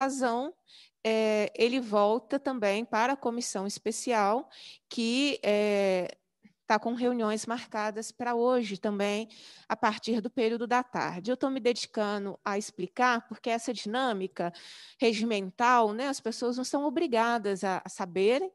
razão, é, ele volta também para a comissão especial, que é, está com reuniões marcadas para hoje também, a partir do período da tarde. Eu estou me dedicando a explicar, porque essa dinâmica regimental, né, as pessoas não são obrigadas a, a saberem,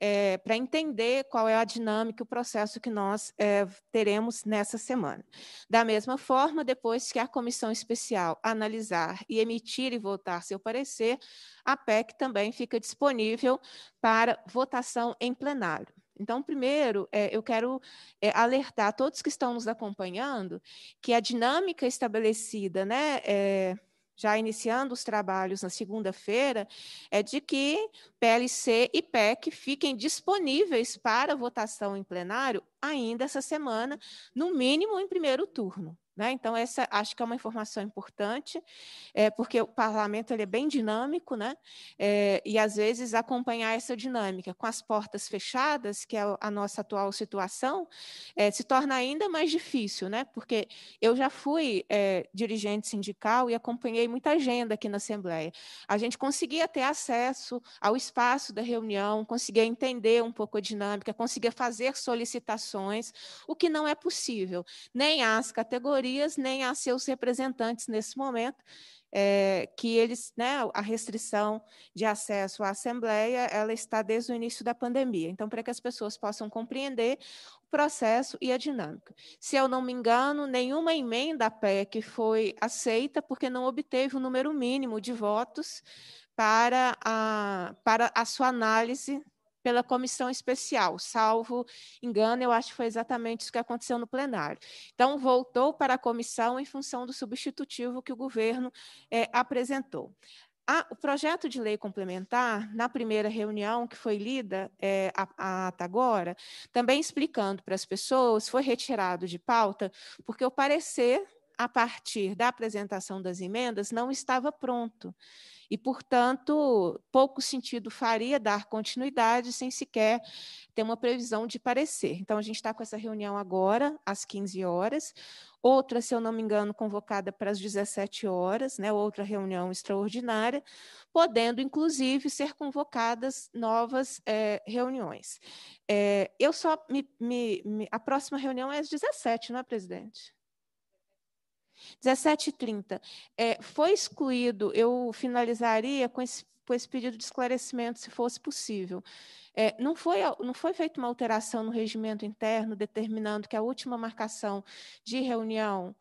é, para entender qual é a dinâmica, o processo que nós é, teremos nessa semana. Da mesma forma, depois que a comissão especial analisar e emitir e votar seu parecer, a PEC também fica disponível para votação em plenário. Então, primeiro, é, eu quero é, alertar todos que estão nos acompanhando que a dinâmica estabelecida, né, é, já iniciando os trabalhos na segunda-feira, é de que PLC e PEC fiquem disponíveis para votação em plenário ainda essa semana, no mínimo em primeiro turno. Né? Então, essa acho que é uma informação importante, é, porque o parlamento ele é bem dinâmico, né? É, e às vezes acompanhar essa dinâmica com as portas fechadas, que é a nossa atual situação, é, se torna ainda mais difícil, né? porque eu já fui dirigente sindical e acompanhei muita agenda aqui na Assembleia. A gente conseguia ter acesso ao espaço da reunião, conseguia entender um pouco a dinâmica, conseguia fazer solicitações, o que não é possível, nem as categorias minorias nem a seus representantes nesse momento, é, que eles, né, a restrição de acesso à Assembleia, ela está desde o início da pandemia. Então, para que as pessoas possam compreender o processo e a dinâmica. Se eu não me engano, nenhuma emenda à PEC foi aceita porque não obteve o número mínimo de votos para a, para a sua análise pela comissão especial, salvo engano, eu acho que foi exatamente isso que aconteceu no plenário. Então, voltou para a comissão em função do substitutivo que o governo é, apresentou. o projeto de lei complementar, na primeira reunião que foi lida é, até agora, também explicando para as pessoas, foi retirado de pauta, porque o parecer, a partir da apresentação das emendas, não estava pronto e, portanto, pouco sentido faria dar continuidade sem sequer ter uma previsão de parecer. Então, a gente está com essa reunião agora, às 15 horas, outra, se eu não me engano, convocada para as 17 horas, né, outra reunião extraordinária, podendo, inclusive, ser convocadas novas é, reuniões. É, eu só me, me, me, a próxima reunião é às 17, não é, presidente? 17h30. É, foi excluído, eu finalizaria com esse, com esse pedido de esclarecimento, se fosse possível. É, não, foi, não foi feita uma alteração no regimento interno determinando que a última marcação de reunião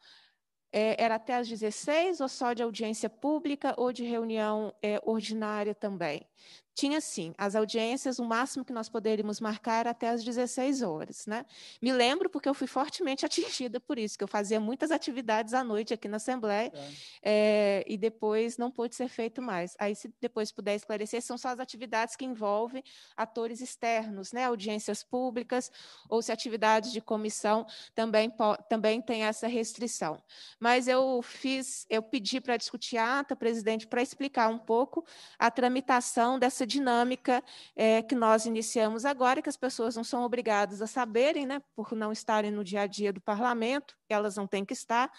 é, era até às 16 ou só de audiência pública ou de reunião é, ordinária também? tinha assim, as audiências, o máximo que nós poderíamos marcar era até as 16 horas, né? Me lembro porque eu fui fortemente atingida por isso, que eu fazia muitas atividades à noite aqui na Assembleia é. É, e depois não pôde ser feito mais. Aí, se depois puder esclarecer, são só as atividades que envolvem atores externos, né? Audiências públicas ou se atividades de comissão também, também tem essa restrição. Mas eu fiz, eu pedi para discutir a ata, presidente, para explicar um pouco a tramitação dessa dinâmica é, que nós iniciamos agora, que as pessoas não são obrigadas a saberem, né, por não estarem no dia a dia do parlamento, elas não têm que estar,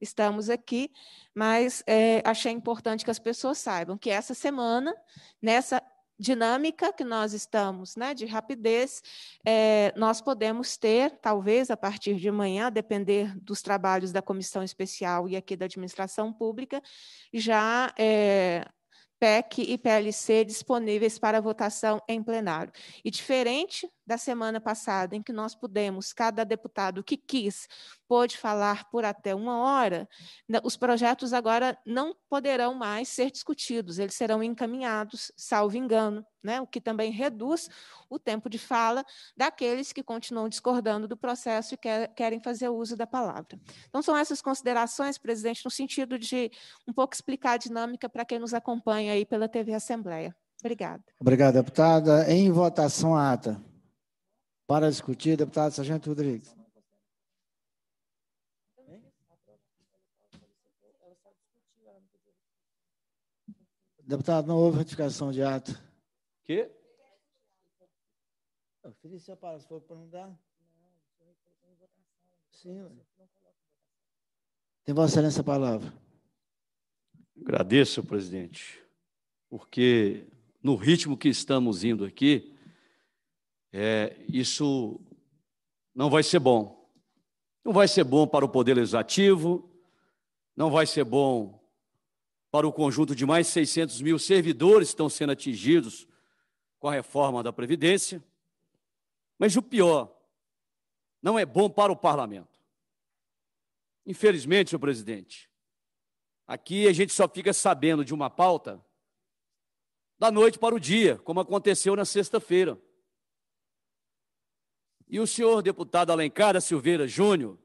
estamos aqui, mas é, achei importante que as pessoas saibam que essa semana, nessa dinâmica que nós estamos, né, de rapidez, é, nós podemos ter, talvez a partir de amanhã, a depender dos trabalhos da comissão especial e aqui da administração pública, já é, PEC e PLC disponíveis para votação em plenário. E diferente da semana passada, em que nós pudemos, cada deputado que quis, pôde falar por até uma hora, né, os projetos agora não poderão mais ser discutidos, eles serão encaminhados, salvo engano, né? o que também reduz o tempo de fala daqueles que continuam discordando do processo e quer, é, querem fazer uso da palavra. Então, são essas considerações, presidente, no sentido de um pouco explicar a dinâmica para quem nos acompanha aí pela TV Assembleia. Obrigada. Obrigado, deputada. Em votação, a ata. Para discutir, deputado Sargento Rodrigues. Deputado, não houve ratificação de ato. Que? Eu fiz isso para se for para mudar. Sim. Tem Vossa Excelência a palavra. Agradeço, presidente, porque no ritmo que estamos indo aqui, é, isso não vai ser bom. Não vai ser bom para o Poder Legislativo, não vai ser bom para o conjunto de mais 600 mil servidores que estão sendo atingidos com a reforma da Previdência. Mas o pior, não é bom para o parlamento. Infelizmente, senhor presidente, aqui a gente só fica sabendo de uma pauta da noite para o dia, como aconteceu na sexta-feira. E o senhor deputado Alencar da Silveira Júnior,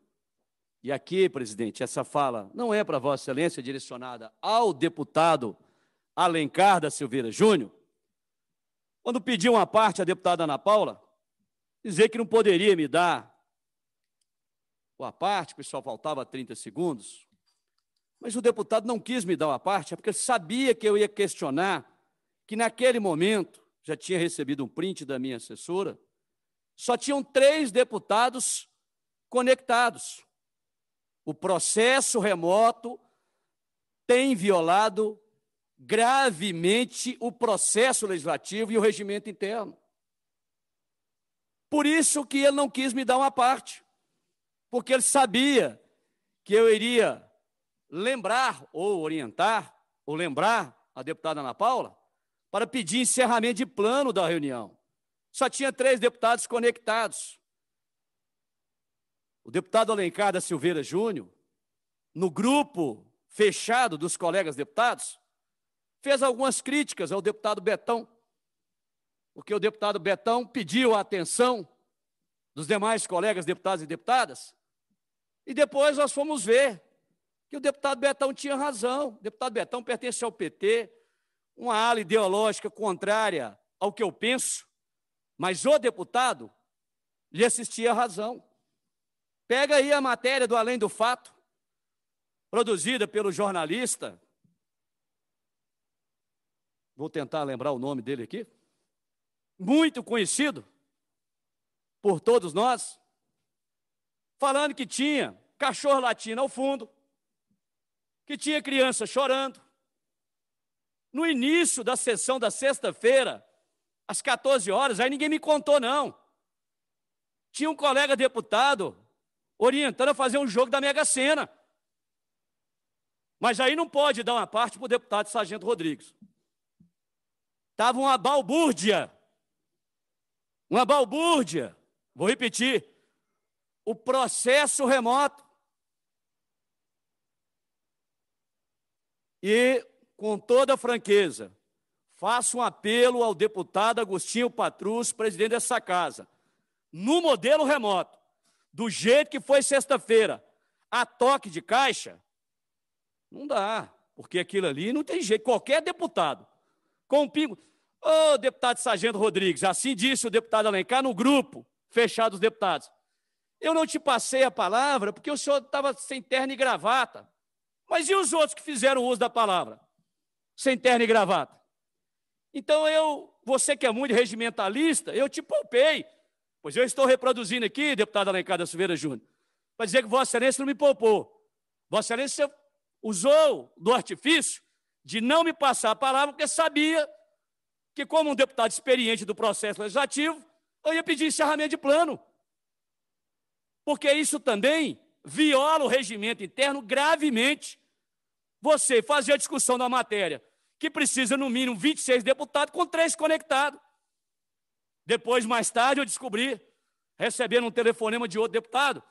e aqui, presidente, essa fala não é para Vossa Excelência direcionada ao deputado Alencar da Silveira Júnior, quando pedi uma parte à deputada Ana Paula, dizer que não poderia me dar a parte, porque só faltava 30 segundos, mas o deputado não quis me dar a parte, é porque sabia que eu ia questionar, que naquele momento já tinha recebido um print da minha assessora, só tinham três deputados conectados. O processo remoto tem violado gravemente o processo legislativo e o regimento interno. Por isso que ele não quis me dar uma parte, porque ele sabia que eu iria lembrar ou orientar ou lembrar a deputada Ana Paula para pedir encerramento de plano da reunião só tinha três deputados conectados. O deputado Alencar da Silveira Júnior, no grupo fechado dos colegas deputados, fez algumas críticas ao deputado Betão, porque o deputado Betão pediu a atenção dos demais colegas deputados e deputadas, e depois nós fomos ver que o deputado Betão tinha razão. O deputado Betão pertence ao PT, uma ala ideológica contrária ao que eu penso, mas o deputado lhe assistia a razão. Pega aí a matéria do Além do Fato, produzida pelo jornalista. Vou tentar lembrar o nome dele aqui. Muito conhecido por todos nós, falando que tinha cachorro latino ao fundo, que tinha criança chorando. No início da sessão da sexta-feira, às 14 horas, aí ninguém me contou, não. Tinha um colega deputado orientando a fazer um jogo da Mega Sena. Mas aí não pode dar uma parte para o deputado Sargento Rodrigues. Estava uma balbúrdia. Uma balbúrdia. Vou repetir. O processo remoto. E, com toda franqueza, Faço um apelo ao deputado Agostinho Patrus, presidente dessa casa. No modelo remoto, do jeito que foi sexta-feira, a toque de caixa, não dá, porque aquilo ali não tem jeito. Qualquer deputado, com um pingo. Ô, oh, deputado Sargento Rodrigues, assim disse o deputado Alencar no grupo fechado dos deputados. Eu não te passei a palavra porque o senhor estava sem terno e gravata. Mas e os outros que fizeram uso da palavra? Sem terno e gravata. Então eu, você que é muito regimentalista, eu te poupei, pois eu estou reproduzindo aqui, deputada da Silveira Júnior, para dizer que Vossa Excelência não me poupou. Vossa Excelência usou do artifício de não me passar a palavra, porque sabia que, como um deputado experiente do processo legislativo, eu ia pedir encerramento de plano. Porque isso também viola o regimento interno gravemente. Você fazer a discussão da matéria que precisa, no mínimo, 26 deputados com três conectados. Depois, mais tarde, eu descobri, recebendo um telefonema de outro deputado,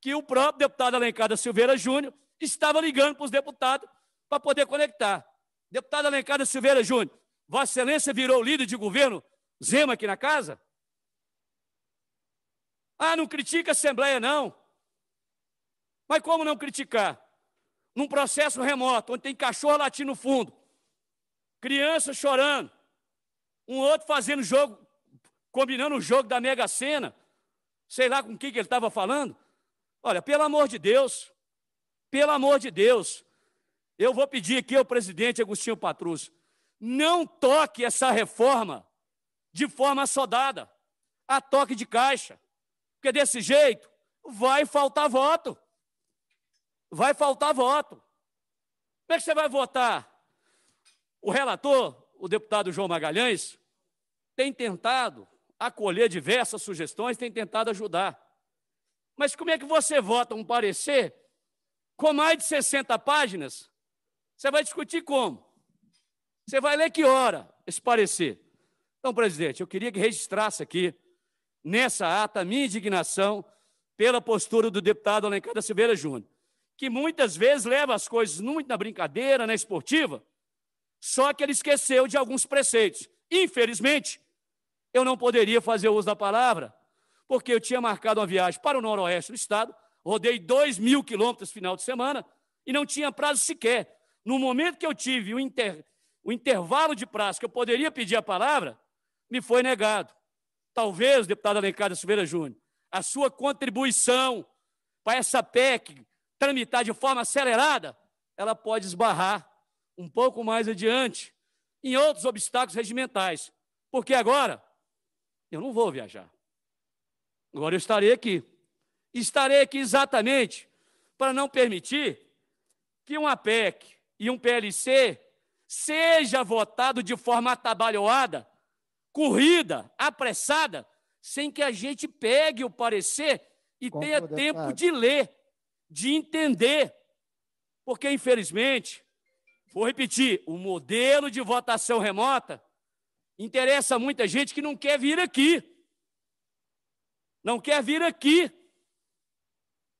que o próprio deputado Alencar da Silveira Júnior estava ligando para os deputados para poder conectar. Deputado Alencar da Silveira Júnior, Vossa Excelência virou líder de governo Zema aqui na casa? Ah, não critica a Assembleia, não. Mas como não criticar? Num processo remoto, onde tem cachorro latindo no fundo, criança chorando, um outro fazendo jogo, combinando o jogo da Mega Sena, sei lá com o que, ele estava falando. Olha, pelo amor de Deus, pelo amor de Deus, eu vou pedir aqui ao presidente Agostinho Patrus, não toque essa reforma de forma assodada, a toque de caixa, porque desse jeito vai faltar voto. Vai faltar voto. Como é que você vai votar o relator, o deputado João Magalhães, tem tentado acolher diversas sugestões, tem tentado ajudar. Mas como é que você vota um parecer com mais de 60 páginas? Você vai discutir como? Você vai ler que hora esse parecer? Então, presidente, eu queria que registrasse aqui, nessa ata, minha indignação pela postura do deputado Alencar da Silveira Júnior, que muitas vezes leva as coisas muito na brincadeira, na esportiva, só que ele esqueceu de alguns preceitos. Infelizmente, eu não poderia fazer uso da palavra, porque eu tinha marcado uma viagem para o noroeste do estado, rodei dois mil quilômetros final de semana e não tinha prazo sequer. No momento que eu tive o, inter, o intervalo de prazo que eu poderia pedir a palavra, me foi negado. Talvez, deputado Alencar da Silveira Júnior, a sua contribuição para essa PEC tramitar de forma acelerada, ela pode esbarrar um pouco mais adiante, em outros obstáculos regimentais. Porque agora eu não vou viajar. Agora eu estarei aqui. Estarei aqui exatamente para não permitir que um APEC e um PLC seja votado de forma atabalhoada, corrida, apressada, sem que a gente pegue o parecer e Como tenha deputado. tempo de ler, de entender. Porque, infelizmente, Vou repetir: o modelo de votação remota interessa muita gente que não quer vir aqui. Não quer vir aqui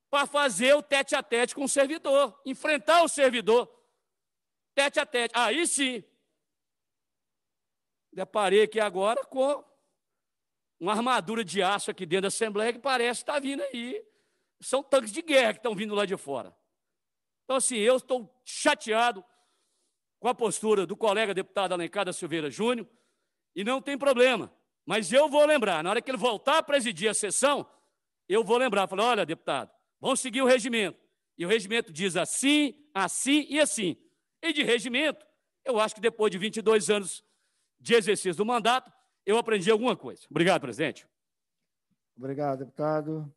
para fazer o tete a tete com o servidor, enfrentar o servidor. Tete a tete. Aí sim. Deparei aqui agora com uma armadura de aço aqui dentro da Assembleia que parece estar está vindo aí. São tanques de guerra que estão vindo lá de fora. Então, assim, eu estou chateado, com a postura do colega deputado Alencar da Silveira Júnior, e não tem problema. Mas eu vou lembrar, na hora que ele voltar a presidir a sessão, eu vou lembrar, falar, olha, deputado, vamos seguir o regimento. E o regimento diz assim, assim e assim. E de regimento, eu acho que depois de 22 anos de exercício do mandato, eu aprendi alguma coisa. Obrigado, presidente. Obrigado, deputado.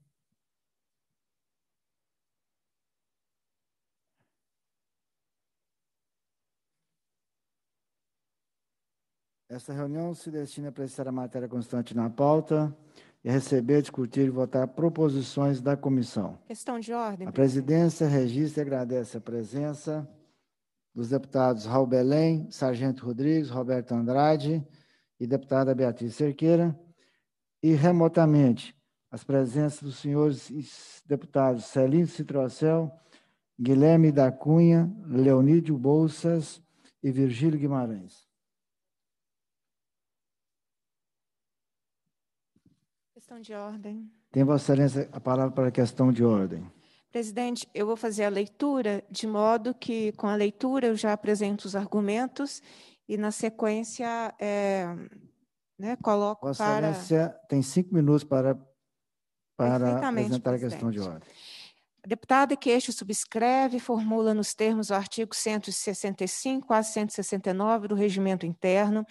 Essa reunião se destina a prestar a matéria constante na pauta e receber, discutir e votar proposições da comissão. Questão de ordem. A presidência registra e agradece a presença dos deputados Raul Belém, Sargento Rodrigues, Roberto Andrade e deputada Beatriz Cerqueira, e remotamente as presenças dos senhores deputados Celino Citrocel, Guilherme da Cunha, Leonídio Bolsas e Virgílio Guimarães. questão de ordem. Tem, Vossa Excelência, a palavra para a questão de ordem. Presidente, eu vou fazer a leitura, de modo que, com a leitura, eu já apresento os argumentos e, na sequência, é, né, coloco Vossa para... Vossa Excelência tem cinco minutos para, para apresentar a questão de ordem. deputada Queixo subscreve e formula nos termos do artigo 165 a 169 do Regimento Interno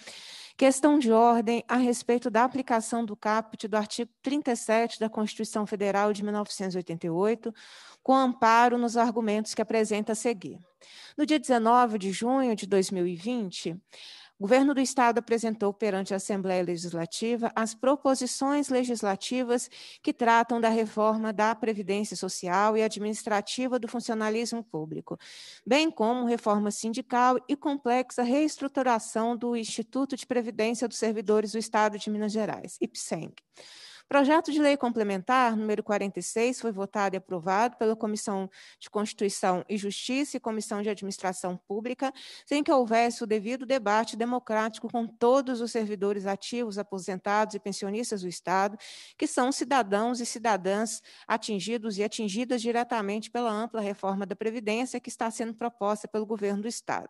Questão de ordem a respeito da aplicação do caput do artigo 37 da Constituição Federal de 1988, com amparo nos argumentos que apresenta a seguir. No dia 19 de junho de 2020, o governo do Estado apresentou perante a Assembleia Legislativa as proposições legislativas que tratam da reforma da Previdência Social e Administrativa do Funcionalismo Público, bem como reforma sindical e complexa reestruturação do Instituto de Previdência dos Servidores do Estado de Minas Gerais, IPSENG. Projeto de Lei Complementar número 46 foi votado e aprovado pela Comissão de Constituição e Justiça e Comissão de Administração Pública, sem que houvesse o devido debate democrático com todos os servidores ativos, aposentados e pensionistas do Estado, que são cidadãos e cidadãs atingidos e atingidas diretamente pela ampla reforma da Previdência que está sendo proposta pelo governo do Estado.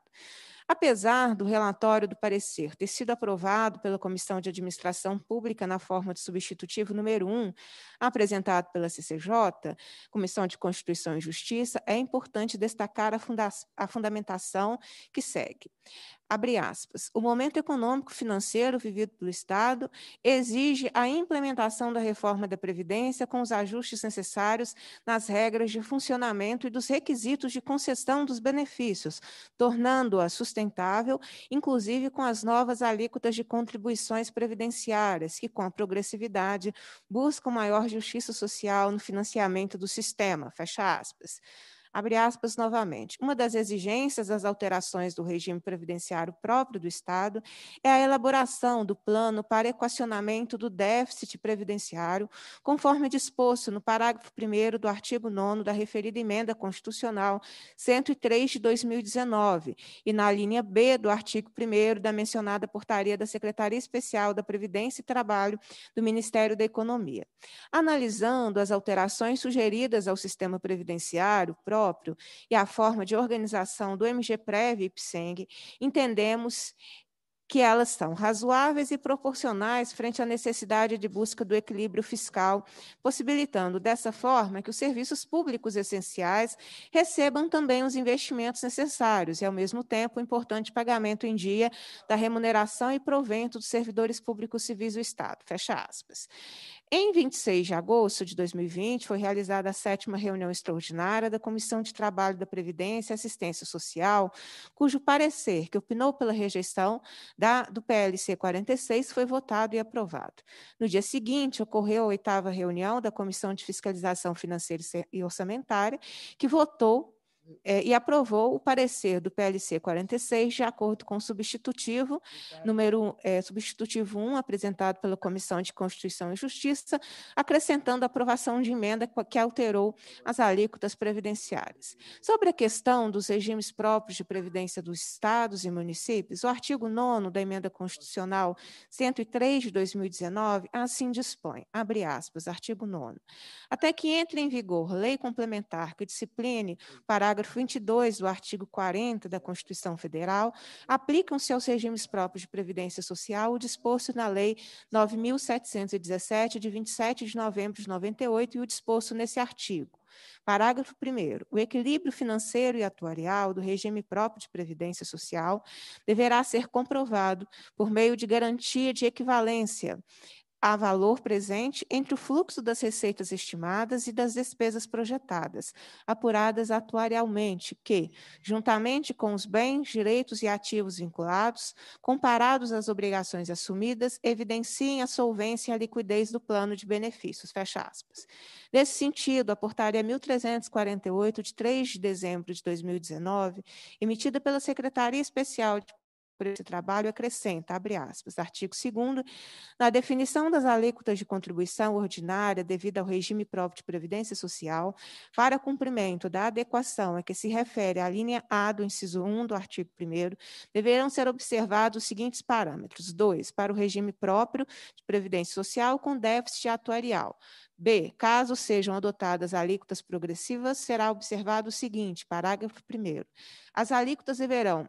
Apesar do relatório do parecer ter sido aprovado pela Comissão de Administração Pública na forma de substitutivo número 1, apresentado pela CCJ, Comissão de Constituição e Justiça, é importante destacar a, funda a fundamentação que segue abre aspas, o momento econômico financeiro vivido pelo Estado exige a implementação da reforma da Previdência com os ajustes necessários nas regras de funcionamento e dos requisitos de concessão dos benefícios, tornando-a sustentável, inclusive com as novas alíquotas de contribuições previdenciárias, que, com a progressividade, buscam maior justiça social no financiamento do sistema, fecha aspas. Abre aspas novamente. Uma das exigências das alterações do regime previdenciário próprio do Estado é a elaboração do plano para equacionamento do déficit previdenciário, conforme disposto no parágrafo 1 do artigo 9 da referida emenda constitucional 103 de 2019 e na linha B do artigo 1 da mencionada portaria da Secretaria Especial da Previdência e Trabalho do Ministério da Economia. Analisando as alterações sugeridas ao sistema previdenciário próprio, próprio e a forma de organização do MGPREV e PSENG, entendemos que elas são razoáveis e proporcionais frente à necessidade de busca do equilíbrio fiscal, possibilitando dessa forma que os serviços públicos essenciais recebam também os investimentos necessários e, ao mesmo tempo, o importante pagamento em dia da remuneração e provento dos servidores públicos civis do Estado. Fecha aspas. Em 26 de agosto de 2020, foi realizada a sétima reunião extraordinária da Comissão de Trabalho da Previdência e Assistência Social, cujo parecer, que opinou pela rejeição da, do PLC 46 foi votado e aprovado. No dia seguinte, ocorreu a oitava reunião da Comissão de Fiscalização Financeira e Orçamentária, que votou é, e aprovou o parecer do PLC 46 de acordo com o substitutivo número é, substitutivo 1 apresentado pela Comissão de Constituição e Justiça, acrescentando a aprovação de emenda que alterou as alíquotas previdenciárias. Sobre a questão dos regimes próprios de previdência dos estados e municípios, o artigo 9 da emenda constitucional 103 de 2019 assim dispõe, abre aspas, artigo 9 até que entre em vigor lei complementar que discipline parágrafo parágrafo 22 do artigo 40 da Constituição Federal, aplicam-se aos regimes próprios de previdência social o disposto na Lei 9717 de 27 de novembro de 98 e o disposto nesse artigo. Parágrafo 1. O equilíbrio financeiro e atuarial do regime próprio de previdência social deverá ser comprovado por meio de garantia de equivalência há valor presente entre o fluxo das receitas estimadas e das despesas projetadas, apuradas atuarialmente, que, juntamente com os bens, direitos e ativos vinculados, comparados às obrigações assumidas, evidenciem a solvência e a liquidez do plano de benefícios. Fecha aspas. Nesse sentido, a portaria 1348, de 3 de dezembro de 2019, emitida pela Secretaria Especial de por esse trabalho acrescenta, abre aspas, artigo 2 na definição das alíquotas de contribuição ordinária devida ao regime próprio de previdência social, para cumprimento da adequação a que se refere a linha A do inciso 1 do artigo 1 deverão ser observados os seguintes parâmetros: 2. Para o regime próprio de previdência social com déficit atuarial. B. Caso sejam adotadas alíquotas progressivas, será observado o seguinte, parágrafo 1 As alíquotas deverão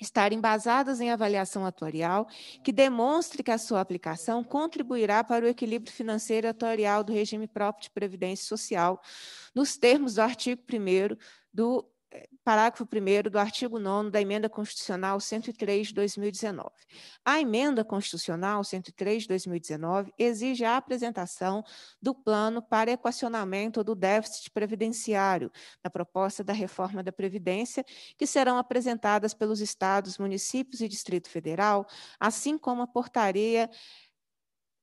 estarem basadas em avaliação atuarial que demonstre que a sua aplicação contribuirá para o equilíbrio financeiro atuarial do regime próprio de previdência social, nos termos do artigo 1 do parágrafo 1 do artigo 9 da Emenda Constitucional 103 de 2019. A Emenda Constitucional 103 de 2019 exige a apresentação do plano para equacionamento do déficit previdenciário na proposta da reforma da Previdência, que serão apresentadas pelos Estados, municípios e Distrito Federal, assim como a portaria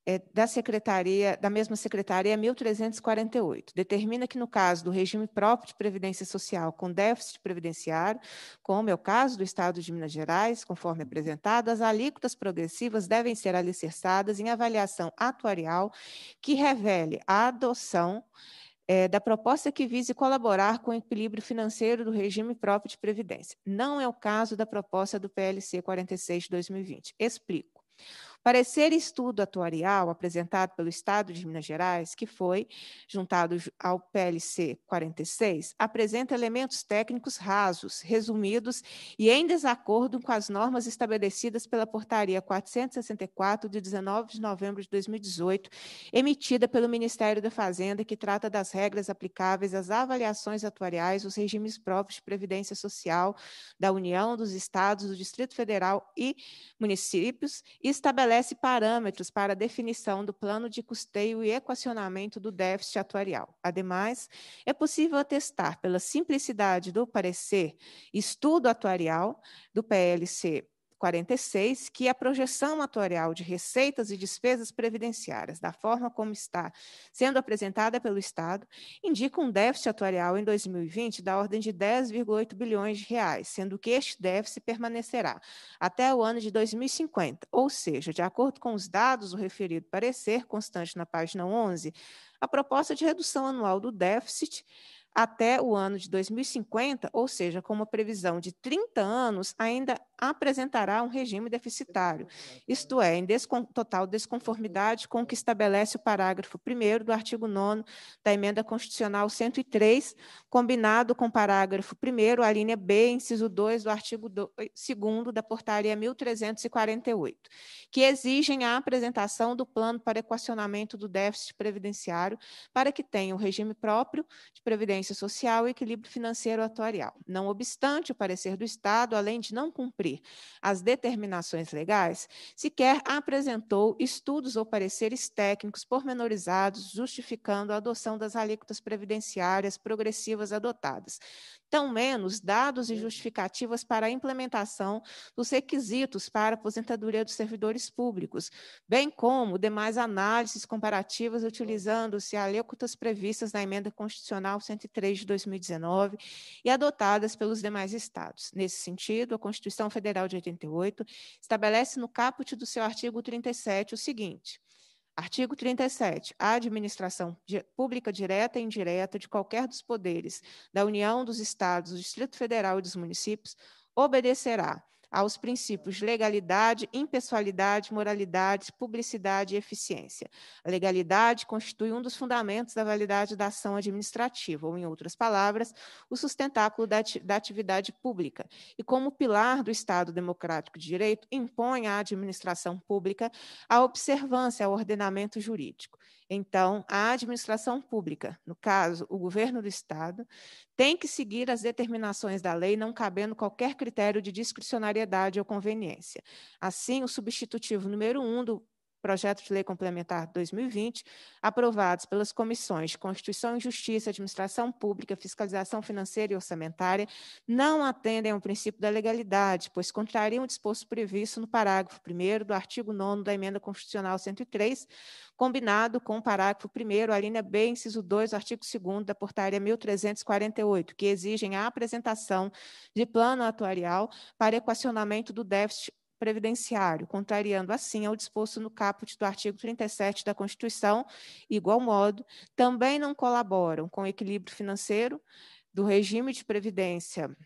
é, da secretaria, da mesma secretaria 1348, é determina que no caso do regime próprio de previdência social com déficit previdenciário, como é o caso do estado de Minas Gerais, conforme apresentado, as alíquotas progressivas devem ser alicerçadas em avaliação atuarial que revele a adoção é, da proposta que vise colaborar com o equilíbrio financeiro do regime próprio de previdência. Não é o caso da proposta do PLC 46 de 2020. Explico. Parecer e estudo atuarial apresentado pelo Estado de Minas Gerais, que foi juntado ao PLC 46, apresenta elementos técnicos rasos, resumidos e em desacordo com as normas estabelecidas pela Portaria 464 de 19 de novembro de 2018, emitida pelo Ministério da Fazenda, que trata das regras aplicáveis às avaliações atuariais, os regimes próprios de previdência social da União, dos estados, do Distrito Federal e municípios, e estabelece estabelece parâmetros para a definição do plano de custeio e equacionamento do déficit atuarial. Ademais, é possível atestar pela simplicidade do parecer estudo atuarial do PLC 46, que a projeção atuarial de receitas e despesas previdenciárias, da forma como está sendo apresentada pelo Estado, indica um déficit atuarial em 2020 da ordem de 10,8 bilhões de reais, sendo que este déficit permanecerá até o ano de 2050, ou seja, de acordo com os dados do referido parecer constante na página 11, a proposta de redução anual do déficit até o ano de 2050, ou seja, com uma previsão de 30 anos, ainda apresentará um regime deficitário, isto é, em descon total desconformidade com o que estabelece o parágrafo 1 do artigo 9 da Emenda Constitucional 103, combinado com o parágrafo 1, a linha B, inciso 2 do artigo 2 da Portaria 1348, que exigem a apresentação do plano para equacionamento do déficit previdenciário para que tenha um regime próprio de previdência assistência social e equilíbrio financeiro atuarial. Não obstante o parecer do Estado, além de não cumprir as determinações legais, sequer apresentou estudos ou pareceres técnicos pormenorizados justificando a adoção das alíquotas previdenciárias progressivas adotadas, tão menos dados e é. justificativas para a implementação dos requisitos para a aposentadoria dos servidores públicos, bem como demais análises comparativas utilizando-se alíquotas previstas na Emenda Constitucional 103 de 2019 e adotadas pelos demais estados. Nesse sentido, a Constituição Federal de 88 estabelece no caput do seu artigo 37 o seguinte: Artigo 37. A administração pública direta e indireta de qualquer dos poderes da União, dos Estados, do Distrito Federal e dos municípios obedecerá aos princípios legalidade, impessoalidade, moralidade, publicidade e eficiência. A legalidade constitui um dos fundamentos da validade da ação administrativa, ou, em outras palavras, o sustentáculo da, da atividade pública, e como pilar do Estado democrático de direito, impõe à administração pública a observância ao ordenamento jurídico. Então, a administração pública, no caso, o governo do Estado, tem que seguir as determinações da lei, não cabendo qualquer critério de discricionariedade propriedade ou conveniência. Assim, o substitutivo número um do projeto de lei complementar 2020, aprovados pelas comissões de Constituição e Justiça, Administração Pública, Fiscalização Financeira e Orçamentária, não atendem ao princípio da legalidade, pois contrariam o disposto previsto no parágrafo 1 do artigo 9 da Emenda Constitucional 103, combinado com o parágrafo 1 a linha B, inciso 2, artigo 2 da Portaria 1348, que exigem a apresentação de plano atuarial para equacionamento do déficit previdenciário, contrariando assim ao disposto no caput do artigo 37 da Constituição, igual modo, também não colaboram com o equilíbrio financeiro do regime de previdência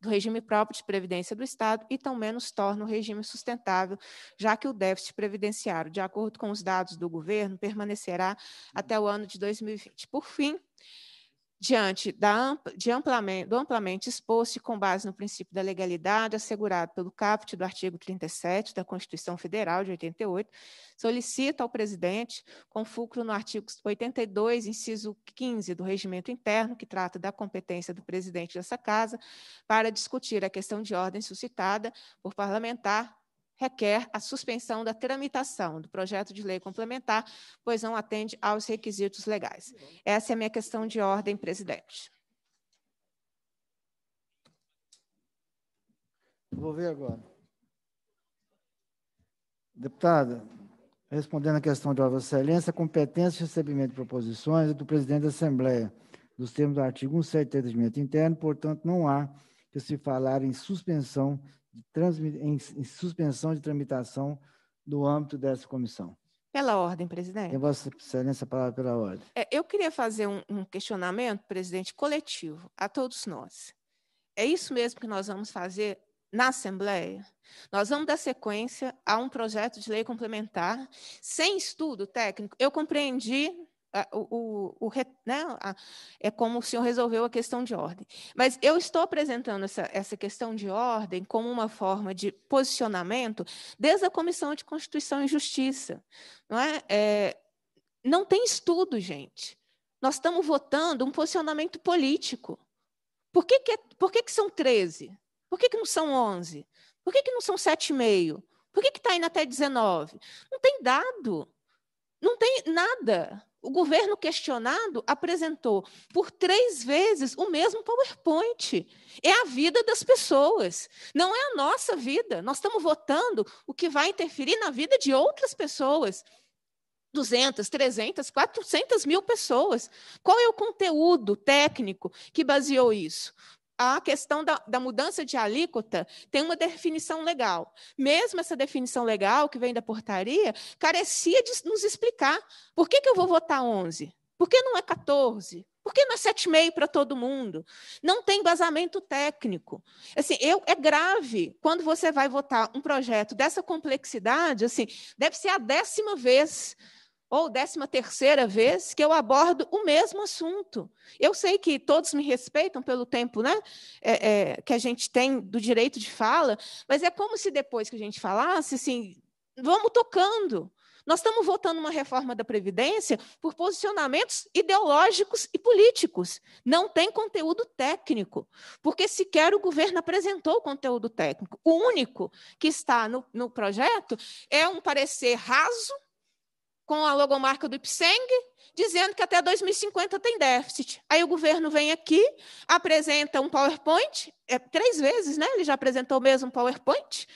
do regime próprio de previdência do Estado e tão menos torna o regime sustentável, já que o déficit previdenciário, de acordo com os dados do governo, permanecerá até o ano de 2020. Por fim, diante da, de amplamente, do amplamente exposto e com base no princípio da legalidade assegurado pelo caput do artigo 37 da Constituição Federal de 88, solicita ao presidente, com fulcro no artigo 82, inciso 15 do regimento interno, que trata da competência do presidente dessa casa, para discutir a questão de ordem suscitada por parlamentar requer a suspensão da tramitação do projeto de lei complementar, pois não atende aos requisitos legais. Essa é a minha questão de ordem, presidente. Vou ver agora. Deputada, respondendo à questão de Vossa Excelência, a competência de recebimento de proposições é do presidente da Assembleia, nos termos do artigo 173 do Regimento Interno, portanto, não há que se falar em suspensão em, em suspensão de tramitação do âmbito dessa comissão. Pela ordem, presidente. Tem Vossa Excelência a palavra pela ordem. É, eu queria fazer um, um, questionamento, presidente, coletivo, a todos nós. É isso mesmo que nós vamos fazer na Assembleia? Nós vamos dar sequência a um projeto de lei complementar sem estudo técnico. Eu compreendi o, o, o né? é como o senhor resolveu a questão de ordem. Mas eu estou apresentando essa, essa questão de ordem como uma forma de posicionamento desde a Comissão de Constituição e Justiça. Não, é? É, não tem estudo, gente. Nós estamos votando um posicionamento político. Por que, que, é, por que, que são 13? Por que, que não são 11? Por que, que não são 7,5? Por que está indo até 19? Não tem dado. Não tem nada. O governo questionado apresentou por três vezes o mesmo PowerPoint. É a vida das pessoas, não é a nossa vida. Nós estamos votando o que vai interferir na vida de outras pessoas. 200, 300, 400 mil pessoas. Qual é o conteúdo técnico que baseou isso? a questão da, da, mudança de alíquota tem uma definição legal. Mesmo essa definição legal, que vem da portaria, carecia de nos explicar por que, que eu vou votar 11? Por que não é 14? Por que não é 7,5 para todo mundo? Não tem vazamento técnico. Assim, eu, é grave quando você vai votar um projeto dessa complexidade, assim, deve ser a décima vez ou décima terceira vez que eu abordo o mesmo assunto. Eu sei que todos me respeitam pelo tempo né, é, é, que a gente tem do direito de fala, mas é como se depois que a gente falasse, assim, vamos tocando. Nós estamos votando uma reforma da Previdência por posicionamentos ideológicos e políticos. Não tem conteúdo técnico, porque sequer o governo apresentou conteúdo técnico. O único que está no, no projeto é um parecer raso com a logomarca do Ipseng, dizendo que até 2050 tem déficit. Aí o governo vem aqui, apresenta um PowerPoint, é, três vezes, né? Ele já apresentou mesmo um PowerPoint.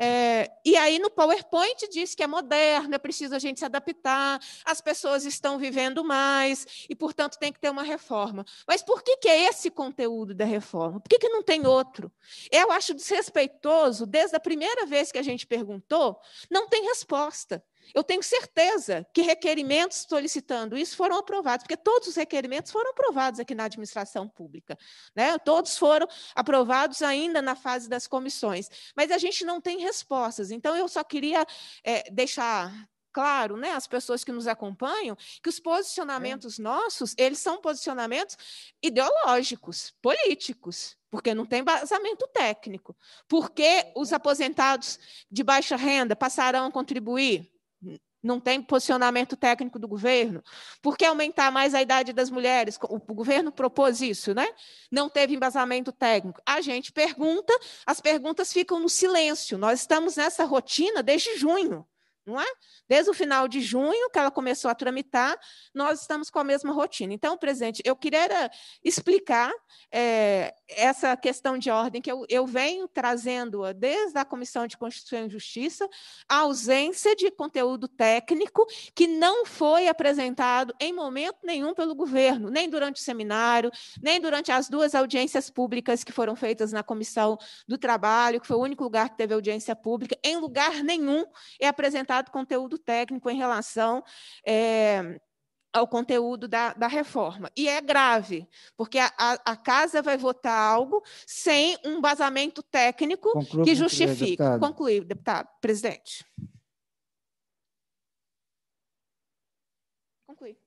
É, e aí no PowerPoint diz que é moderno, é preciso a gente se adaptar, as pessoas estão vivendo mais e, portanto, tem que ter uma reforma. Mas por que, que é esse conteúdo da reforma? Por que, que não tem outro? Eu acho desrespeitoso, desde a primeira vez que a gente perguntou, não tem resposta. Eu tenho certeza que requerimentos solicitando isso foram aprovados, porque todos os requerimentos foram aprovados aqui na administração pública. Né? Todos foram aprovados ainda na fase das comissões. Mas a gente não tem respostas. Então, eu só queria é, deixar claro, né, as pessoas que nos acompanham, que os posicionamentos é. nossos, eles são posicionamentos ideológicos, políticos, porque não tem baseamento técnico. Porque os é. aposentados de baixa renda passarão a contribuir? não tem posicionamento técnico do governo. Por que aumentar mais a idade das mulheres? O governo propôs isso, né? Não teve embasamento técnico. A gente pergunta, as perguntas ficam no silêncio. Nós estamos nessa rotina desde junho, não é? Desde o final de junho, que ela começou a tramitar, nós estamos com a mesma rotina. Então, presidente, eu queria explicar. É, essa questão de ordem que eu, eu venho trazendo desde a Comissão de Constituição e Justiça, a ausência de conteúdo técnico que não foi apresentado em momento nenhum pelo governo, nem durante o seminário, nem durante as duas audiências públicas que foram feitas na Comissão do Trabalho, que foi o único lugar que teve audiência pública, em lugar nenhum é apresentado conteúdo técnico em relação. É, ao conteúdo da, da reforma. E é grave, porque a, a, a Casa vai votar algo sem um vazamento técnico Concluo, que justifique. Deputado. Concluí, deputado, presidente. Concluí.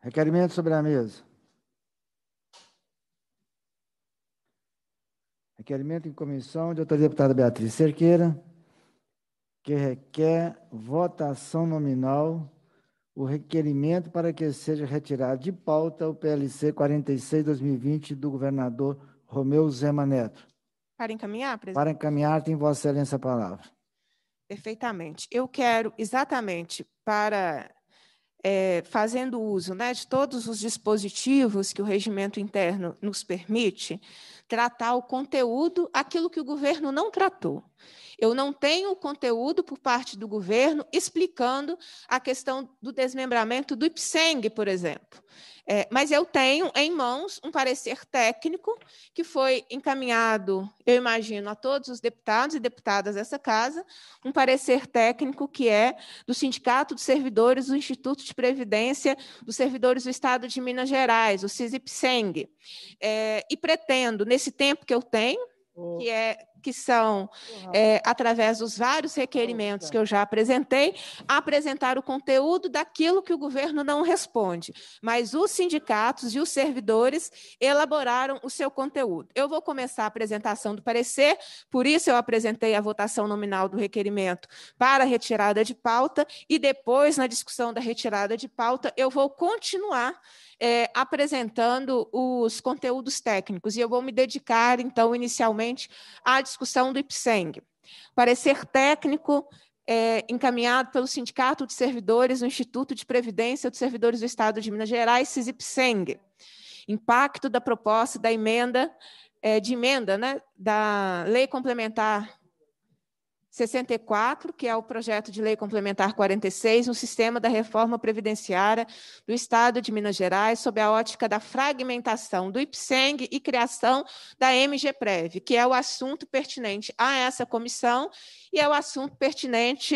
Requerimento sobre a mesa. Requerimento em comissão de autoria deputada Beatriz Cerqueira, que requer votação nominal o requerimento para que seja retirado de pauta o PLC 46-2020 do governador Romeu Zema Neto. Para encaminhar, presidente? Para encaminhar, tem Vossa Excelência a palavra. Perfeitamente. Eu quero exatamente para. É, fazendo uso né, de todos os dispositivos que o regimento interno nos permite, tratar o conteúdo, aquilo que o governo não tratou. Eu não tenho conteúdo por parte do governo explicando a questão do desmembramento do IPSENG, por exemplo. É, mas eu tenho em mãos um parecer técnico que foi encaminhado, eu imagino, a todos os deputados e deputadas dessa casa, um parecer técnico que é do Sindicato dos Servidores do Instituto de Previdência dos Servidores do Estado de Minas Gerais, o CISIPSENG. É, e pretendo, nesse nesse tempo que eu tenho, que, é, que são, é, através dos vários requerimentos que eu já apresentei, apresentar o conteúdo daquilo que o governo não responde. Mas os sindicatos e os servidores elaboraram o seu conteúdo. Eu vou começar a apresentação do parecer, por isso eu apresentei a votação nominal do requerimento para a retirada de pauta, e depois, na discussão da retirada de pauta, eu vou continuar é, apresentando os conteúdos técnicos, e eu vou me dedicar, então, inicialmente, à discussão do IPSENG. Parecer técnico é, encaminhado pelo Sindicato de Servidores do Instituto de Previdência dos Servidores do Estado de Minas Gerais, SISIPSENG. Impacto da proposta da emenda, é, de emenda né, da Lei Complementar 64, que é o projeto de lei complementar 46, no sistema da reforma previdenciária do Estado de Minas Gerais, sob a ótica da fragmentação do IPSENG e criação da MGPREV, que é o assunto pertinente a essa comissão e é o assunto pertinente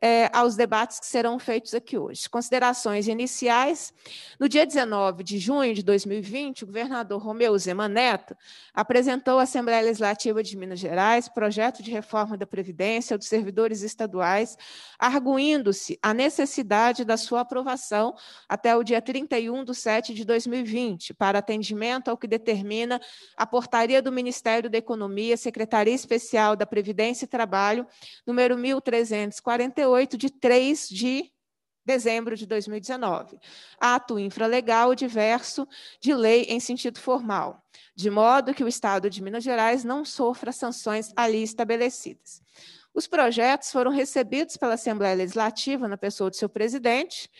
é, aos debates que serão feitos aqui hoje. Considerações iniciais. No dia 19 de junho de 2020, o governador Romeu Zema Neto apresentou à Assembleia Legislativa de Minas Gerais projeto de reforma da Previdência Conferência dos Servidores Estaduais, arguindo-se a necessidade da sua aprovação até o dia 31 de 7 de 2020, para atendimento ao que determina a portaria do Ministério da Economia, Secretaria Especial da Previdência e Trabalho, número 1348, de 3 de dezembro de 2019, ato infralegal diverso de lei em sentido formal, de modo que o Estado de Minas Gerais não sofra sanções ali estabelecidas. Os projetos foram recebidos pela Assembleia Legislativa, na pessoa do seu presidente,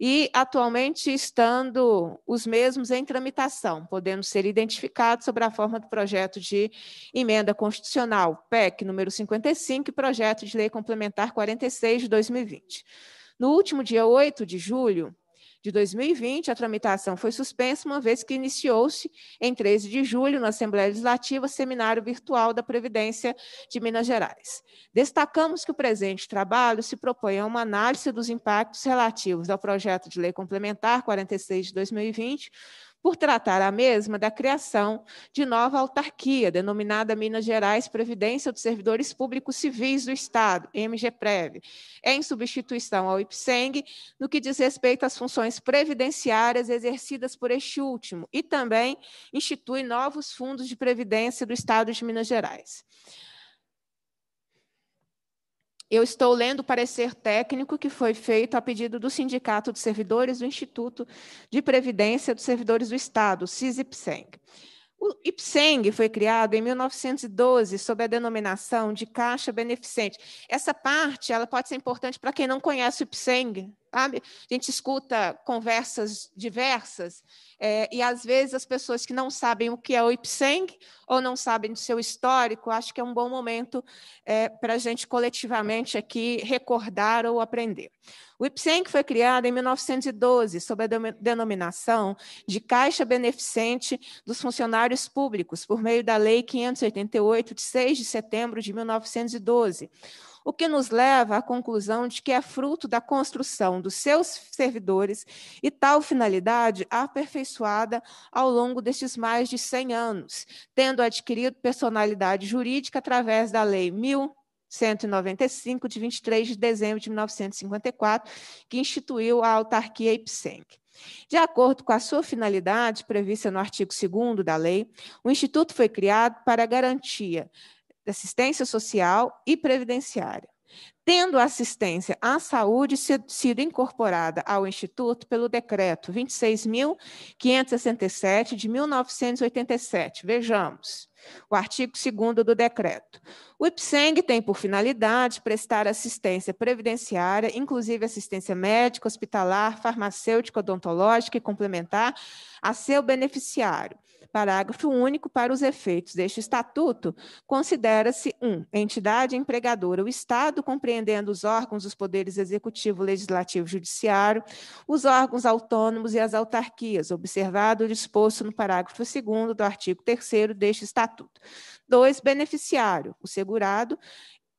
e atualmente estando os mesmos em tramitação, podendo ser identificados sob a forma do projeto de emenda constitucional PEC número 55 e projeto de lei complementar 46 de 2020. No último dia 8 de julho, de 2020, a tramitação foi suspensa, uma vez que iniciou-se, em 13 de julho, na Assembleia Legislativa, seminário virtual da Previdência de Minas Gerais. Destacamos que o presente trabalho se propõe a uma análise dos impactos relativos ao projeto de lei complementar 46 de 2020 por tratar a mesma da criação de nova autarquia, denominada Minas Gerais Previdência dos Servidores Públicos Civis do Estado, MGPREV, é em substituição ao IPSENG, no que diz respeito às funções previdenciárias exercidas por este último, e também institui novos fundos de previdência do Estado de Minas Gerais. Eu estou lendo o parecer técnico que foi feito a pedido do Sindicato dos Servidores do Instituto de Previdência dos Servidores do Estado, SISIPSENG. O IPSENG foi criado em 1912 sob a denominação de Caixa Beneficente. Essa parte ela pode ser importante para quem não conhece o IPSENG, Sabe? A gente escuta conversas diversas é, e, às vezes, as pessoas que não sabem o que é o Ipseng ou não sabem do seu histórico, acho que é um bom momento é, para a gente coletivamente aqui recordar ou aprender. O Ipseng foi criado em 1912 sob a denominação de Caixa Beneficente dos Funcionários Públicos, por meio da Lei 588, de 6 de setembro de 1912 o que nos leva à conclusão de que é fruto da construção dos seus servidores e tal finalidade aperfeiçoada ao longo destes mais de 100 anos, tendo adquirido personalidade jurídica através da Lei 1.195 de 23 de dezembro de 1954, que instituiu a autarquia IPSENC. De acordo com a sua finalidade prevista no artigo 2 da lei, o Instituto foi criado para garantia de assistência social e previdenciária. Tendo a assistência à saúde sido incorporada ao Instituto pelo Decreto 26.567 de 1987. Vejamos o artigo 2 do decreto. O IPSENG tem por finalidade prestar assistência previdenciária, inclusive assistência médica, hospitalar, farmacêutica, odontológica e complementar, a seu beneficiário, Parágrafo único para os efeitos deste estatuto, considera-se 1. Um, entidade empregadora, o Estado, compreendendo os órgãos dos poderes executivo, legislativo e judiciário, os órgãos autônomos e as autarquias, observado o disposto no parágrafo 2 do artigo 3 deste estatuto. 2. Beneficiário, o segurado,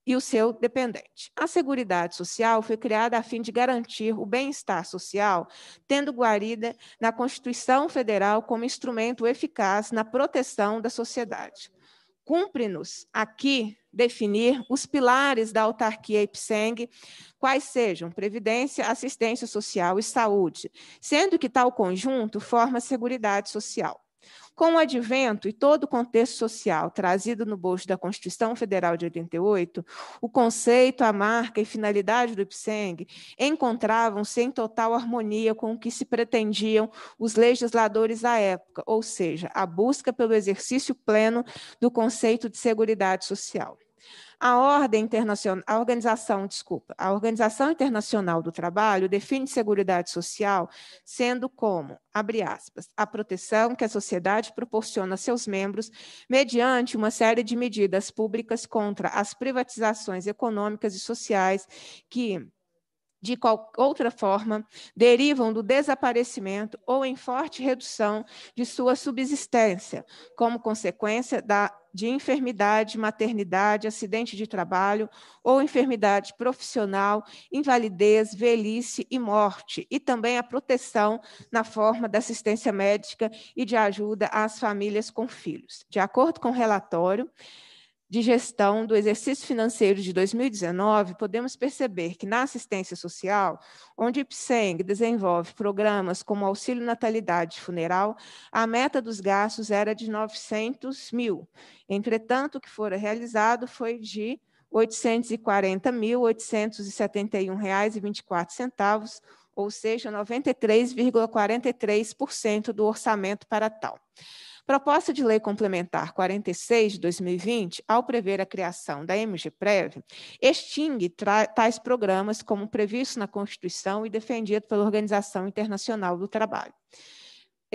e o seu dependente. A Seguridade Social foi criada a fim de garantir o bem-estar social, tendo guarida na Constituição Federal como instrumento eficaz na proteção da sociedade. Cumpre-nos aqui definir os pilares da autarquia IPSENG, quais sejam previdência, assistência social e saúde, sendo que tal conjunto forma a Seguridade Social. Com o advento e todo o contexto social trazido no bolso da Constituição Federal de 88, o conceito, a marca e finalidade do IPSENG encontravam-se em total harmonia com o que se pretendiam os legisladores da época, ou seja, a busca pelo exercício pleno do conceito de segurança social. A ordem internacional, a organização, desculpa, a Organização Internacional do Trabalho define segurança Social sendo como, abre aspas, a proteção que a sociedade proporciona a seus membros mediante uma série de medidas públicas contra as privatizações econômicas e sociais que de outra forma, derivam do desaparecimento ou em forte redução de sua subsistência, como consequência da de enfermidade, maternidade, acidente de trabalho ou enfermidade profissional, invalidez, velhice e morte, e também a proteção na forma da assistência médica e de ajuda às famílias com filhos. De acordo com o relatório, de gestão do exercício financeiro de 2019, podemos perceber que na assistência social, onde o IPSENG desenvolve programas como auxílio natalidade funeral, a meta dos gastos era de 900 mil. Entretanto, o que fora realizado foi de R$ 840.871,24, ou seja, 93,43% do orçamento para tal. Proposta de Lei Complementar 46 de 2020, ao prever a criação da MGPREV, extingue tais programas como previsto na Constituição e defendido pela Organização Internacional do Trabalho.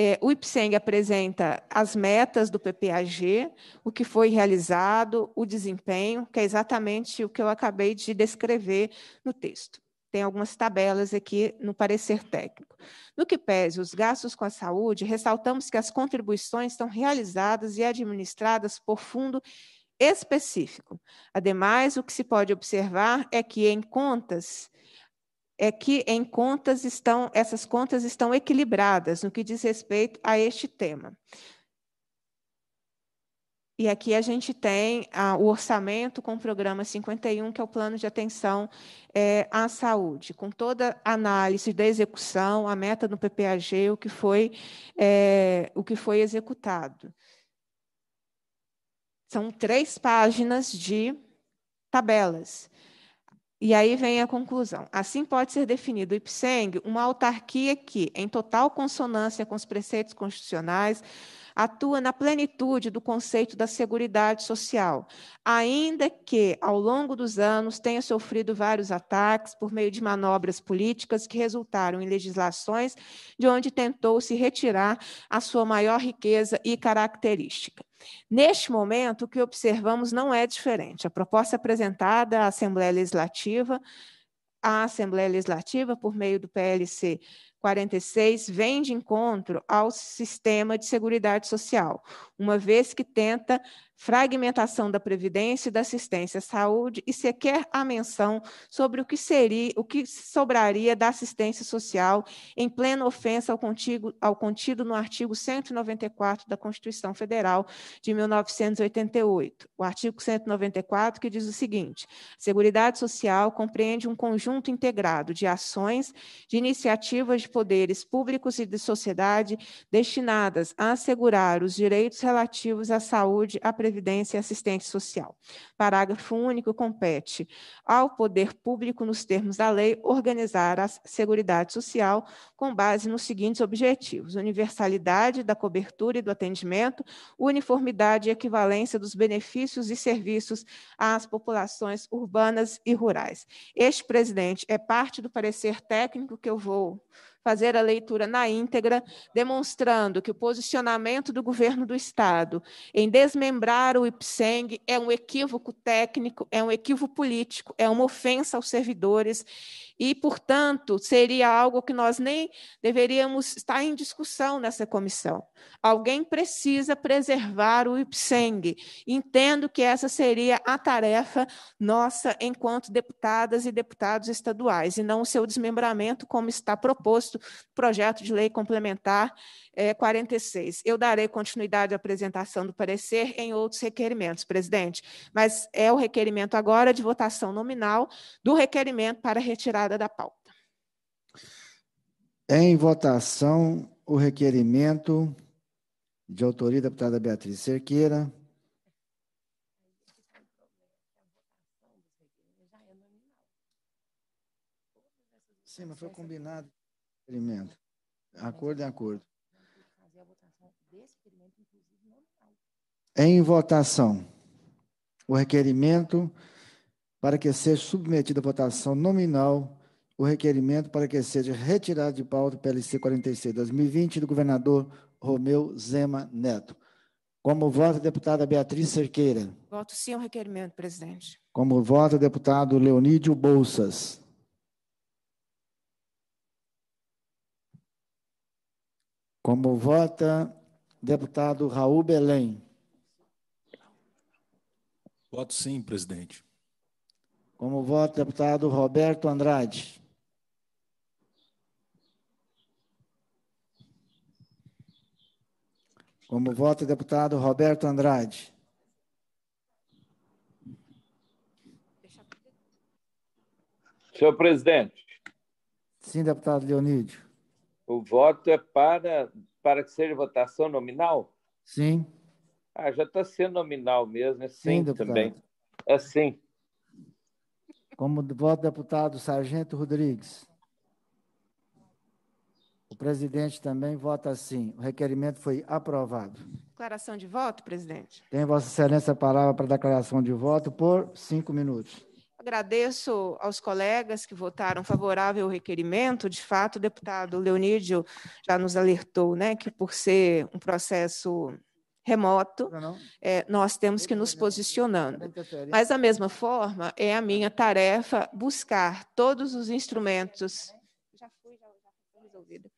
É, o IPSENG apresenta as metas do PPAG, o que foi realizado, o desempenho, que é exatamente o que eu acabei de descrever no texto. Tem algumas tabelas aqui no parecer técnico. No que pese os gastos com a saúde, ressaltamos que as contribuições estão realizadas e administradas por fundo específico. Ademais, o que se pode observar é que em contas é que em contas estão essas contas estão equilibradas no que diz respeito a este tema. E aqui a gente tem a, ah, o orçamento com o programa 51, que é o plano de atenção é, à saúde, com toda a análise da execução, a meta do PPAG, o que foi, é, o que foi executado. São três páginas de tabelas. E aí vem a conclusão. Assim pode ser definido o IPSENG uma autarquia que, em total consonância com os preceitos constitucionais, atua na plenitude do conceito da seguridade social, ainda que, ao longo dos anos, tenha sofrido vários ataques por meio de manobras políticas que resultaram em legislações de onde tentou se retirar a sua maior riqueza e característica. Neste momento, o que observamos não é diferente. A proposta apresentada à Assembleia Legislativa, à Assembleia Legislativa, por meio do PLC 46, vem de encontro ao sistema de Seguridade Social, uma vez que tenta fragmentação da previdência e da assistência à saúde e sequer a menção sobre o que seria, o que sobraria da assistência social em plena ofensa ao, contigo, ao contido no artigo 194 da Constituição Federal de 1988. O artigo 194 que diz o seguinte: Seguridade Social compreende um conjunto integrado de ações, de iniciativas de poderes públicos e de sociedade destinadas a assegurar os direitos relativos à saúde, à previdência Previdência e Assistência Social. Parágrafo único, compete ao poder público, nos termos da lei, organizar a Seguridade Social com base nos seguintes objetivos: universalidade da cobertura e do atendimento, uniformidade e equivalência dos benefícios e serviços às populações urbanas e rurais. Este, presidente, é parte do parecer técnico que eu vou fazer a leitura na íntegra, demonstrando que o posicionamento do governo do Estado em desmembrar o IPSENG é um equívoco técnico, é um equívoco político, é uma ofensa aos servidores e, portanto, seria algo que nós nem deveríamos estar em discussão nessa comissão. Alguém precisa preservar o IPSENG. Entendo que essa seria a tarefa nossa enquanto deputadas e deputados estaduais, e não o seu desmembramento como está proposto proposto projeto de lei complementar é, 46. Eu darei continuidade à apresentação do parecer em outros requerimentos, presidente, mas é o requerimento agora de votação nominal do requerimento para retirada da pauta. Em votação, o requerimento de autoria da deputada Beatriz Cerqueira. Sim, mas foi combinado experimento. Acordo em é acordo. Em votação, o requerimento para que seja submetido à votação nominal o requerimento para que seja retirado de pauta o PLC 46 2020 do governador Romeu Zema Neto. Como voto, deputada Beatriz Cerqueira? Voto sim ao requerimento, presidente. Como voto, deputado Leonídio Bolsas? Como vota deputado Raul Belém? Voto sim, presidente. Como vota deputado Roberto Andrade? Como vota deputado Roberto Andrade? Senhor presidente. Sim, deputado Leonídio. O voto é para, para que seja votação nominal? Sim. Ah, já está sendo nominal mesmo, é sim, sim também. É sim. Como voto deputado Sargento Rodrigues. O presidente também vota sim. O requerimento foi aprovado. Declaração de voto, presidente. Tem Vossa Excelência a palavra para declaração de voto por cinco minutos. Agradeço aos colegas que votaram favorável ao requerimento. De fato, o deputado Leonídio já nos alertou né, que, por ser um processo remoto, é, nós temos que nos né? posicionando. Mas, da mesma forma, é a minha tarefa buscar todos os instrumentos. Já fui, já, já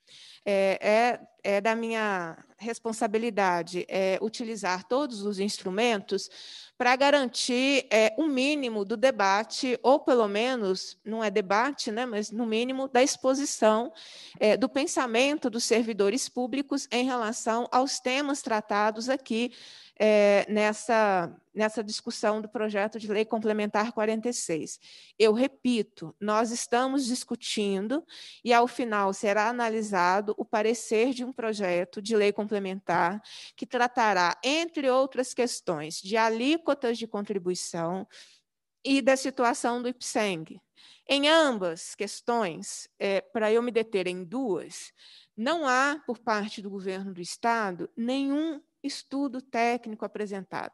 É, é, é da minha responsabilidade é utilizar todos os instrumentos para garantir é, um mínimo do debate, ou pelo menos, não é debate, né, mas no mínimo da exposição é, do pensamento dos servidores públicos em relação aos temas tratados aqui é, nessa, nessa discussão do projeto de lei complementar 46. Eu repito, nós estamos discutindo e, ao final, será analisado o parecer de um projeto de lei complementar complementar, que tratará, entre outras questões, de alíquotas de contribuição e da situação do IPSENG. Em ambas questões, é, para eu me deter em duas, não há, por parte do governo do Estado, nenhum estudo técnico apresentado.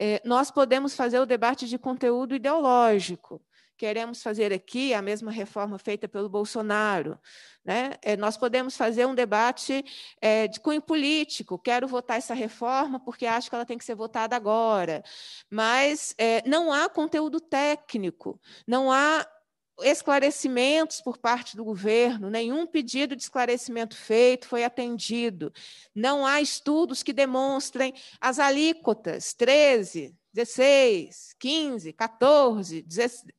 É, nós podemos fazer o debate de conteúdo ideológico, queremos fazer aqui a mesma reforma feita pelo Bolsonaro. Né? É, nós podemos fazer um debate é, de cunho político. Quero votar essa reforma porque acho que ela tem que ser votada agora. Mas é, não há conteúdo técnico, não há esclarecimentos por parte do governo, nenhum pedido de esclarecimento feito foi atendido. Não há estudos que demonstrem as alíquotas 13, 16, 15, 14,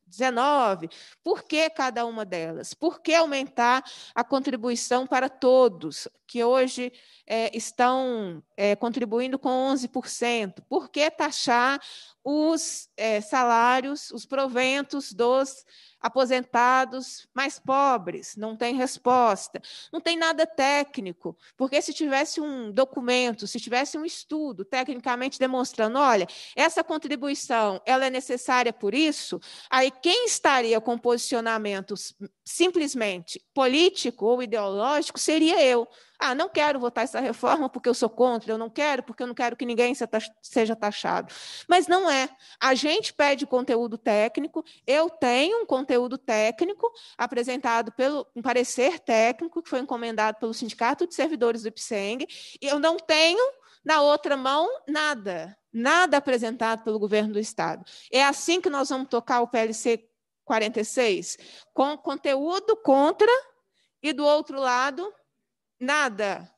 19. Por que cada uma delas? Por que aumentar a contribuição para todos, que hoje é, estão é, contribuindo com 11%? Por que taxar os é, salários, os proventos dos aposentados mais pobres? Não tem resposta. Não tem nada técnico, porque se tivesse um documento, se tivesse um estudo tecnicamente demonstrando, olha, essa contribuição ela é necessária por isso, aí quem estaria com posicionamentos simplesmente político ou ideológico seria eu. Ah, não quero votar essa reforma porque eu sou contra, eu não quero porque eu não quero que ninguém seja taxado. Mas não é. A gente pede conteúdo técnico, eu tenho um conteúdo técnico apresentado pelo um parecer técnico que foi encomendado pelo Sindicato de Servidores do IPSENG, e eu não tenho na outra mão, nada. Nada apresentado pelo governo do Estado. É assim que nós vamos tocar o PLC 46, com conteúdo contra, e do outro lado, nada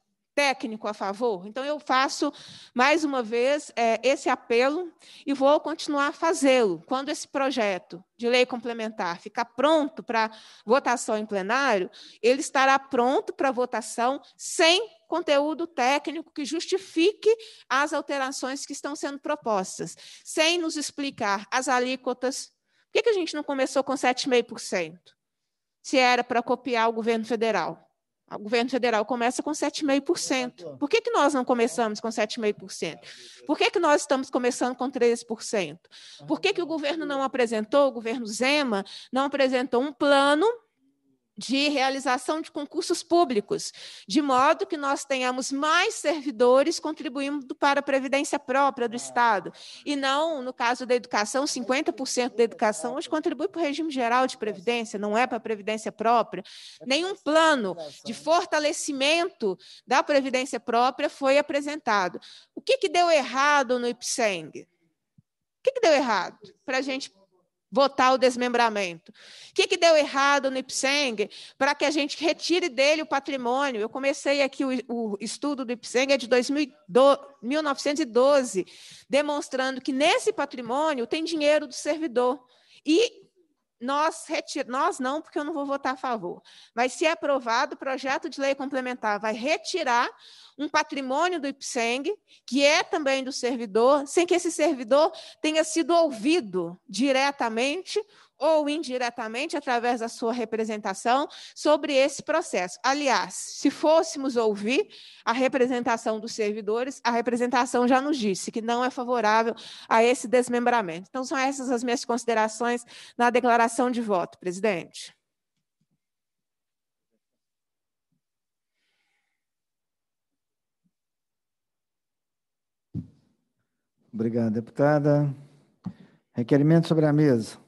técnico a favor. Então, eu faço, mais uma vez, é, esse apelo e vou continuar fazendo. fazê-lo. Quando esse projeto de lei complementar ficar pronto para votação em plenário, ele estará pronto para votação sem conteúdo técnico que justifique as alterações que estão sendo propostas, sem nos explicar as alíquotas. Por que, que a gente não começou com 7,5%? Se era para copiar o governo federal. O governo federal começa com 7,5%. Por que, que nós não começamos com 7,5%? Por que, que nós estamos começando com 13%? Por que, que o governo não apresentou, o governo Zema, não apresentou um plano de realização de concursos públicos, de modo que nós tenhamos mais servidores contribuindo para a previdência própria do é. Estado, e não, no caso da educação, 50% da educação hoje contribui para o regime geral de previdência, não é para a previdência própria. É Nenhum plano de fortalecimento da previdência própria foi apresentado. O que, que deu errado no IPSENG? O que, que deu errado para a gente votar o desmembramento. O que, que deu errado no Ipseng para que a gente retire dele o patrimônio? Eu comecei aqui o, o estudo do Ipseng é de 2012, 1912, demonstrando que nesse patrimônio tem dinheiro do servidor. E nós, retir... nós não, porque eu não vou votar a favor, mas se é aprovado, o projeto de lei complementar vai retirar um patrimônio do IPSENG, que é também do servidor, sem que esse servidor tenha sido ouvido diretamente ou indiretamente através da sua representação sobre esse processo. Aliás, se fôssemos ouvir a representação dos servidores, a representação já nos disse que não é favorável a esse desmembramento. Então, são essas as minhas considerações na declaração de voto, presidente. Obrigado, deputada. Requerimento sobre a mesa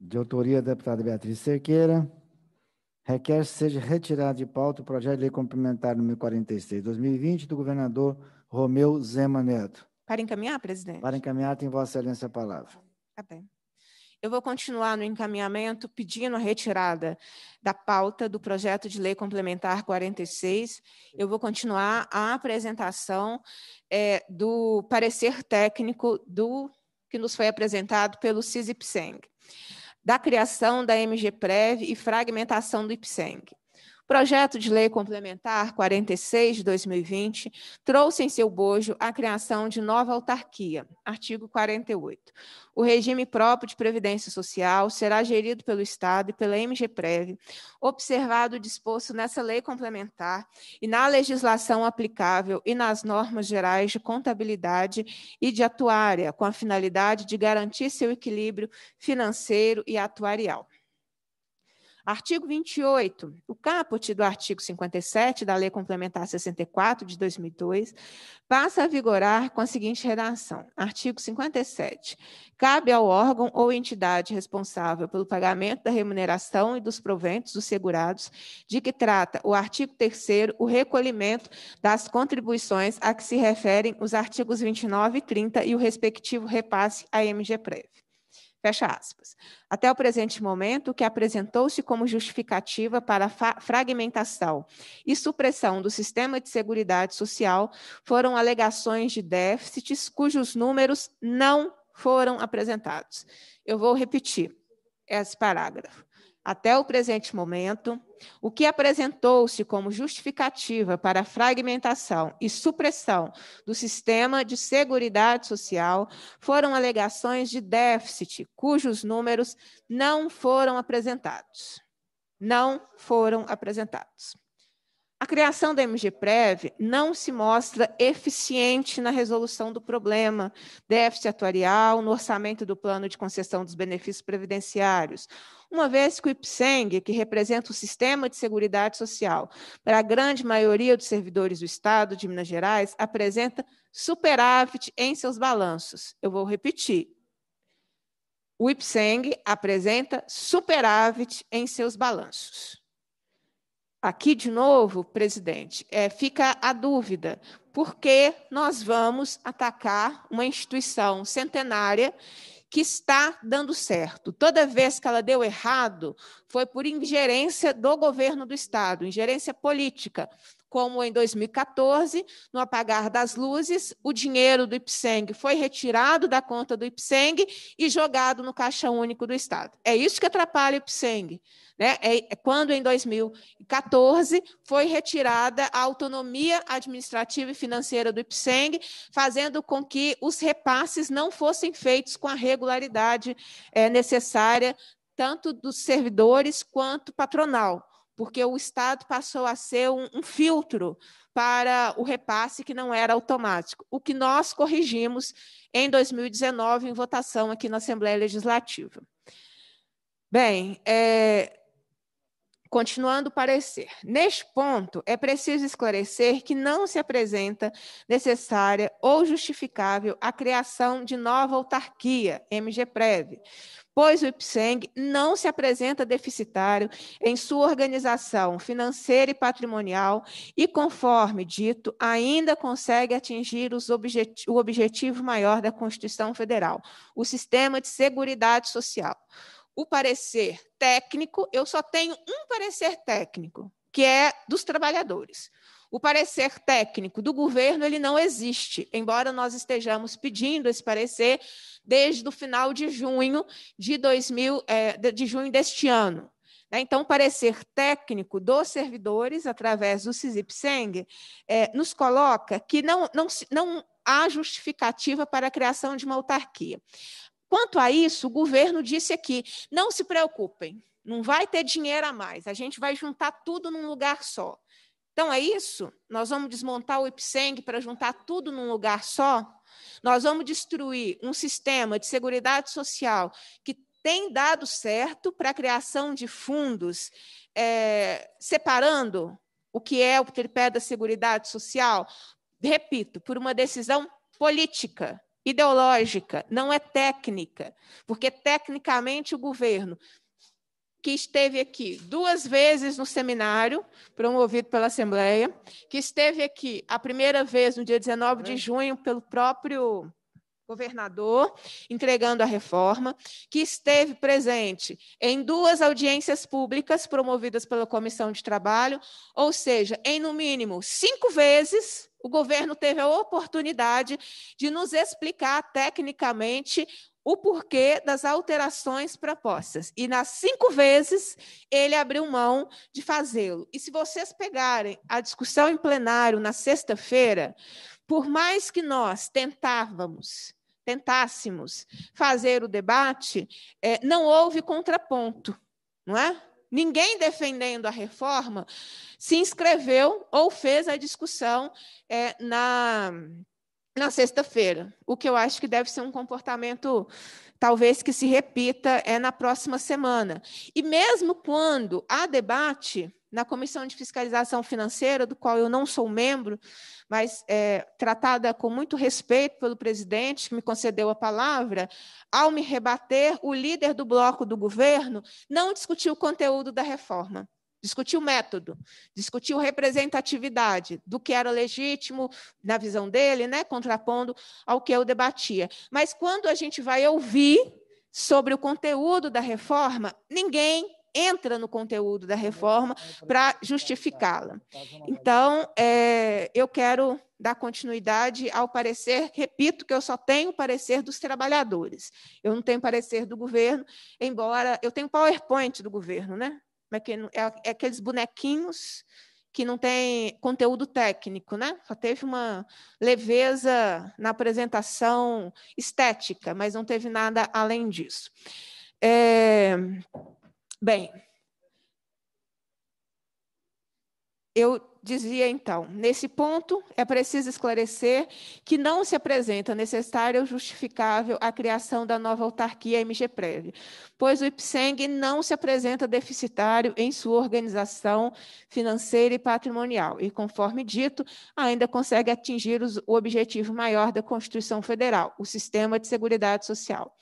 de autoria da deputada Beatriz Cerqueira, requer seja retirado de pauta o projeto de lei complementar número 46, 2020, do governador Romeu Zema Neto. Para encaminhar, presidente? Para encaminhar, tem Vossa Excelência a palavra. Tá Eu vou continuar no encaminhamento pedindo a retirada da pauta do projeto de lei complementar 46. Eu vou continuar a apresentação é, do parecer técnico do que nos foi apresentado pelo CISIPSENG da criação da MGPREV e fragmentação do IPSENG projeto de lei complementar 46 de 2020 trouxe em seu bojo a criação de nova autarquia, artigo 48. O regime próprio de previdência social será gerido pelo Estado e pela MGPREV, observado o disposto nessa lei complementar e na legislação aplicável e nas normas gerais de contabilidade e de atuária, com a finalidade de garantir seu equilíbrio financeiro e atuarial. Artigo 28. O caput do artigo 57 da Lei Complementar 64 de 2002 passa a vigorar com a seguinte redação: Artigo 57. Cabe ao órgão ou entidade responsável pelo pagamento da remuneração e dos proventos dos segurados, de que trata o artigo 3 o recolhimento das contribuições a que se referem os artigos 29 e 30 e o respectivo repasse à MGPREV. Fecha aspas. Até o presente momento, o que apresentou-se como justificativa para a fragmentação e supressão do sistema de seguridade social foram alegações de déficits cujos números não foram apresentados. Eu vou repetir esse parágrafo até o presente momento, o que apresentou-se como justificativa para a fragmentação e supressão do sistema de seguridade social foram alegações de déficit, cujos números não foram apresentados. Não foram apresentados. A criação da MGPREV não se mostra eficiente na resolução do problema, déficit atuarial, no orçamento do plano de concessão dos benefícios previdenciários, uma vez que o IPSENG, que representa o sistema de seguridade social, para a grande maioria dos servidores do Estado de Minas Gerais, apresenta superávit em seus balanços. Eu vou repetir. O IPSENG apresenta superávit em seus balanços. Aqui, de novo, presidente, é, fica a dúvida: por que nós vamos atacar uma instituição centenária que está dando certo? Toda vez que ela deu errado, foi por ingerência do governo do Estado, ingerência política como em 2014, no apagar das luzes, o dinheiro do IPSENG foi retirado da conta do IPSENG e jogado no Caixa Único do Estado. É isso que atrapalha o IPSENG. Né? É, é quando, em 2014, foi retirada a autonomia administrativa e financeira do IPSENG, fazendo com que os repasses não fossem feitos com a regularidade é, necessária tanto dos servidores quanto patronal porque o Estado passou a ser um, um, filtro para o repasse que não era automático, o que nós corrigimos em 2019 em votação aqui na Assembleia Legislativa. Bem, é, Continuando o parecer. Neste ponto, é preciso esclarecer que não se apresenta necessária ou justificável a criação de nova autarquia, MGPREV, pois o IPSENG não se apresenta deficitário em sua organização financeira e patrimonial e, conforme dito, ainda consegue atingir objet o objetivo maior da Constituição Federal, o sistema de Seguridade Social. O parecer técnico, eu só tenho um parecer técnico, que é dos trabalhadores. O parecer técnico do governo ele não existe, embora nós estejamos pedindo esse parecer desde o final de junho de 2000, é, de junho deste ano. Né? Então, o parecer técnico dos servidores, através do CISIPSENG, é, nos coloca que não, não, não há justificativa para a criação de uma autarquia. Quanto a isso, o governo disse aqui: não se preocupem, não vai ter dinheiro a mais, a gente vai juntar tudo num lugar só. Então é isso? Nós vamos desmontar o IPSENG para juntar tudo num lugar só? Nós vamos destruir um sistema de segurança social que tem dado certo para a criação de fundos, é, separando o que é o tripé da segurança social? Repito, por uma decisão política, ideológica, não é técnica, porque tecnicamente o governo que esteve aqui duas vezes no seminário promovido pela Assembleia, que esteve aqui a primeira vez no dia 19 de junho pelo próprio governador entregando a reforma, que esteve presente em duas audiências públicas promovidas pela Comissão de Trabalho, ou seja, em no mínimo cinco vezes o governo teve a oportunidade de nos explicar tecnicamente o porquê das alterações propostas. E nas cinco vezes ele abriu mão de fazê-lo. E se vocês pegarem a discussão em plenário na sexta-feira, por mais que nós tentávamos, tentássemos fazer o debate, é, não houve contraponto, não é? Ninguém defendendo a reforma se inscreveu ou fez a discussão é, na na sexta-feira. O que eu acho que deve ser um comportamento, talvez, que se repita é na próxima semana. E mesmo quando há debate na Comissão de Fiscalização Financeira, do qual eu não sou membro, mas é, tratada com muito respeito pelo presidente, que me concedeu a palavra, ao me rebater, o líder do bloco do governo não discutiu o conteúdo da reforma discutiu método, discutiu representatividade do que era legítimo na visão dele, né, contrapondo ao que eu debatia. Mas quando a gente vai ouvir sobre o conteúdo da reforma, ninguém entra no conteúdo da reforma para justificá-la. Então, é, eu quero dar continuidade ao parecer, repito que eu só tenho o parecer dos trabalhadores. Eu não tenho parecer do governo, embora eu tenho PowerPoint do governo, né? é que é, é, aqueles bonequinhos que não tem conteúdo técnico, né? Só teve uma leveza na apresentação estética, mas não teve nada além disso. É... Bem, eu Dizia então: nesse ponto, é preciso esclarecer que não se apresenta necessária ou justificável a criação da nova autarquia MGPREV, pois o IPSENG não se apresenta deficitário em sua organização financeira e patrimonial, e, conforme dito, ainda consegue atingir os, o objetivo maior da Constituição Federal, o sistema de Seguridade Social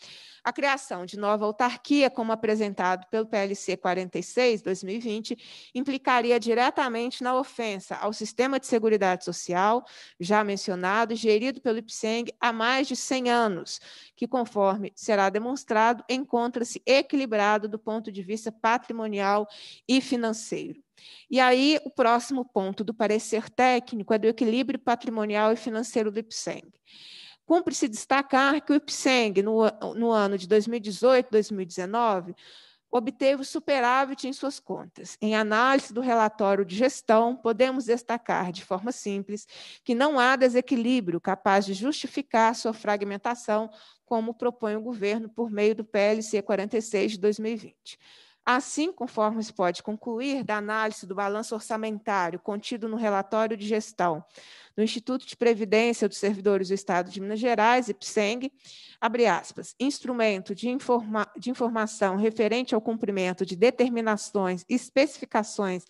a criação de nova autarquia, como apresentado pelo PLC 46/2020, implicaria diretamente na ofensa ao sistema de seguridade social, já mencionado, gerido pelo IPSENG há mais de 100 anos, que, conforme será demonstrado, encontra-se equilibrado do ponto de vista patrimonial e financeiro. E aí, o próximo ponto do parecer técnico é do equilíbrio patrimonial e financeiro do IPSENG. Cumpre-se destacar que o IPSENG, no, no ano de 2018 2019, obteve superávit em suas contas. Em análise do relatório de gestão, podemos destacar, de forma simples, que não há desequilíbrio capaz de justificar sua fragmentação, como propõe o governo por meio do PLC 46 de 2020. Assim, conforme se pode concluir da análise do balanço orçamentário contido no relatório de gestão do Instituto de Previdência dos Servidores do Estado de Minas Gerais, IPSENG, abre aspas, instrumento de, informa de informação referente ao cumprimento de determinações e especificações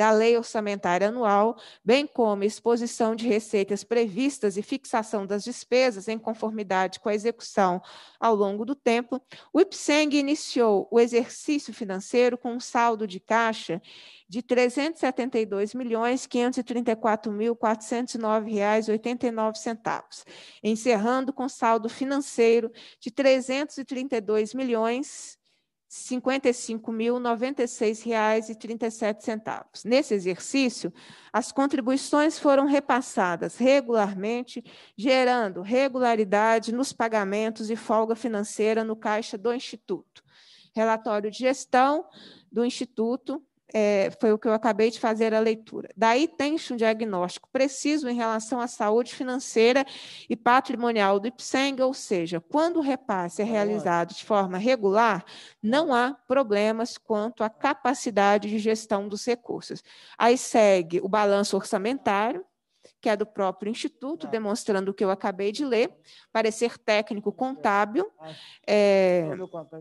da Lei Orçamentária Anual, bem como exposição de receitas previstas e fixação das despesas em conformidade com a execução ao longo do tempo, o IPSENG iniciou o exercício financeiro com um saldo de caixa de R$ 372.534.409,89, encerrando com saldo financeiro de R$ 332 milhões R$ 55.096,37. Nesse exercício, as contribuições foram repassadas regularmente, gerando regularidade nos pagamentos e folga financeira no caixa do instituto. Relatório de gestão do instituto é, foi o que eu acabei de fazer a leitura. Daí tem-se um diagnóstico preciso em relação à saúde financeira e patrimonial do IPSENG, ou seja, quando o repasse é tá realizado de forma regular, não há problemas quanto à capacidade de gestão dos recursos. Aí segue o balanço orçamentário, que é do próprio Instituto, tá. demonstrando o que eu acabei de ler, parecer técnico contábil, ah, é, tá,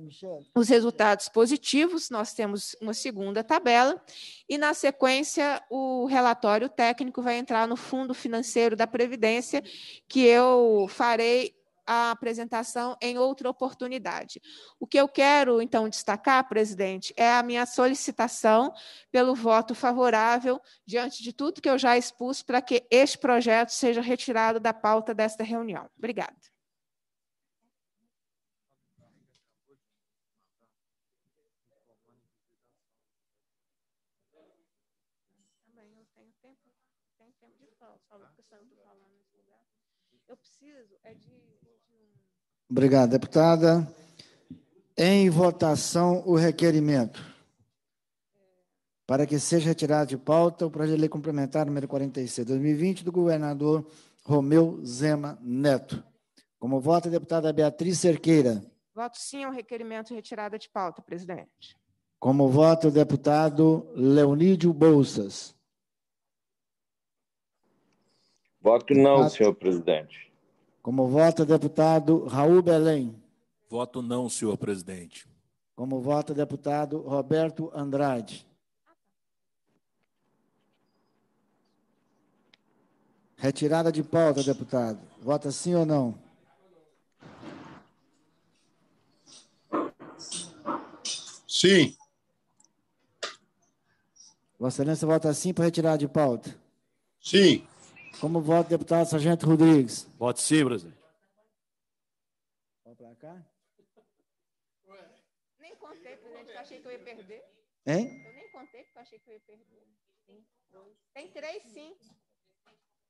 os resultados positivos, nós temos uma segunda tabela, e na sequência o relatório técnico vai entrar no fundo financeiro da Previdência, que eu farei a apresentação em outra oportunidade. O que eu quero, então, destacar, presidente, é a minha solicitação pelo voto favorável, diante de tudo que eu já expus, para que este projeto seja retirado da pauta desta reunião. Obrigada. Eu preciso é de Obrigado, deputada. Em votação, o requerimento. Para que seja retirado de pauta o projeto de lei complementar número 46, 2020, do governador Romeu Zema Neto. Como vota a deputada Beatriz Cerqueira. Voto sim ao requerimento retirada de pauta, presidente. Como vota o deputado Leonídio Bolsas. Voto não, senhor presidente. Como vota deputado Raul Belém. Voto não, senhor presidente. Como vota deputado Roberto Andrade. Retirada de pauta, deputado. Vota sim ou não? Sim. Vossa Excelência vota sim para retirar de pauta? Sim. Como voto, deputado Sargento Rodrigues? Voto sim, presidente. Vamos para cá? Nem contei, presidente, que achei que eu ia perder. Hein? Eu nem contei, porque achei que eu ia perder. Tem três sim.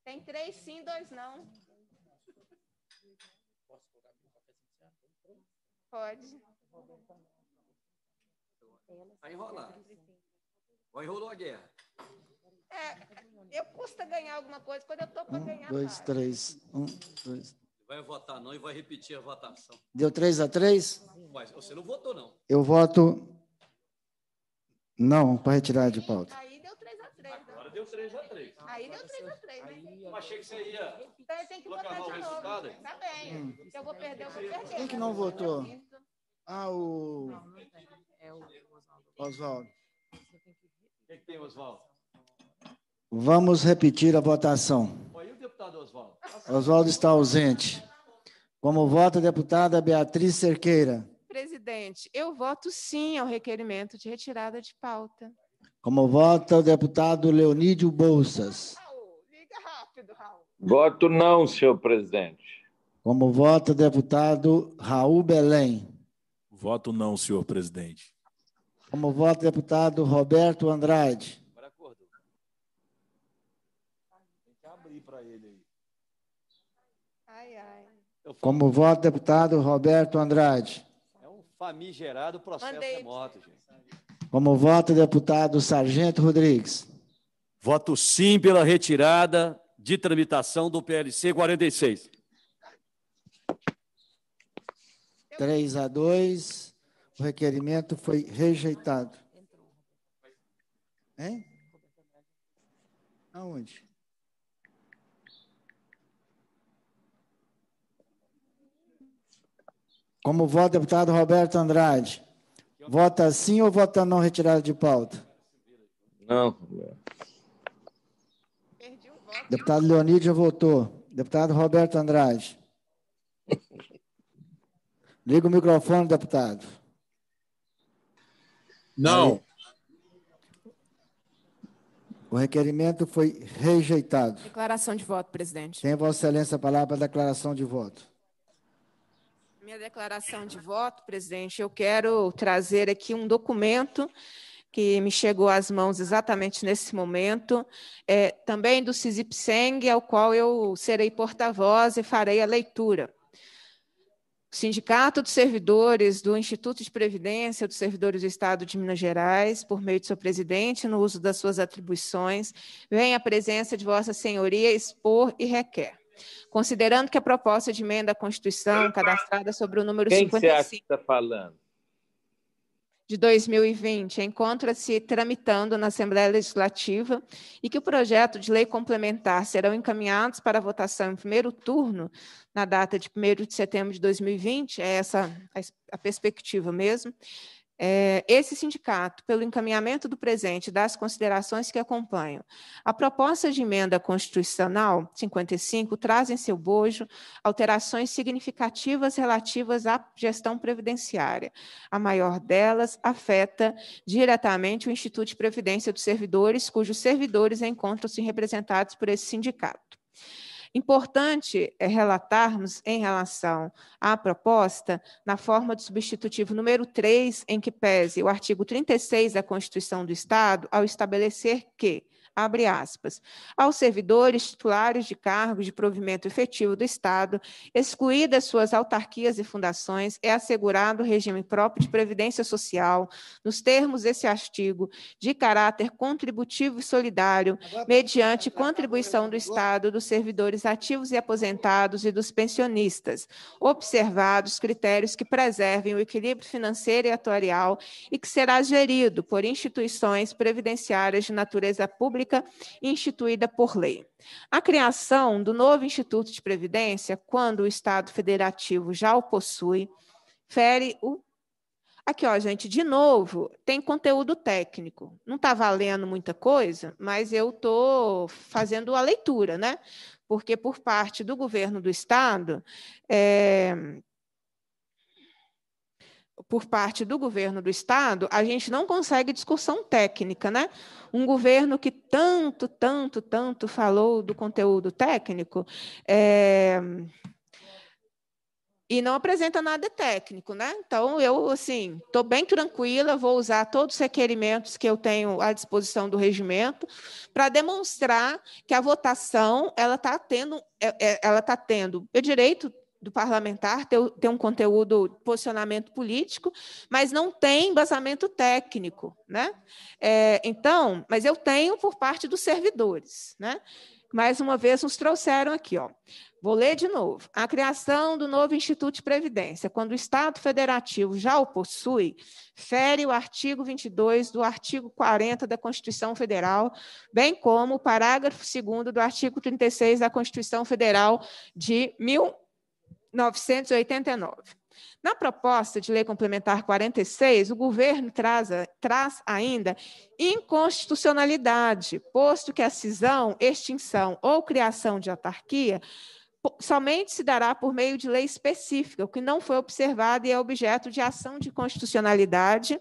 Tem três sim, dois não. Posso colocar aqui Pode. Tá Vai enrolar. Vai enrolou a guerra. É, eu custa ganhar alguma coisa quando eu estou para um, ganhar. Dois, três. Um, dois. Vai votar não e vai repetir a votação. Deu três a três? Mas você não votou, não. Eu voto. Não, para retirar de pauta. Aí deu 3 a 3 né? Agora deu 3 a 3 Aí deu 3 três, 3 né? Eu achei que você ia. Então eu tenho que votar de novo. Resultado. Tá bem. Hum. Se eu vou perder, eu vou perder. Quem que não votou? Ah, o. É o Oswaldo. Oswaldo. O que tem, Oswaldo? Vamos repetir a votação. o deputado Oswaldo. Oswaldo está ausente. Como vota a deputada Beatriz Cerqueira? Presidente, eu voto sim ao requerimento de retirada de pauta. Como vota o deputado Leonídio Bolsas? Raul, liga rápido, Raul. Voto não, senhor presidente. Como vota o deputado Raul Belém? Voto não, senhor presidente. Como vota o deputado Roberto Andrade? Como voto, deputado Roberto Andrade. É um famigerado processo Mandei. remoto, gente. Como voto, deputado Sargento Rodrigues. Voto sim pela retirada de tramitação do PLC 46. 3 a 2. O requerimento foi rejeitado. Hein? Aonde? Como vota o deputado Roberto Andrade? Vota sim ou vota não retirada de pauta? Não. Deputado Leonídio votou. Deputado Roberto Andrade. Liga o microfone, deputado. Não. O requerimento foi rejeitado. Declaração de voto, presidente. Tem Vossa Excelência a palavra para declaração de voto minha declaração de voto, presidente, eu quero trazer aqui um documento que me chegou às mãos exatamente nesse momento, é, também do Sisipseng, ao qual eu serei porta-voz e farei a leitura. O Sindicato dos Servidores do Instituto de Previdência dos Servidores do Estado de Minas Gerais, por meio de seu presidente, no uso das suas atribuições, vem à presença de Vossa Senhoria expor e requer. Considerando que a proposta de emenda à Constituição, cadastrada sobre o número Quem 55. Quem você está falando? de 2020 encontra-se tramitando na Assembleia Legislativa e que o projeto de lei complementar serão encaminhados para votação em primeiro turno, na data de 1 de setembro de 2020, é essa a perspectiva mesmo, é, esse sindicato, pelo encaminhamento do presente das considerações que acompanham, a proposta de emenda constitucional 55 traz em seu bojo alterações significativas relativas à gestão previdenciária. A maior delas afeta diretamente o Instituto de Previdência dos Servidores, cujos servidores encontram-se representados por esse sindicato. Importante é relatarmos em relação à proposta, na forma de substitutivo número 3, em que pese o artigo 36 da Constituição do Estado, ao estabelecer que abre aspas, aos servidores titulares de cargos de provimento efetivo do Estado, excluídas suas autarquias e fundações, é assegurado o regime próprio de previdência social, nos termos desse artigo, de caráter contributivo e solidário, mediante tá contribuição do Estado, dos servidores ativos e aposentados e dos pensionistas, observados critérios que preservem o equilíbrio financeiro e atuarial e que será gerido por instituições previdenciárias de natureza pública Pública instituída por lei. A criação do novo Instituto de Previdência, quando o Estado Federativo já o possui, fere o Aqui, ó, gente, de novo, tem conteúdo técnico. Não está valendo muita coisa, mas eu estou fazendo a leitura, né? Porque por parte do governo do estado, é, por parte do governo do estado, a gente não consegue discussão técnica, né? Um governo que tanto, tanto, tanto falou do conteúdo técnico é... e não apresenta nada técnico, né? Então eu assim estou bem tranquila, vou usar todos os requerimentos que eu tenho à disposição do regimento para demonstrar que a votação ela está tendo, é, é, ela está tendo, eu direito do parlamentar ter, ter um conteúdo, posicionamento político, mas não tem embasamento técnico, né? É, então, mas eu tenho por parte dos servidores, né? Mais uma vez nos trouxeram aqui, ó. Vou ler de novo. A criação do novo Instituto de Previdência, quando o Estado Federativo já o possui, fere o artigo 22 do artigo 40 da Constituição Federal, bem como o parágrafo 2 do artigo 36 da Constituição Federal de 19 989. Na proposta de lei complementar 46, o governo traz, traz, ainda inconstitucionalidade, posto que a cisão, extinção ou criação de autarquia somente se dará por meio de lei específica, o que não foi observado e é objeto de ação de constitucionalidade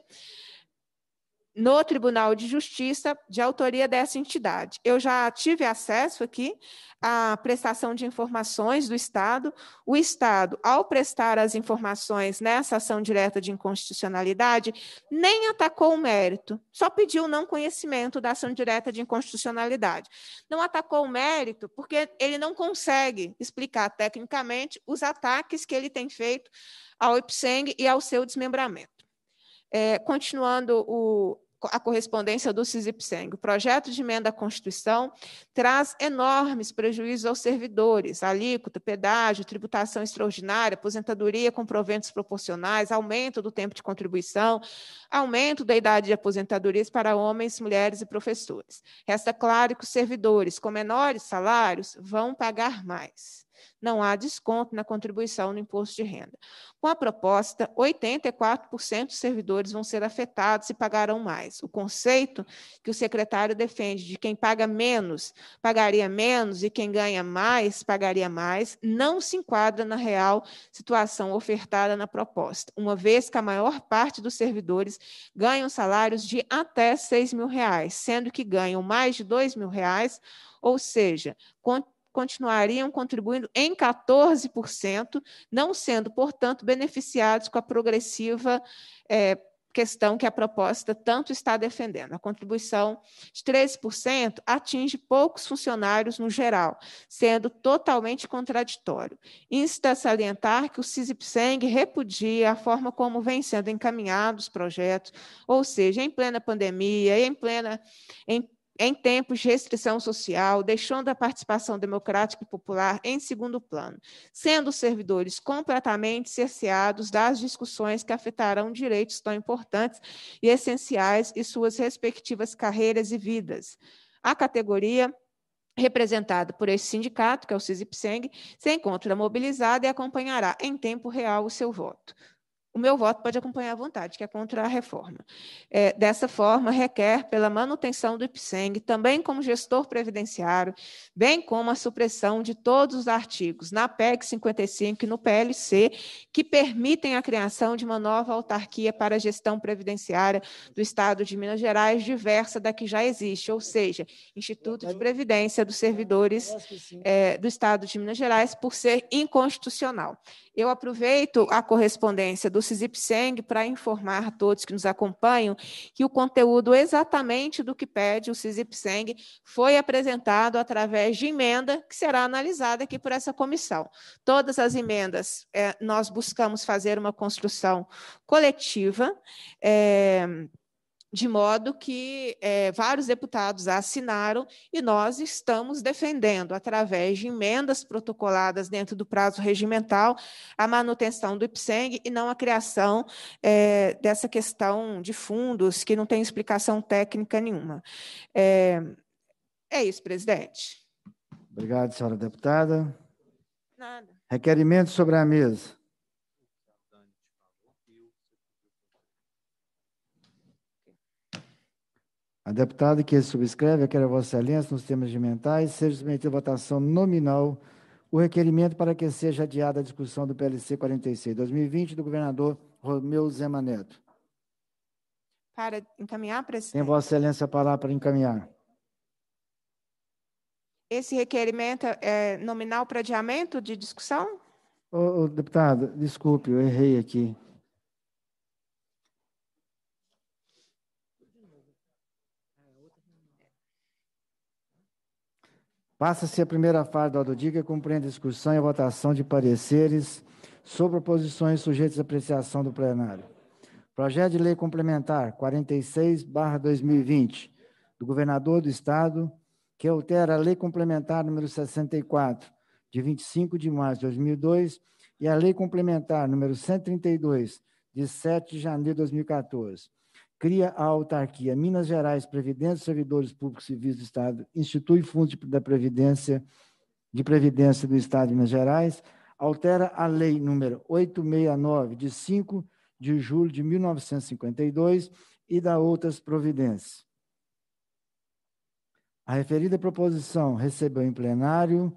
no Tribunal de Justiça de autoria dessa entidade. Eu já tive acesso aqui à prestação de informações do Estado. O Estado, ao prestar as informações nessa ação direta de inconstitucionalidade, nem atacou o mérito, só pediu não conhecimento da ação direta de inconstitucionalidade. Não atacou o mérito porque ele não consegue explicar tecnicamente os ataques que ele tem feito ao IPSENG e ao seu desmembramento. É, continuando o, a correspondência do CISIPSENG. O projeto de emenda à Constituição traz enormes prejuízos aos servidores, alíquota, pedágio, tributação extraordinária, aposentadoria com proventos proporcionais, aumento do tempo de contribuição, aumento da idade de aposentadorias para homens, mulheres e professores. Resta claro que os servidores com menores salários vão pagar mais. Não há desconto na contribuição no imposto de renda. Com a proposta, 84% dos servidores vão ser afetados e pagarão mais. O conceito que o secretário defende de quem paga menos pagaria menos e quem ganha mais pagaria mais não se enquadra na real situação ofertada na proposta, uma vez que a maior parte dos servidores ganham salários de até 6 mil reais, sendo que ganham mais de 2 mil reais, ou seja, continuariam contribuindo em 14%, não sendo, portanto, beneficiados com a progressiva é, questão que a proposta tanto está defendendo. A contribuição de 13% atinge poucos funcionários no geral, sendo totalmente contraditório. Insta salientar que o CISIPSENG repudia a forma como vem sendo encaminhados os projetos, ou seja, em plena pandemia, em plena, em em tempos de restrição social, deixando a participação democrática e popular em segundo plano, sendo os servidores completamente cerceados das discussões que afetarão direitos tão importantes e essenciais e suas respectivas carreiras e vidas. A categoria representada por esse sindicato, que é o CISIPSENG, se encontra mobilizada e acompanhará em tempo real o seu voto o meu voto pode acompanhar à vontade, que é contra a reforma. É, dessa forma, requer pela manutenção do IPSENG, também como gestor previdenciário, bem como a supressão de todos os artigos na PEC 55 e no PLC, que permitem a criação de uma nova autarquia para a gestão previdenciária do Estado de Minas Gerais, diversa da que já existe, ou seja, Instituto de Previdência dos Servidores é, do Estado de Minas Gerais, por ser inconstitucional. Eu aproveito a correspondência do do Seng para informar a todos que nos acompanham que o conteúdo exatamente do que pede o Seng foi apresentado através de emenda que será analisada aqui por essa comissão. Todas as emendas, é, nós buscamos fazer uma construção coletiva. É, de modo que é, vários deputados assinaram e nós estamos defendendo, através de emendas protocoladas dentro do prazo regimental, a manutenção do IPSENG e não a criação é, dessa questão de fundos que não tem explicação técnica nenhuma. É, é isso, presidente. Obrigado, senhora deputada. Nada. Requerimento sobre a mesa. A deputada que subscreve, a quero a vossa excelência nos temas mentais, seja submetido à votação nominal o requerimento para que seja adiada a discussão do PLC 46 2020 do governador Romeu Zema Neto. Para encaminhar, presidente. Tem vossa excelência a palavra para encaminhar. Esse requerimento é nominal para adiamento de discussão? Ô, ô, deputado, desculpe, eu errei aqui. Passa-se a primeira fase do que compreende a discussão e a votação de pareceres sobre proposições sujeitas à apreciação do plenário. Projeto de Lei Complementar 46/2020 do Governador do Estado, que altera a Lei Complementar número 64 de 25 de março de 2002 e a Lei Complementar número 132 de 7 de janeiro de 2014 cria a autarquia Minas Gerais Previdência, servidores públicos civis do Estado, institui fundo da Previdência de Previdência do Estado de Minas Gerais, altera a lei número 869 de 5 de julho de 1952 e dá outras providências. A referida proposição recebeu em plenário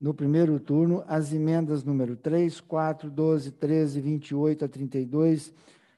no primeiro turno as emendas número 3, 4, 12, 13, 28 a 32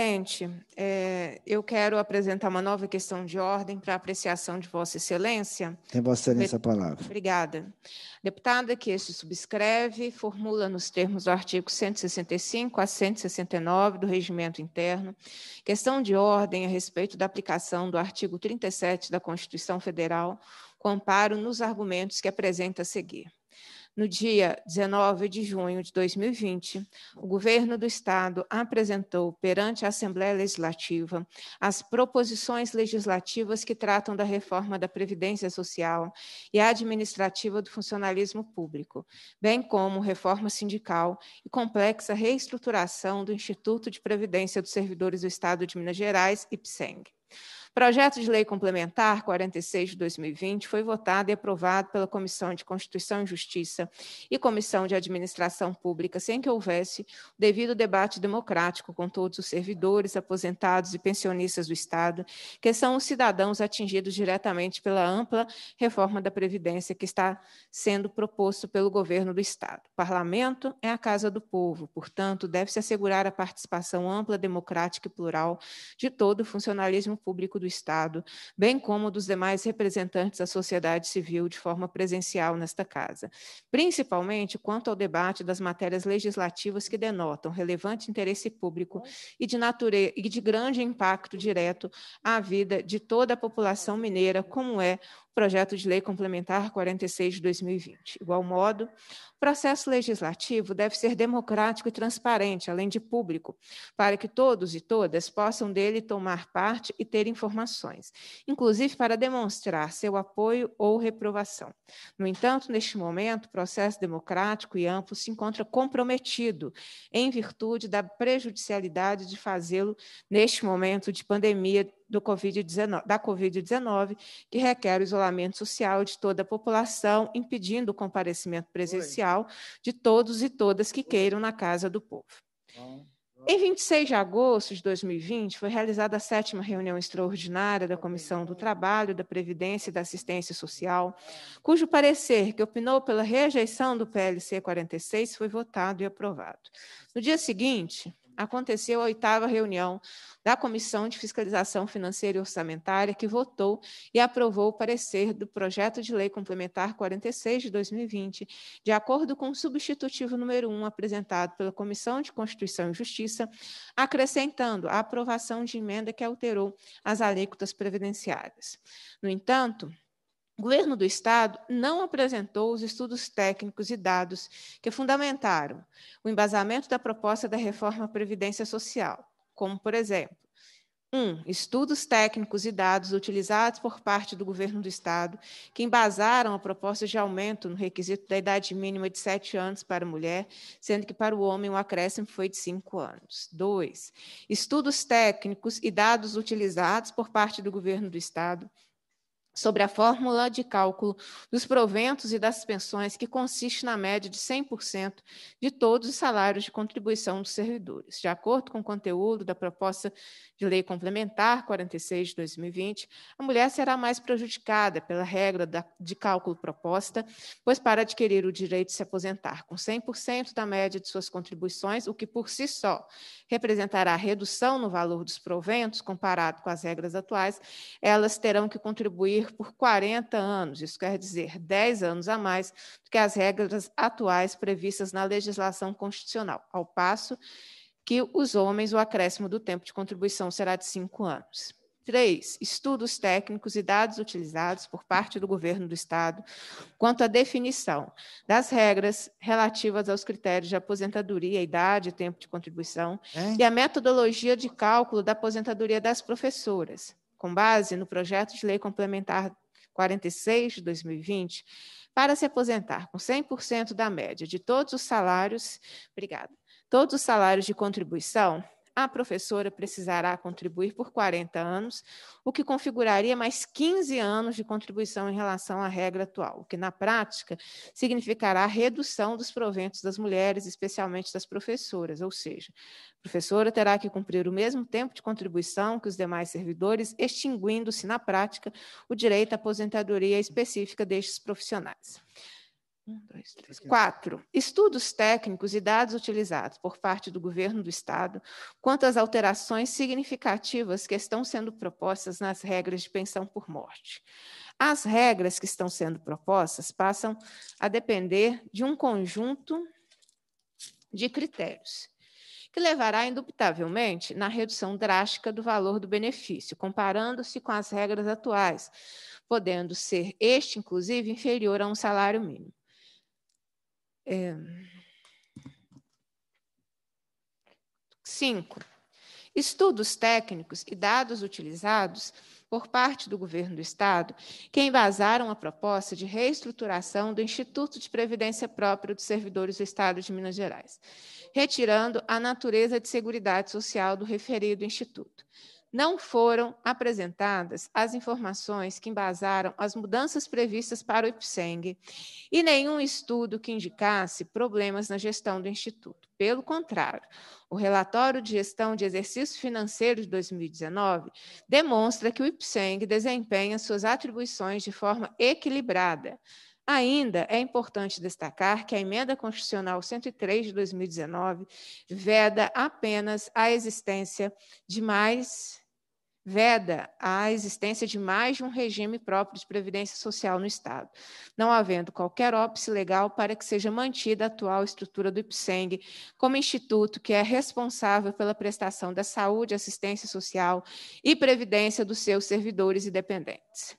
Gente, é, eu quero apresentar uma nova questão de ordem para apreciação de Vossa Excelência. Tem Vossa Excelência a palavra. Obrigada. Deputada que este subscreve, formula nos termos do artigo 165 a 169 do Regimento Interno, questão de ordem a respeito da aplicação do artigo 37 da Constituição Federal, com amparo nos argumentos que apresenta a seguir. No dia 19 de junho de 2020, o governo do Estado apresentou perante a Assembleia Legislativa as proposições legislativas que tratam da reforma da Previdência Social e administrativa do funcionalismo público, bem como reforma sindical e complexa reestruturação do Instituto de Previdência dos Servidores do Estado de Minas Gerais, IPSENG. Projeto de Lei Complementar 46 de 2020 foi votado e aprovado pela Comissão de Constituição e Justiça e Comissão de Administração Pública, sem que houvesse devido debate democrático com todos os servidores, aposentados e pensionistas do Estado, que são os cidadãos atingidos diretamente pela ampla reforma da Previdência que está sendo proposto pelo governo do Estado. O parlamento é a casa do povo, portanto, deve-se assegurar a participação ampla, democrática e plural de todo o funcionalismo público do Estado, bem como dos demais representantes da sociedade civil de forma presencial nesta Casa, principalmente quanto ao debate das matérias legislativas que denotam relevante interesse público e de, nature... e de grande impacto direto à vida de toda a população mineira, como é projeto de lei complementar 46 de 2020. Igual modo, o processo legislativo deve ser democrático e transparente, além de público, para que todos e todas possam dele tomar parte e ter informações, inclusive para demonstrar seu apoio ou reprovação. No entanto, neste momento, o processo democrático e amplo se encontra comprometido em virtude da prejudicialidade de fazê-lo neste momento de pandemia do COVID da Covid-19, que requer o isolamento social de toda a população, impedindo o comparecimento presencial de todos e todas que queiram na Casa do Povo. Em 26 de agosto de 2020, foi realizada a sétima reunião extraordinária da Comissão do Trabalho, da Previdência e da Assistência Social, cujo parecer, que opinou pela rejeição do PLC 46, foi votado e aprovado. No dia seguinte, aconteceu a oitava reunião da Comissão de Fiscalização Financeira e Orçamentária, que votou e aprovou o parecer do projeto de lei complementar 46 de 2020, de acordo com o substitutivo número 1 apresentado pela Comissão de Constituição e Justiça, acrescentando a aprovação de emenda que alterou as alíquotas previdenciárias. No entanto, o governo do Estado não apresentou os estudos técnicos e dados que fundamentaram o embasamento da proposta da reforma à Previdência Social, como, por exemplo, 1. Um, estudos técnicos e dados utilizados por parte do governo do Estado que embasaram a proposta de aumento no requisito da idade mínima de 7 anos para a mulher, sendo que para o homem o acréscimo foi de 5 anos. 2. Estudos técnicos e dados utilizados por parte do governo do Estado sobre a fórmula de cálculo dos proventos e das pensões, que consiste na média de 100% de todos os salários de contribuição dos servidores. De acordo com o conteúdo da proposta de lei complementar 46 de 2020, a mulher será mais prejudicada pela regra da, de cálculo proposta, pois para adquirir o direito de se aposentar com 100% da média de suas contribuições, o que por si só representará redução no valor dos proventos comparado com as regras atuais, elas terão que contribuir por 40 anos, isso quer dizer 10 anos a mais do que as regras atuais previstas na legislação constitucional, ao passo que os homens, o acréscimo do tempo de contribuição será de 5 anos. Três Estudos técnicos e dados utilizados por parte do governo do Estado quanto à definição das regras relativas aos critérios de aposentadoria, idade e tempo de contribuição hein? e a metodologia de cálculo da aposentadoria das professoras, com base no projeto de lei complementar 46 de 2020, para se aposentar com 100% da média de todos os salários, obrigada, todos os salários de contribuição, a professora precisará contribuir por 40 anos, o que configuraria mais 15 anos de contribuição em relação à regra atual, o que na prática significará a redução dos proventos das mulheres, especialmente das professoras, ou seja, a professora terá que cumprir o mesmo tempo de contribuição que os demais servidores, extinguindo-se na prática o direito à aposentadoria específica destes profissionais dois, três, quatro. Estudos técnicos e dados utilizados por parte do governo do Estado quanto às alterações significativas que estão sendo propostas nas regras de pensão por morte. As regras que estão sendo propostas passam a depender de um conjunto de critérios, que levará, indubitavelmente, na redução drástica do valor do benefício, comparando-se com as regras atuais, podendo ser este, inclusive, inferior a um salário mínimo. É... Cinco. Estudos técnicos e dados utilizados por parte do governo do Estado que embasaram a proposta de reestruturação do Instituto de Previdência Própria dos Servidores do Estado de Minas Gerais, retirando a natureza de seguridade social do referido instituto não foram apresentadas as informações que embasaram as mudanças previstas para o IPSENG e nenhum estudo que indicasse problemas na gestão do Instituto. Pelo contrário, o relatório de gestão de exercício financeiro de 2019 demonstra que o IPSENG desempenha suas atribuições de forma equilibrada, Ainda é importante destacar que a Emenda Constitucional 103 de 2019 veda apenas a existência de mais veda a existência de mais de um regime próprio de previdência social no Estado, não havendo qualquer ópice legal para que seja mantida a atual estrutura do IPSENG como instituto que é responsável pela prestação da saúde, assistência social e previdência dos seus servidores e dependentes.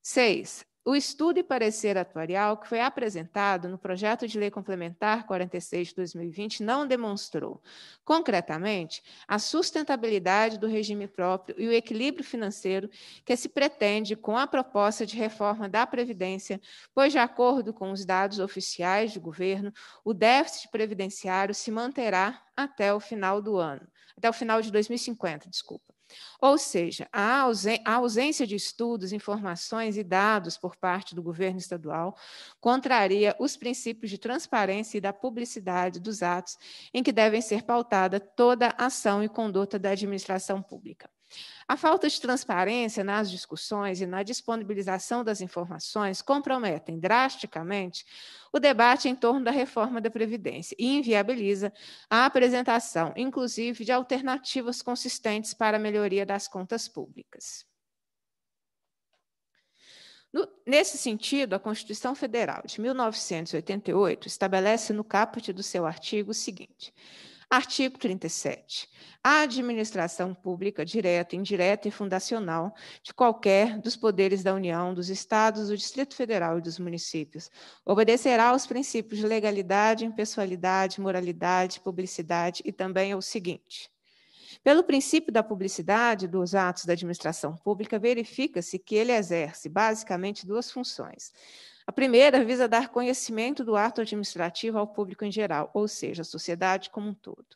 6 o estudo e parecer atuarial que foi apresentado no projeto de lei complementar 46 de 2020 não demonstrou, concretamente, a sustentabilidade do regime próprio e o equilíbrio financeiro que se pretende com a proposta de reforma da Previdência, pois, de acordo com os dados oficiais do governo, o déficit previdenciário se manterá até o final do ano, até o final de 2050, desculpa. Ou seja, a, ausência de estudos, informações e dados por parte do governo estadual contraria os princípios de transparência e da publicidade dos atos em que devem ser pautada toda a ação e conduta da administração pública. A falta de transparência nas discussões e na disponibilização das informações comprometem drasticamente o debate em torno da reforma da Previdência e inviabiliza a apresentação, inclusive, de alternativas consistentes para a melhoria das contas públicas. No, nesse sentido, a Constituição Federal de 1988 estabelece no caput do seu artigo o seguinte: Artigo 37. A administração pública, direta, indireta e fundacional de qualquer dos poderes da União, dos Estados, do Distrito Federal e dos municípios obedecerá aos princípios de legalidade, impessoalidade, moralidade, publicidade e também ao seguinte. Pelo princípio da publicidade dos atos da administração pública, verifica-se que ele exerce basicamente duas funções a primeira visa dar conhecimento do ato administrativo ao público em geral, ou seja, à sociedade como um todo.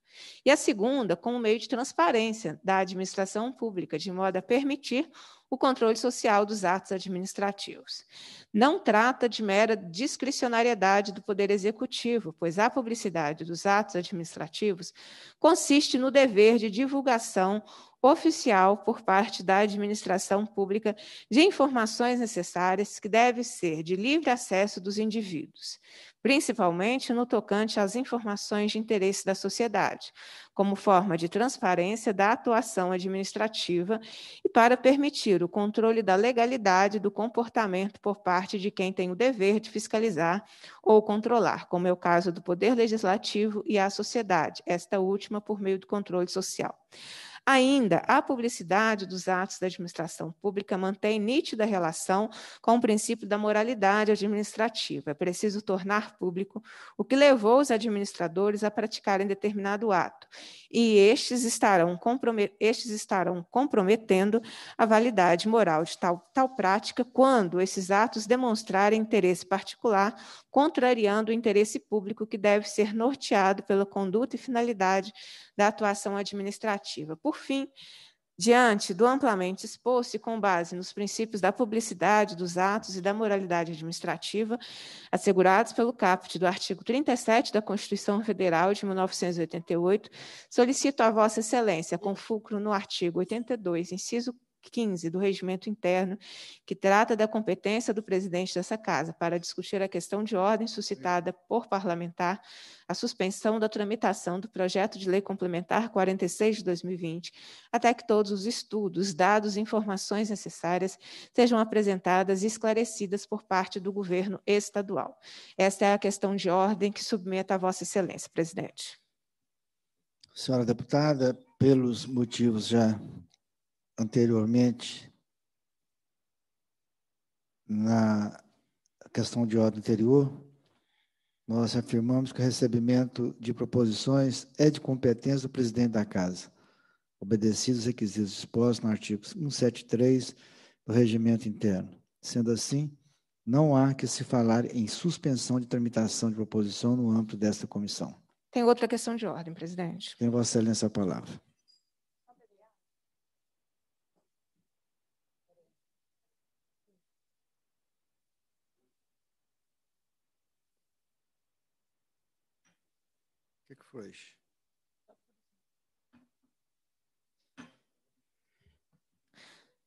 E a segunda, como meio de transparência da administração pública, de modo a permitir o controle social dos atos administrativos. Não trata de mera discricionariedade do Poder Executivo, pois a publicidade dos atos administrativos consiste no dever de divulgação oficial por parte da administração pública de informações necessárias que deve ser de livre acesso dos indivíduos principalmente no tocante às informações de interesse da sociedade, como forma de transparência da atuação administrativa e para permitir o controle da legalidade do comportamento por parte de quem tem o dever de fiscalizar ou controlar, como é o caso do Poder Legislativo e a sociedade, esta última por meio do controle social. Ainda, a publicidade dos atos da administração pública mantém nítida relação com o princípio da moralidade administrativa. É preciso tornar público o que levou os administradores a praticarem determinado ato, e estes estarão, estes estarão comprometendo a validade moral de tal, tal prática quando esses atos demonstrarem interesse particular, contrariando o interesse público que deve ser norteado pela conduta e finalidade da atuação administrativa. Por fim, Diante do amplamente exposto e com base nos princípios da publicidade dos atos e da moralidade administrativa, assegurados pelo caput do artigo 37 da Constituição Federal de 1988, solicito a Vossa Excelência, com fulcro no artigo 82, inciso 15 do Regimento Interno, que trata da competência do presidente dessa casa para discutir a questão de ordem suscitada por parlamentar, a suspensão da tramitação do projeto de lei complementar 46 de 2020, até que todos os estudos, dados e informações necessárias sejam apresentadas e esclarecidas por parte do governo estadual. Esta é a questão de ordem que submeta a Vossa Excelência, presidente. Senhora deputada, pelos motivos já anteriormente na questão de ordem anterior, nós afirmamos que o recebimento de proposições é de competência do presidente da Casa, obedecidos os requisitos dispostos no artigo 173 do Regimento Interno. Sendo assim, não há que se falar em suspensão de tramitação de proposição no âmbito desta comissão. Tem outra questão de ordem, presidente. Tem Vossa Excelência a palavra.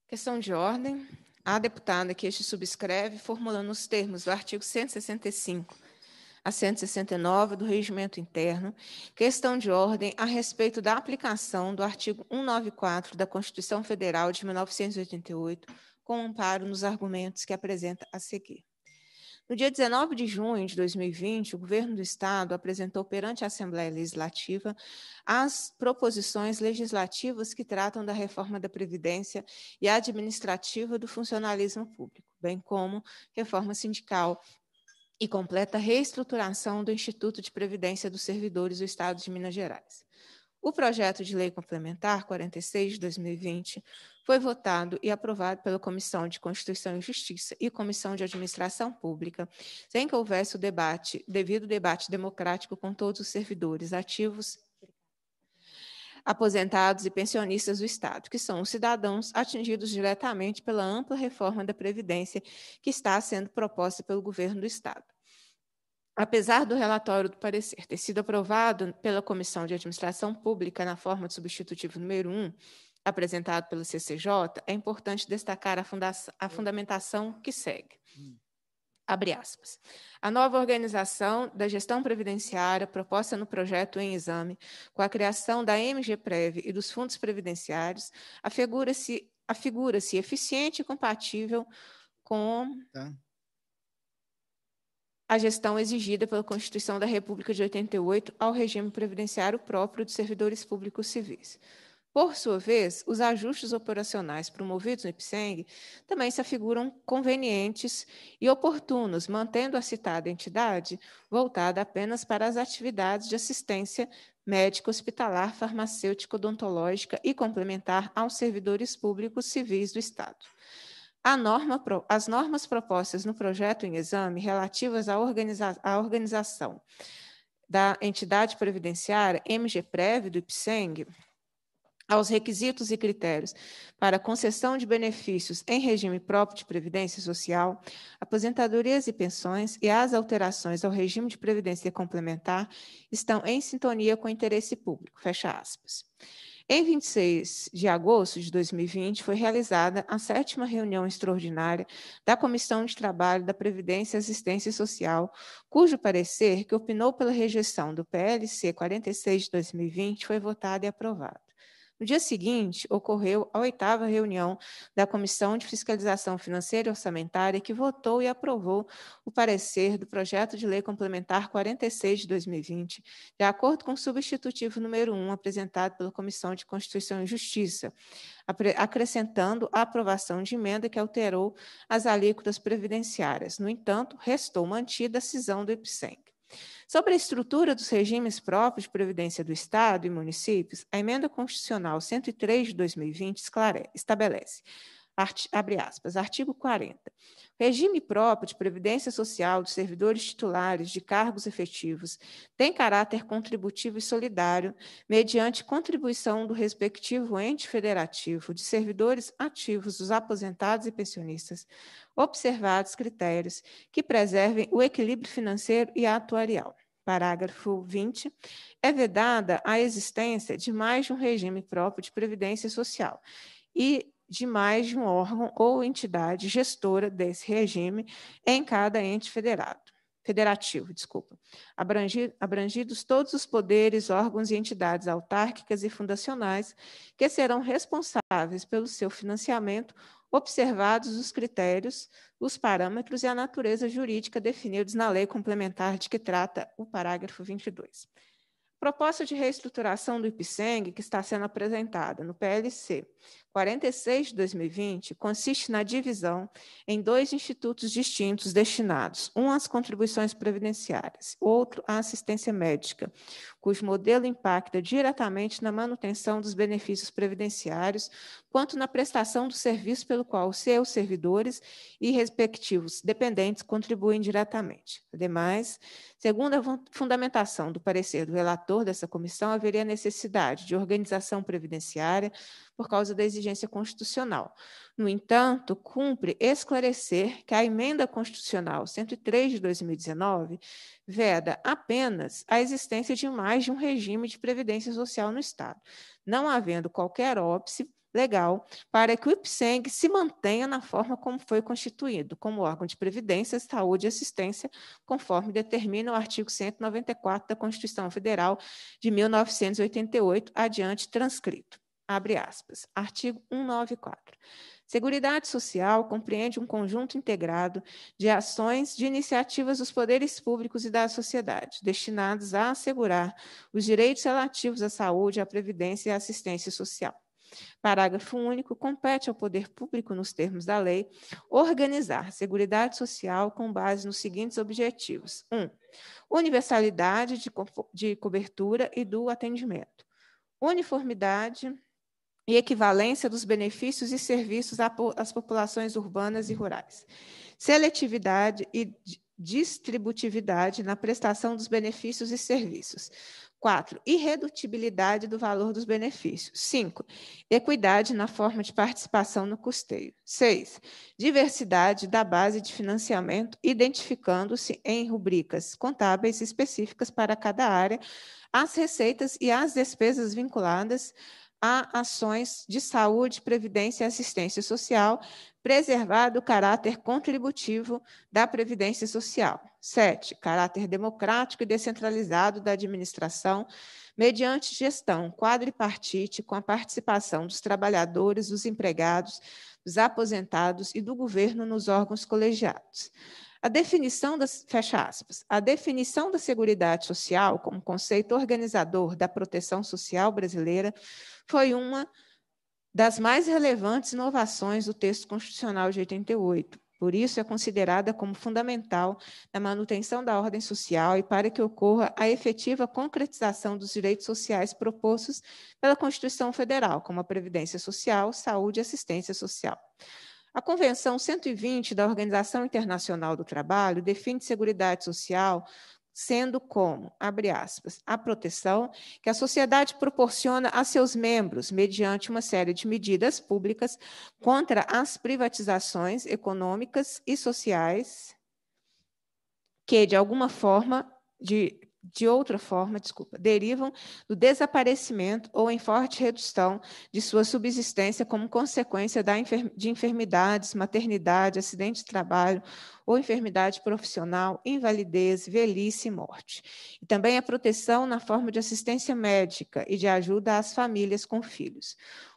Questão de ordem. A deputada que este subscreve, formulando os termos do artigo 165 a 169 do Regimento Interno, questão de ordem a respeito da aplicação do artigo 194 da Constituição Federal de 1988, com amparo nos argumentos que apresenta a seguir. No dia 19 de junho de 2020, o governo do Estado apresentou perante a Assembleia Legislativa as proposições legislativas que tratam da reforma da Previdência e administrativa do funcionalismo público, bem como reforma sindical e completa reestruturação do Instituto de Previdência dos Servidores do Estado de Minas Gerais. O projeto de lei complementar 46 de 2020 foi votado e aprovado pela Comissão de Constituição e Justiça e Comissão de Administração Pública, sem que houvesse o debate, devido debate democrático com todos os servidores ativos aposentados e pensionistas do Estado, que são os cidadãos atingidos diretamente pela ampla reforma da Previdência que está sendo proposta pelo governo do Estado. Apesar do relatório do parecer ter sido aprovado pela Comissão de Administração Pública na forma de substitutivo número 1, apresentado pelo CCJ, é importante destacar a, a fundamentação que segue. Hum. Abre aspas. A nova organização da gestão previdenciária proposta no projeto em exame, com a criação da MGPREV e dos fundos previdenciários, afigura-se afigura eficiente e compatível com tá. a gestão exigida pela Constituição da República de 88 ao regime previdenciário próprio dos servidores públicos civis. Por sua vez, os ajustes operacionais promovidos no IPSENG também se afiguram convenientes e oportunos, mantendo a citada entidade voltada apenas para as atividades de assistência médica, hospitalar, farmacêutica, odontológica e complementar aos servidores públicos civis do Estado. Norma, as normas propostas no projeto em exame relativas à, organiza, à organização da entidade previdenciária MGPREV do IPSENG aos requisitos e critérios para concessão de benefícios em regime próprio de previdência social, aposentadorias e pensões e as alterações ao regime de previdência complementar estão em sintonia com o interesse público. Fecha aspas. Em 26 de agosto de 2020, foi realizada a sétima reunião extraordinária da Comissão de Trabalho da Previdência e Assistência Social, cujo parecer, que opinou pela rejeição do PLC 46 de 2020, foi votado e aprovado. No dia seguinte, ocorreu a oitava reunião da Comissão de Fiscalização Financeira e Orçamentária, que votou e aprovou o parecer do projeto de lei complementar 46 de 2020, de acordo com o substitutivo número 1 apresentado pela Comissão de Constituição e Justiça, acrescentando a aprovação de emenda que alterou as alíquotas previdenciárias. No entanto, restou mantida a cisão do IPSEM. Sobre a estrutura dos regimes próprios de previdência do Estado e municípios, a emenda constitucional 103 de 2020 estabelece Art, abre aspas, artigo 40. Regime próprio de previdência social dos servidores titulares de cargos efetivos tem caráter contributivo e solidário, mediante contribuição do respectivo ente federativo de servidores ativos dos aposentados e pensionistas, observados critérios que preservem o equilíbrio financeiro e atuarial. Parágrafo 20. É vedada a existência de mais de um regime próprio de previdência social e de mais de um órgão ou entidade gestora desse regime em cada ente federado, federativo, desculpa, abrangidos todos os poderes, órgãos e entidades autárquicas e fundacionais que serão responsáveis pelo seu financiamento, observados os critérios, os parâmetros e a natureza jurídica definidos na lei complementar de que trata o parágrafo 22. proposta de reestruturação do IPSENG, que está sendo apresentada no PLC 46 de 2020 consiste na divisão em dois institutos distintos destinados, um às contribuições previdenciárias, outro à assistência médica, cujo modelo impacta diretamente na manutenção dos benefícios previdenciários, quanto na prestação do serviço pelo qual seus servidores e respectivos dependentes contribuem diretamente. Ademais, segundo a fundamentação do parecer do relator dessa comissão, haveria necessidade de organização previdenciária por causa da exigência constitucional. No entanto, cumpre esclarecer que a emenda constitucional 103 de 2019 veda apenas a existência de mais de um regime de previdência social no Estado, não havendo qualquer óbice legal para que o IPSENG se mantenha na forma como foi constituído, como órgão de previdência, saúde e assistência, conforme determina o artigo 194 da Constituição Federal de 1988, adiante transcrito. Abre aspas. Artigo 194. Seguridade Social compreende um conjunto integrado de ações, de iniciativas dos poderes públicos e da sociedade, destinados a assegurar os direitos relativos à saúde, à previdência e à assistência social. Parágrafo único. Compete ao poder público, nos termos da lei, organizar Seguridade Social com base nos seguintes objetivos: 1. Um, universalidade de, co de cobertura e do atendimento. Uniformidade e equivalência dos benefícios e serviços às populações urbanas e rurais. Seletividade e distributividade na prestação dos benefícios e serviços. 4. Irredutibilidade do valor dos benefícios. 5. Equidade na forma de participação no custeio. 6. Diversidade da base de financiamento, identificando-se em rubricas contábeis específicas para cada área as receitas e as despesas vinculadas a ações de saúde, previdência e assistência social, preservado o caráter contributivo da previdência social. Sete, Caráter democrático e descentralizado da administração, mediante gestão quadripartite com a participação dos trabalhadores, dos empregados, dos aposentados e do governo nos órgãos colegiados. A definição das, fecha aspas, a definição da Seguridade Social como conceito organizador da proteção social brasileira foi uma das mais relevantes inovações do texto constitucional de 88. Por isso, é considerada como fundamental na manutenção da ordem social e para que ocorra a efetiva concretização dos direitos sociais propostos pela Constituição Federal, como a Previdência Social, Saúde e Assistência Social. A Convenção 120 da Organização Internacional do Trabalho define segurança Social sendo como, abre aspas, a proteção que a sociedade proporciona a seus membros mediante uma série de medidas públicas contra as privatizações econômicas e sociais que de alguma forma de de outra forma, desculpa, derivam do desaparecimento ou em forte redução de sua subsistência como consequência da enfer de enfermidades, maternidade, acidente de trabalho ou enfermidade profissional, invalidez, velhice e morte. E também a proteção na forma de assistência médica e de ajuda às famílias com filhos.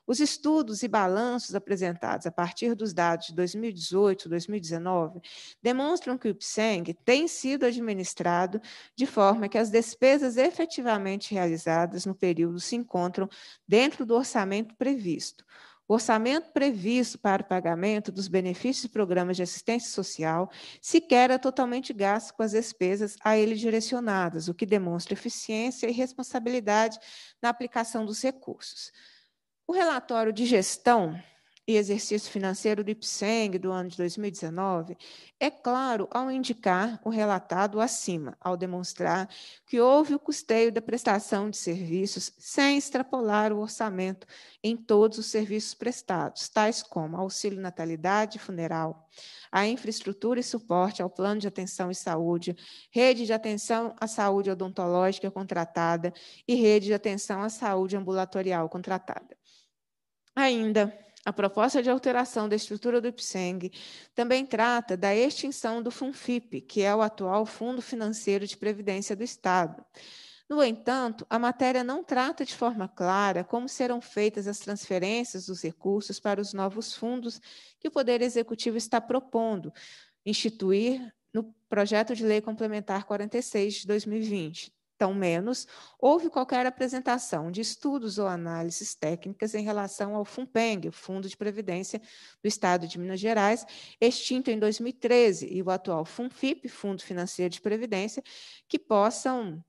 Os estudos e balanços apresentados a partir dos dados de 2018 e 2019 demonstram que o PSENG tem sido administrado de forma que as despesas efetivamente realizadas no período se encontram dentro do orçamento previsto. O orçamento previsto para o pagamento dos benefícios e programas de assistência social sequer é totalmente gasto com as despesas a ele direcionadas, o que demonstra eficiência e responsabilidade na aplicação dos recursos. O relatório de gestão e exercício financeiro do IPSENG do ano de 2019, é claro ao indicar o relatado acima, ao demonstrar que houve o custeio da prestação de serviços sem extrapolar o orçamento em todos os serviços prestados, tais como auxílio natalidade e funeral, a infraestrutura e suporte ao plano de atenção e saúde, rede de atenção à saúde odontológica contratada e rede de atenção à saúde ambulatorial contratada. Ainda, a proposta de alteração da estrutura do IPSENG também trata da extinção do FUNFIP, que é o atual Fundo Financeiro de Previdência do Estado. No entanto, a matéria não trata de forma clara como serão feitas as transferências dos recursos para os novos fundos que o Poder Executivo está propondo instituir no projeto de lei complementar 46 de 2020 tão menos, houve qualquer apresentação de estudos ou análises técnicas em relação ao FUNPENG, o Fundo de Previdência do Estado de Minas Gerais, extinto em 2013, e o atual FUNFIP, Fundo Financeiro de Previdência, que possam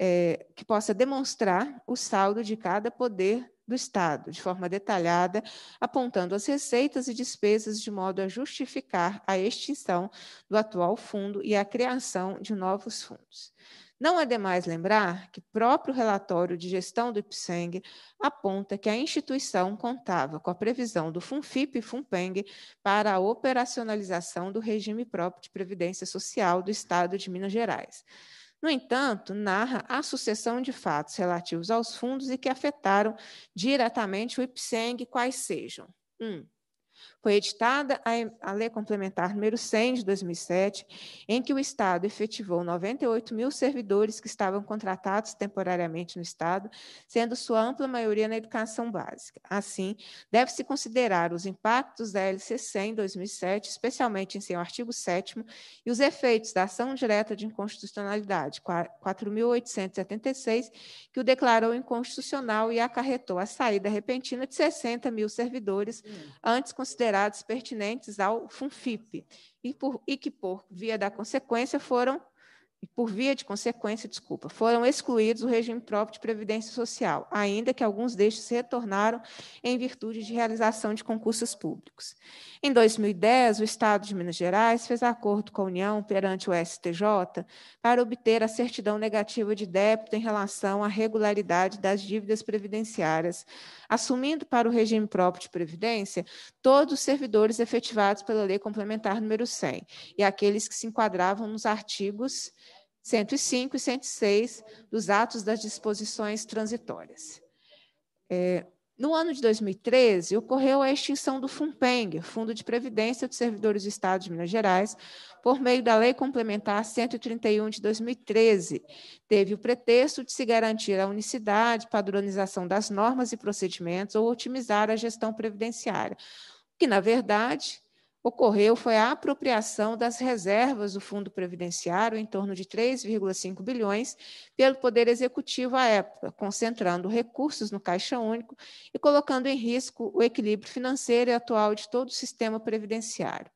é, que possa demonstrar o saldo de cada poder do Estado, de forma detalhada, apontando as receitas e despesas de modo a justificar a extinção do atual fundo e a criação de novos fundos. Não é demais lembrar que próprio relatório de gestão do IPSENG aponta que a instituição contava com a previsão do FUNFIP e FUNPENG para a operacionalização do regime próprio de previdência social do Estado de Minas Gerais. No entanto, narra a sucessão de fatos relativos aos fundos e que afetaram diretamente o IPSENG, quais sejam: 1. Um, foi editada a, a Lei Complementar número 100 de 2007, em que o Estado efetivou 98 mil servidores que estavam contratados temporariamente no Estado, sendo sua ampla maioria na educação básica. Assim, deve-se considerar os impactos da LC100 em 2007, especialmente em seu artigo 7 e os efeitos da ação direta de inconstitucionalidade 4.876, que o declarou inconstitucional e acarretou a saída repentina de 60 mil servidores, hum. antes considerados considerados pertinentes ao FUNFIP e, por, e que, por via da consequência, foram por via de consequência, desculpa, foram excluídos do regime próprio de previdência social, ainda que alguns destes retornaram em virtude de realização de concursos públicos. Em 2010, o Estado de Minas Gerais fez acordo com a União perante o STJ para obter a certidão negativa de débito em relação à regularidade das dívidas previdenciárias, assumindo para o regime próprio de previdência todos os servidores efetivados pela Lei Complementar número 100 e aqueles que se enquadravam nos artigos 105 e 106 dos atos das disposições transitórias. É, no ano de 2013, ocorreu a extinção do FUNPENG, Fundo de Previdência dos Servidores do Estado de Minas Gerais, por meio da Lei Complementar 131 de 2013. Teve o pretexto de se garantir a unicidade, padronização das normas e procedimentos ou otimizar a gestão previdenciária, que, na verdade, ocorreu foi a apropriação das reservas do fundo previdenciário, em torno de 3,5 bilhões, pelo Poder Executivo à época, concentrando recursos no Caixa Único e colocando em risco o equilíbrio financeiro e atual de todo o sistema previdenciário.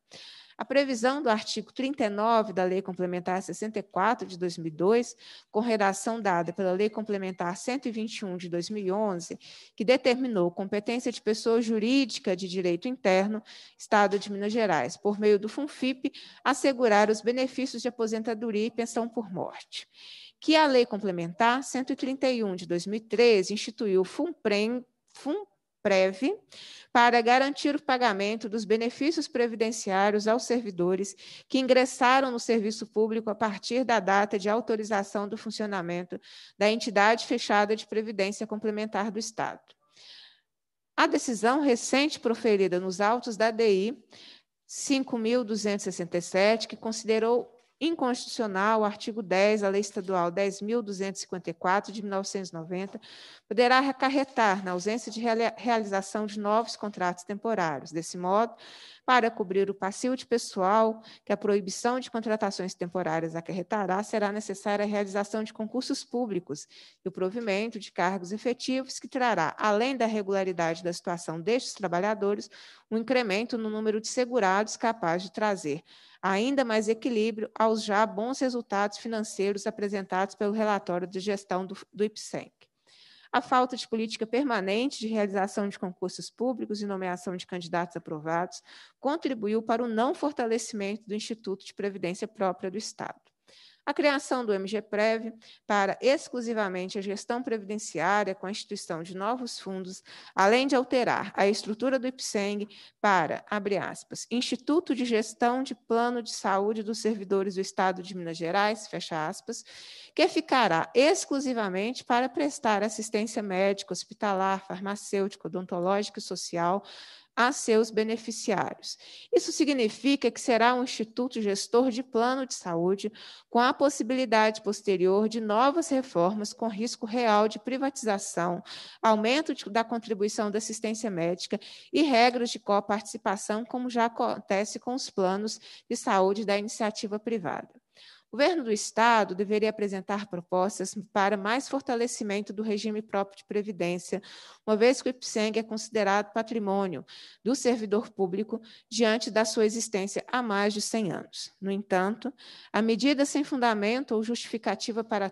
A previsão do artigo 39 da Lei Complementar 64 de 2002, com redação dada pela Lei Complementar 121 de 2011, que determinou competência de pessoa jurídica de direito interno, Estado de Minas Gerais, por meio do FUNFIP, assegurar os benefícios de aposentadoria e pensão por morte que a Lei Complementar 131 de 2013 instituiu FUNPREM, FUNPREM PREV, para garantir o pagamento dos benefícios previdenciários aos servidores que ingressaram no serviço público a partir da data de autorização do funcionamento da entidade fechada de previdência complementar do Estado. A decisão recente proferida nos autos da DI 5.267, que considerou inconstitucional o artigo 10 da Lei Estadual 10.254, de 1990, poderá acarretar na ausência de realização de novos contratos temporários. Desse modo, para cobrir o passivo de pessoal que a proibição de contratações temporárias acarretará, será necessária a realização de concursos públicos e o provimento de cargos efetivos que trará, além da regularidade da situação destes trabalhadores, um incremento no número de segurados capaz de trazer ainda mais equilíbrio aos já bons resultados financeiros apresentados pelo relatório de gestão do, do a falta de política permanente de realização de concursos públicos e nomeação de candidatos aprovados contribuiu para o não fortalecimento do Instituto de Previdência própria do Estado a criação do MGPREV para exclusivamente a gestão previdenciária com a instituição de novos fundos, além de alterar a estrutura do IPSENG para, abre aspas, Instituto de Gestão de Plano de Saúde dos Servidores do Estado de Minas Gerais, fecha aspas, que ficará exclusivamente para prestar assistência médica, hospitalar, farmacêutica, odontológica e social a seus beneficiários. Isso significa que será um instituto gestor de plano de saúde, com a possibilidade posterior de novas reformas com risco real de privatização, aumento de, da contribuição da assistência médica e regras de coparticipação, como já acontece com os planos de saúde da iniciativa privada governo do Estado deveria apresentar propostas para mais fortalecimento do regime próprio de previdência, uma vez que o IPSENG é considerado patrimônio do servidor público diante da sua existência há mais de 100 anos. No entanto, a medida sem fundamento ou justificativa para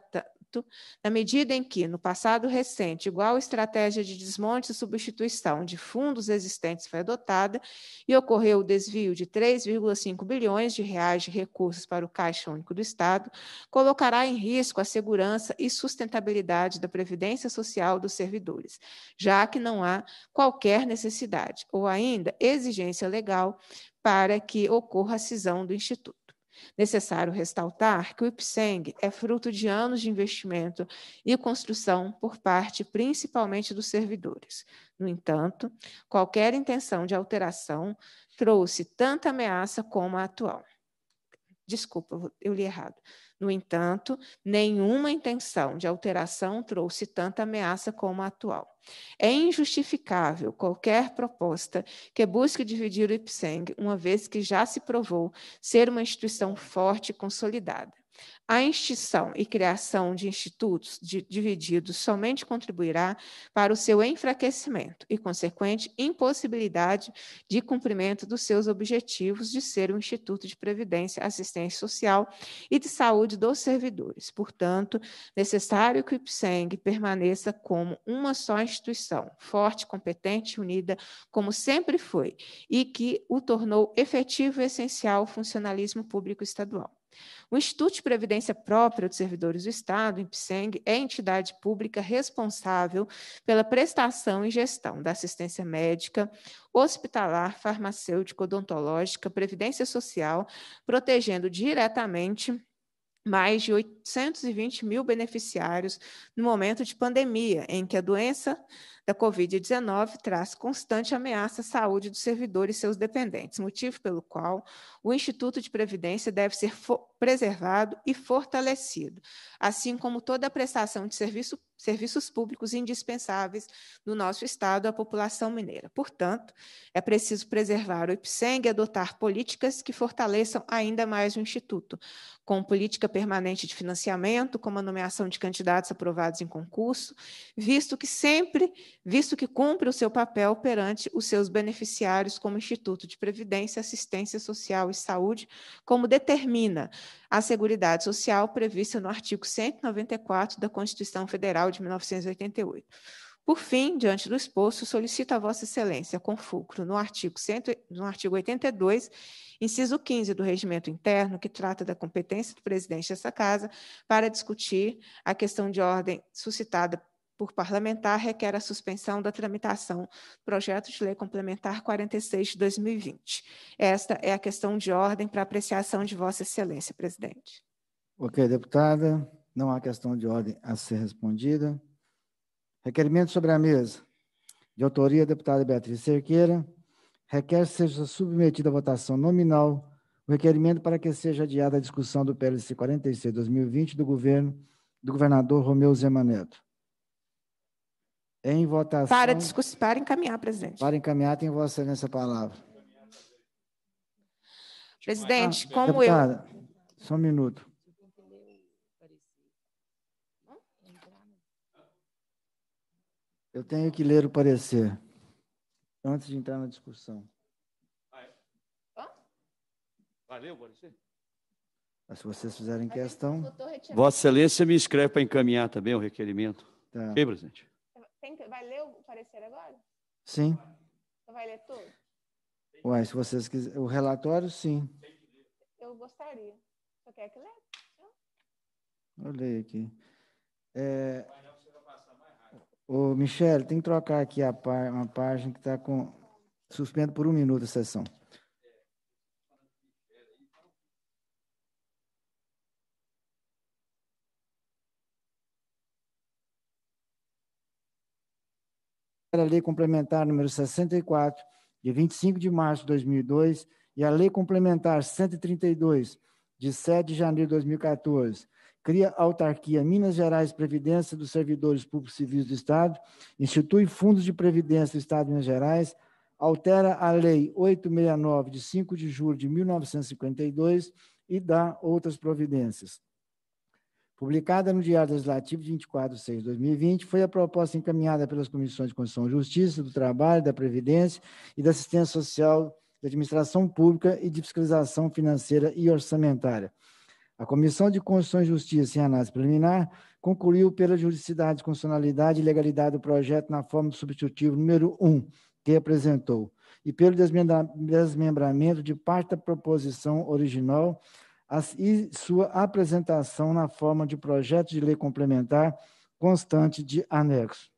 muito, na medida em que, no passado recente, igual estratégia de desmonte e substituição de fundos existentes foi adotada e ocorreu o desvio de 3,5 bilhões de reais de recursos para o Caixa Único do Estado, colocará em risco a segurança e sustentabilidade da previdência social dos servidores, já que não há qualquer necessidade ou ainda exigência legal para que ocorra a cisão do instituto. Necessário ressaltar que o IPSENG é fruto de anos de investimento e construção por parte principalmente dos servidores. No entanto, qualquer intenção de alteração trouxe tanta ameaça como a atual. Desculpa, eu li errado. No entanto, nenhuma intenção de alteração trouxe tanta ameaça como a atual. É injustificável qualquer proposta que busque dividir o IPSENG, uma vez que já se provou ser uma instituição forte e consolidada. A instituição e criação de institutos de, divididos somente contribuirá para o seu enfraquecimento e consequente impossibilidade de cumprimento dos seus objetivos de ser um instituto de previdência, assistência social e de saúde dos servidores. Portanto, necessário que o IPSENG permaneça como uma só instituição, forte, competente e unida, como sempre foi, e que o tornou efetivo e essencial o funcionalismo público estadual. O Instituto de Previdência Própria dos Servidores do Estado, IPSENG, é a entidade pública responsável pela prestação e gestão da assistência médica, hospitalar, farmacêutica, odontológica, previdência social, protegendo diretamente mais de 820 mil beneficiários no momento de pandemia, em que a doença da Covid-19 traz constante ameaça à saúde dos servidores e seus dependentes, motivo pelo qual o Instituto de Previdência deve ser preservado e fortalecido, assim como toda a prestação de serviço, serviços públicos indispensáveis no nosso Estado à população mineira. Portanto, é preciso preservar o IPSENG e adotar políticas que fortaleçam ainda mais o Instituto, com política permanente de financiamento, como a nomeação de candidatos aprovados em concurso, visto que sempre visto que cumpre o seu papel perante os seus beneficiários como Instituto de Previdência, Assistência Social e Saúde, como determina a Seguridade Social prevista no artigo 194 da Constituição Federal de 1988. Por fim, diante do exposto, solicito a Vossa Excelência, com fulcro, no artigo, no artigo 82, inciso 15 do Regimento Interno, que trata da competência do presidente dessa Casa, para discutir a questão de ordem suscitada por parlamentar requer a suspensão da tramitação do projeto de lei complementar 46 de 2020. Esta é a questão de ordem para apreciação de Vossa Excelência, presidente. Ok, deputada. Não há questão de ordem a ser respondida. Requerimento sobre a mesa. De autoria, deputada Beatriz Cerqueira. Requer seja submetido à votação nominal o requerimento para que seja adiada a discussão do PLC 46-2020 do governo do governador Romeu Zema Neto. Em votação. Para discussão. Para encaminhar, presidente. Para encaminhar, tem vossa nessa palavra. Presidente, ah, como deputada, eu. Só um minuto. Eu tenho que ler o parecer antes de entrar na discussão. Valeu, parecer? Mas Se vocês fizerem questão. Vossa Excelência me escreve para encaminhar também o requerimento. Tá. Ok, presidente? Tem, vai ler o parecer agora? Sim. Você então vai ler tudo? Uai, se vocês quiserem. O relatório, sim. Eu gostaria. Você quer que lê? Eu leio aqui. É... Ô, Michele, tem que trocar aqui a pá... uma página que está com. Suspendo por um minuto a sessão. a Lei Complementar número 64, de 25 de março de 2002, e a Lei Complementar 132, de 7 de janeiro de 2014, cria a autarquia Minas Gerais Previdência dos Servidores Públicos Civis do Estado, institui fundos de previdência do Estado de Minas Gerais, altera a Lei 869, de 5 de julho de 1952, e dá outras providências. Publicada no Diário Legislativo de 24 de 6 de 2020, foi a proposta encaminhada pelas Comissões de Constituição e Justiça, do Trabalho, da Previdência e da Assistência Social, da Administração Pública e de Fiscalização Financeira e Orçamentária. A Comissão de Constituição e Justiça, em análise preliminar, concluiu pela juridicidade, constitucionalidade e legalidade do projeto na forma do substitutivo número 1, que apresentou, e pelo desmembramento de parte da proposição original e sua apresentação na forma de projeto de lei complementar constante de anexo.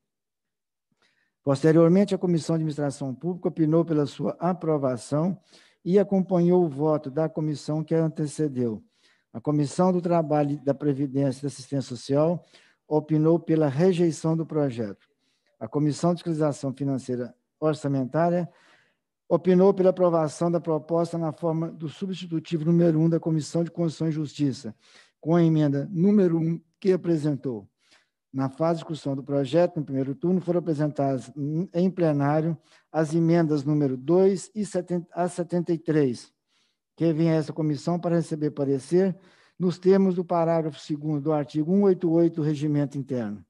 Posteriormente, a Comissão de Administração Pública opinou pela sua aprovação e acompanhou o voto da comissão que a antecedeu. A Comissão do Trabalho, da Previdência e da Assistência Social opinou pela rejeição do projeto. A Comissão de Fiscalização Financeira Orçamentária opinou pela aprovação da proposta na forma do substitutivo número 1 um da Comissão de Constituição e Justiça, com a emenda número 1 um que apresentou. Na fase de discussão do projeto, no primeiro turno, foram apresentadas em plenário as emendas número 2 e 70, a 73, que vem a essa comissão para receber parecer nos termos do parágrafo 2 do artigo 188 do Regimento Interno.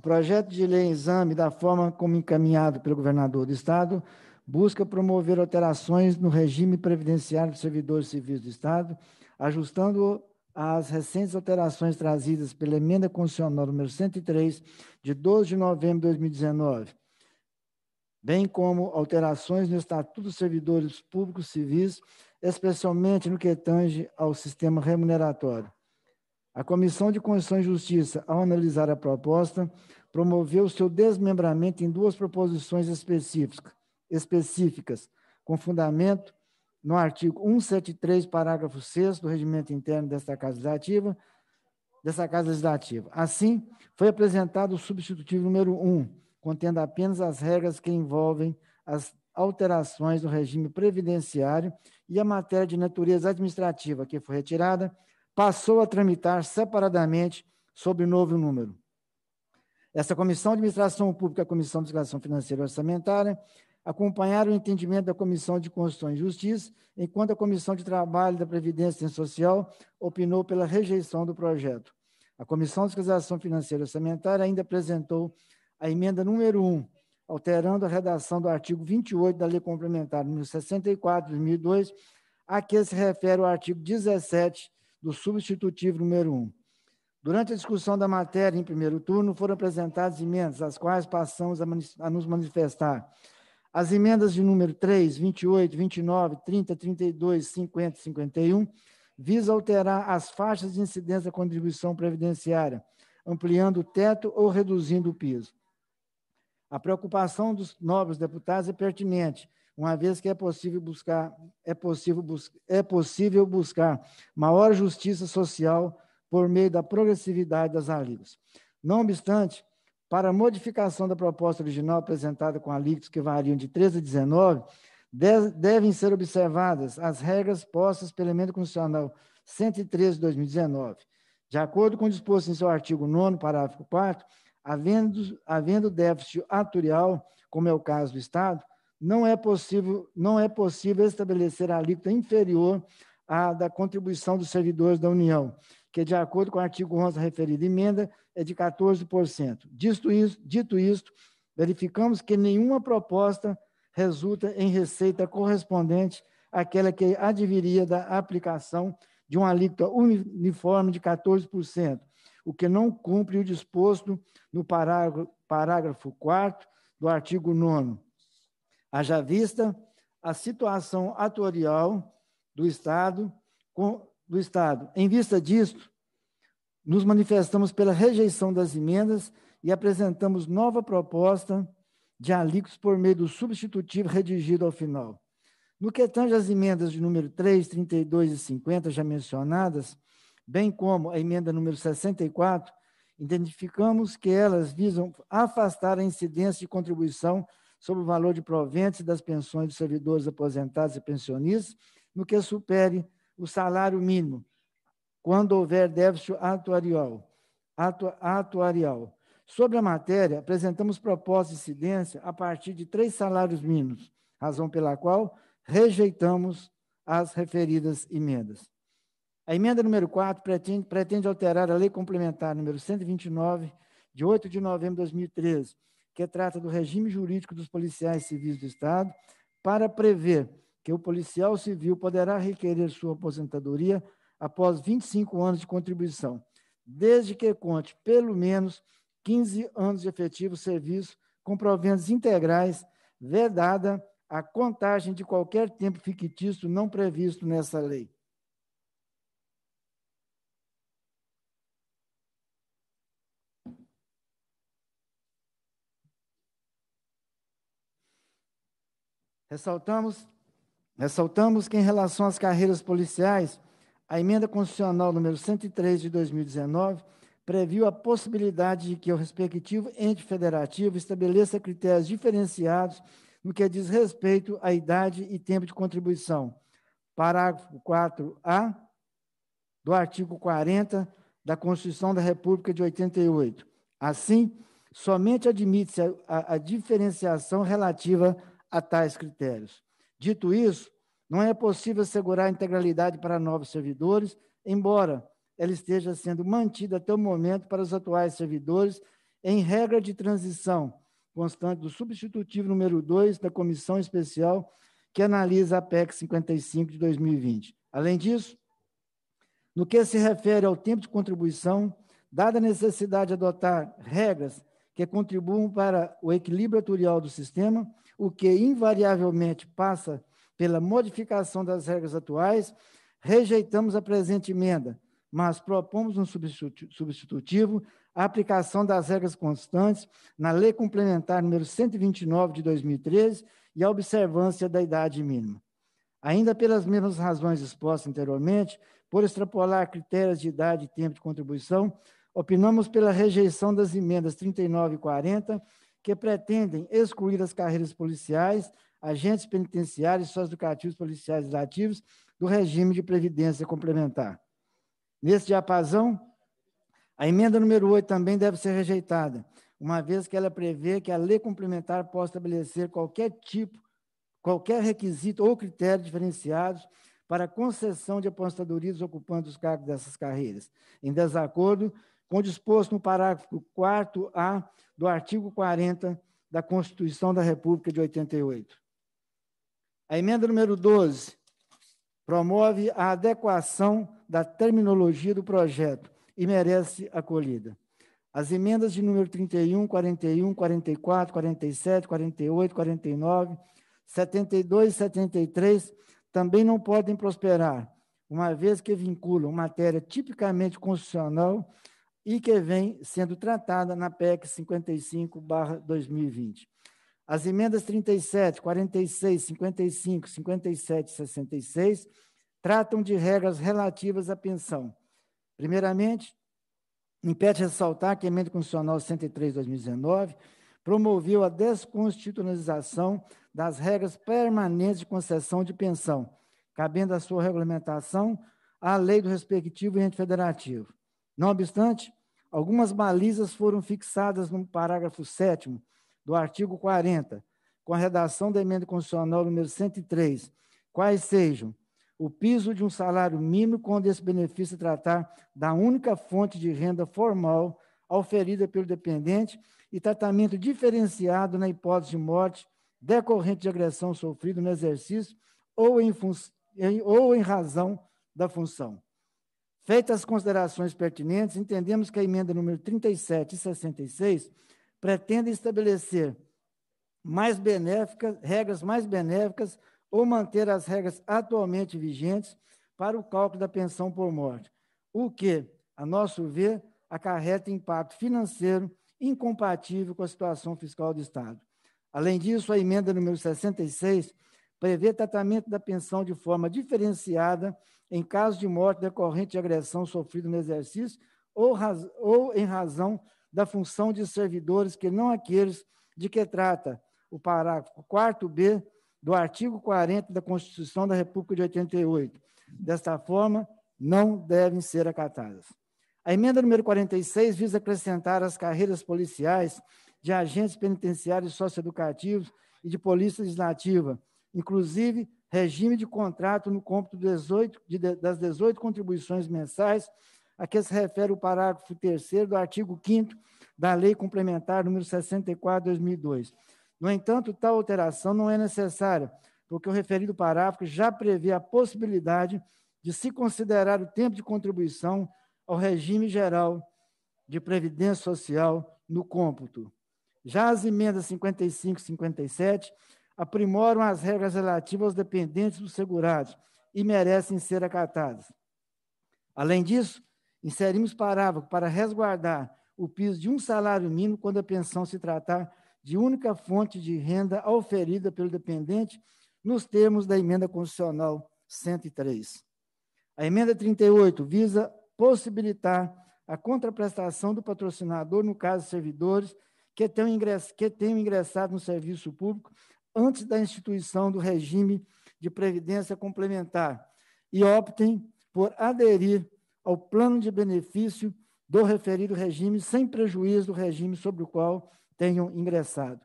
O projeto de lei em exame, da forma como encaminhado pelo governador do Estado, busca promover alterações no regime previdenciário dos servidores civis do Estado, ajustando às recentes alterações trazidas pela emenda constitucional número 103, de 12 de novembro de 2019, bem como alterações no Estatuto dos Servidores Públicos Civis, especialmente no que tange ao sistema remuneratório. A Comissão de Constituição e Justiça, ao analisar a proposta, promoveu seu desmembramento em duas proposições específicas, específicas com fundamento no artigo 173, parágrafo 6 do regimento interno desta Casa Legislativa, dessa Casa Legislativa. Assim, foi apresentado o substitutivo número 1, contendo apenas as regras que envolvem as alterações do regime previdenciário e a matéria de natureza administrativa, que foi retirada, passou a tramitar separadamente sobre o novo número. Essa Comissão de Administração Pública e a Comissão de Administração Financeira e Orçamentária acompanharam o entendimento da Comissão de Constituição e Justiça, enquanto a Comissão de Trabalho da Previdência Social opinou pela rejeição do projeto. A Comissão de Fiscalização Financeira e Orçamentária ainda apresentou a emenda número 1, alterando a redação do artigo 28 da Lei Complementar nº 64 de 2002, a que se refere o artigo 17 do substitutivo número 1. Durante a discussão da matéria em primeiro turno, foram apresentadas emendas, as quais passamos a, a nos manifestar. As emendas de número 3, 28, 29, 30, 32, 50 e 51 visam alterar as faixas de incidência da contribuição previdenciária, ampliando o teto ou reduzindo o piso. A preocupação dos nobres deputados é pertinente, uma vez que é possível buscar é possível bus é possível buscar maior justiça social por meio da progressividade das alíquotas. Não obstante, para a modificação da proposta original apresentada com alíquotas que variam de 13 a 19, de devem ser observadas as regras postas pelo emenda constitucional 113 de 2019. De acordo com o disposto em seu artigo 9 parágrafo 4, havendo, havendo déficit atuarial, como é o caso do Estado, não é possível, não é possível estabelecer a alíquota inferior à da contribuição dos servidores da União, que, de acordo com o artigo 11 da referida emenda, é de 14%. Dito isso, dito isto, verificamos que nenhuma proposta resulta em receita correspondente àquela que adviria da aplicação de uma alíquota uniforme de 14%, o que não cumpre o disposto no parágrafo 4 do artigo 9 haja vista a situação atuarial do Estado, com, do Estado. Em vista disto, nos manifestamos pela rejeição das emendas e apresentamos nova proposta de alíquotas por meio do substitutivo redigido ao final. No que tange às emendas de número 3, 32 e 50 já mencionadas, bem como a emenda número 64, identificamos que elas visam afastar a incidência de contribuição sobre o valor de proventos das pensões dos servidores aposentados e pensionistas, no que supere o salário mínimo, quando houver déficit atuarial. Atu, atuarial. Sobre a matéria, apresentamos proposta de incidência a partir de três salários mínimos, razão pela qual rejeitamos as referidas emendas. A emenda número 4 pretende, pretende alterar a lei complementar número 129, de 8 de novembro de 2013, que trata do regime jurídico dos policiais civis do Estado, para prever que o policial civil poderá requerer sua aposentadoria após 25 anos de contribuição, desde que conte pelo menos 15 anos de efetivo serviço com proventos integrais, vedada a contagem de qualquer tempo fictício não previsto nessa lei. Ressaltamos, ressaltamos que, em relação às carreiras policiais, a emenda constitucional número 103 de 2019 previu a possibilidade de que o respectivo ente federativo estabeleça critérios diferenciados no que diz respeito à idade e tempo de contribuição. Parágrafo 4A do artigo 40 da Constituição da República de 88. Assim, somente admite-se a, a, a diferenciação relativa a tais critérios. Dito isso, não é possível assegurar a integralidade para novos servidores, embora ela esteja sendo mantida até o momento para os atuais servidores em regra de transição constante do substitutivo número 2 da comissão especial que analisa a PEC 55 de 2020. Além disso, no que se refere ao tempo de contribuição, dada a necessidade de adotar regras que contribuam para o equilíbrio atorial do sistema, o que invariavelmente passa pela modificação das regras atuais, rejeitamos a presente emenda, mas propomos um substitutivo a aplicação das regras constantes na Lei Complementar número 129 de 2013 e a observância da idade mínima. Ainda pelas mesmas razões expostas anteriormente, por extrapolar critérios de idade e tempo de contribuição, opinamos pela rejeição das emendas 39 e 40 que pretendem excluir as carreiras policiais, agentes penitenciários, socioeducativos, policiais e ativos do regime de previdência complementar. Nesse diapasão, a emenda número 8 também deve ser rejeitada, uma vez que ela prevê que a lei complementar possa estabelecer qualquer tipo, qualquer requisito ou critério diferenciados para concessão de aposentadoria dos ocupantes dos cargos dessas carreiras, em desacordo com o disposto no parágrafo 4A do artigo 40 da Constituição da República de 88. A emenda número 12 promove a adequação da terminologia do projeto e merece acolhida. As emendas de número 31, 41, 44, 47, 48, 49, 72 e 73 também não podem prosperar, uma vez que vinculam matéria tipicamente constitucional e que vem sendo tratada na PEC 55/2020. As emendas 37, 46, 55, 57 e 66 tratam de regras relativas à pensão. Primeiramente, impede ressaltar que a emenda constitucional 103/2019 promoveu a desconstitucionalização das regras permanentes de concessão de pensão, cabendo a sua regulamentação à lei do respectivo ente federativo. Não obstante, algumas balizas foram fixadas no parágrafo 7 do artigo 40, com a redação da emenda constitucional número 103, quais sejam o piso de um salário mínimo quando esse benefício é tratar da única fonte de renda formal oferida pelo dependente e tratamento diferenciado na hipótese de morte decorrente de agressão sofrida no exercício ou em, ou em razão da função. Feitas as considerações pertinentes, entendemos que a emenda número 37 e 66 pretende estabelecer mais benéficas, regras mais benéficas ou manter as regras atualmente vigentes para o cálculo da pensão por morte, o que, a nosso ver, acarreta impacto financeiro incompatível com a situação fiscal do Estado. Além disso, a emenda número 66 prevê tratamento da pensão de forma diferenciada em caso de morte decorrente de agressão sofrida no exercício ou, raz, ou em razão da função de servidores que não aqueles de que trata o parágrafo 4b do artigo 40 da Constituição da República de 88. Desta forma, não devem ser acatadas. A emenda número 46 visa acrescentar às carreiras policiais de agentes penitenciários socioeducativos e de polícia legislativa, inclusive regime de contrato no cômputo 18, de, das 18 contribuições mensais, a que se refere o parágrafo 3 do artigo 5 da Lei Complementar número 64 2002. No entanto, tal alteração não é necessária, porque o referido parágrafo já prevê a possibilidade de se considerar o tempo de contribuição ao regime geral de previdência social no cômputo. Já as emendas 55 e 57 aprimoram as regras relativas aos dependentes dos segurados e merecem ser acatadas. Além disso, inserimos parágrafo para resguardar o piso de um salário mínimo quando a pensão se tratar de única fonte de renda oferida pelo dependente, nos termos da emenda constitucional 103. A emenda 38 visa possibilitar a contraprestação do patrocinador, no caso servidores, que tenham ingressado no serviço público antes da instituição do regime de previdência complementar e optem por aderir ao plano de benefício do referido regime, sem prejuízo do regime sobre o qual tenham ingressado.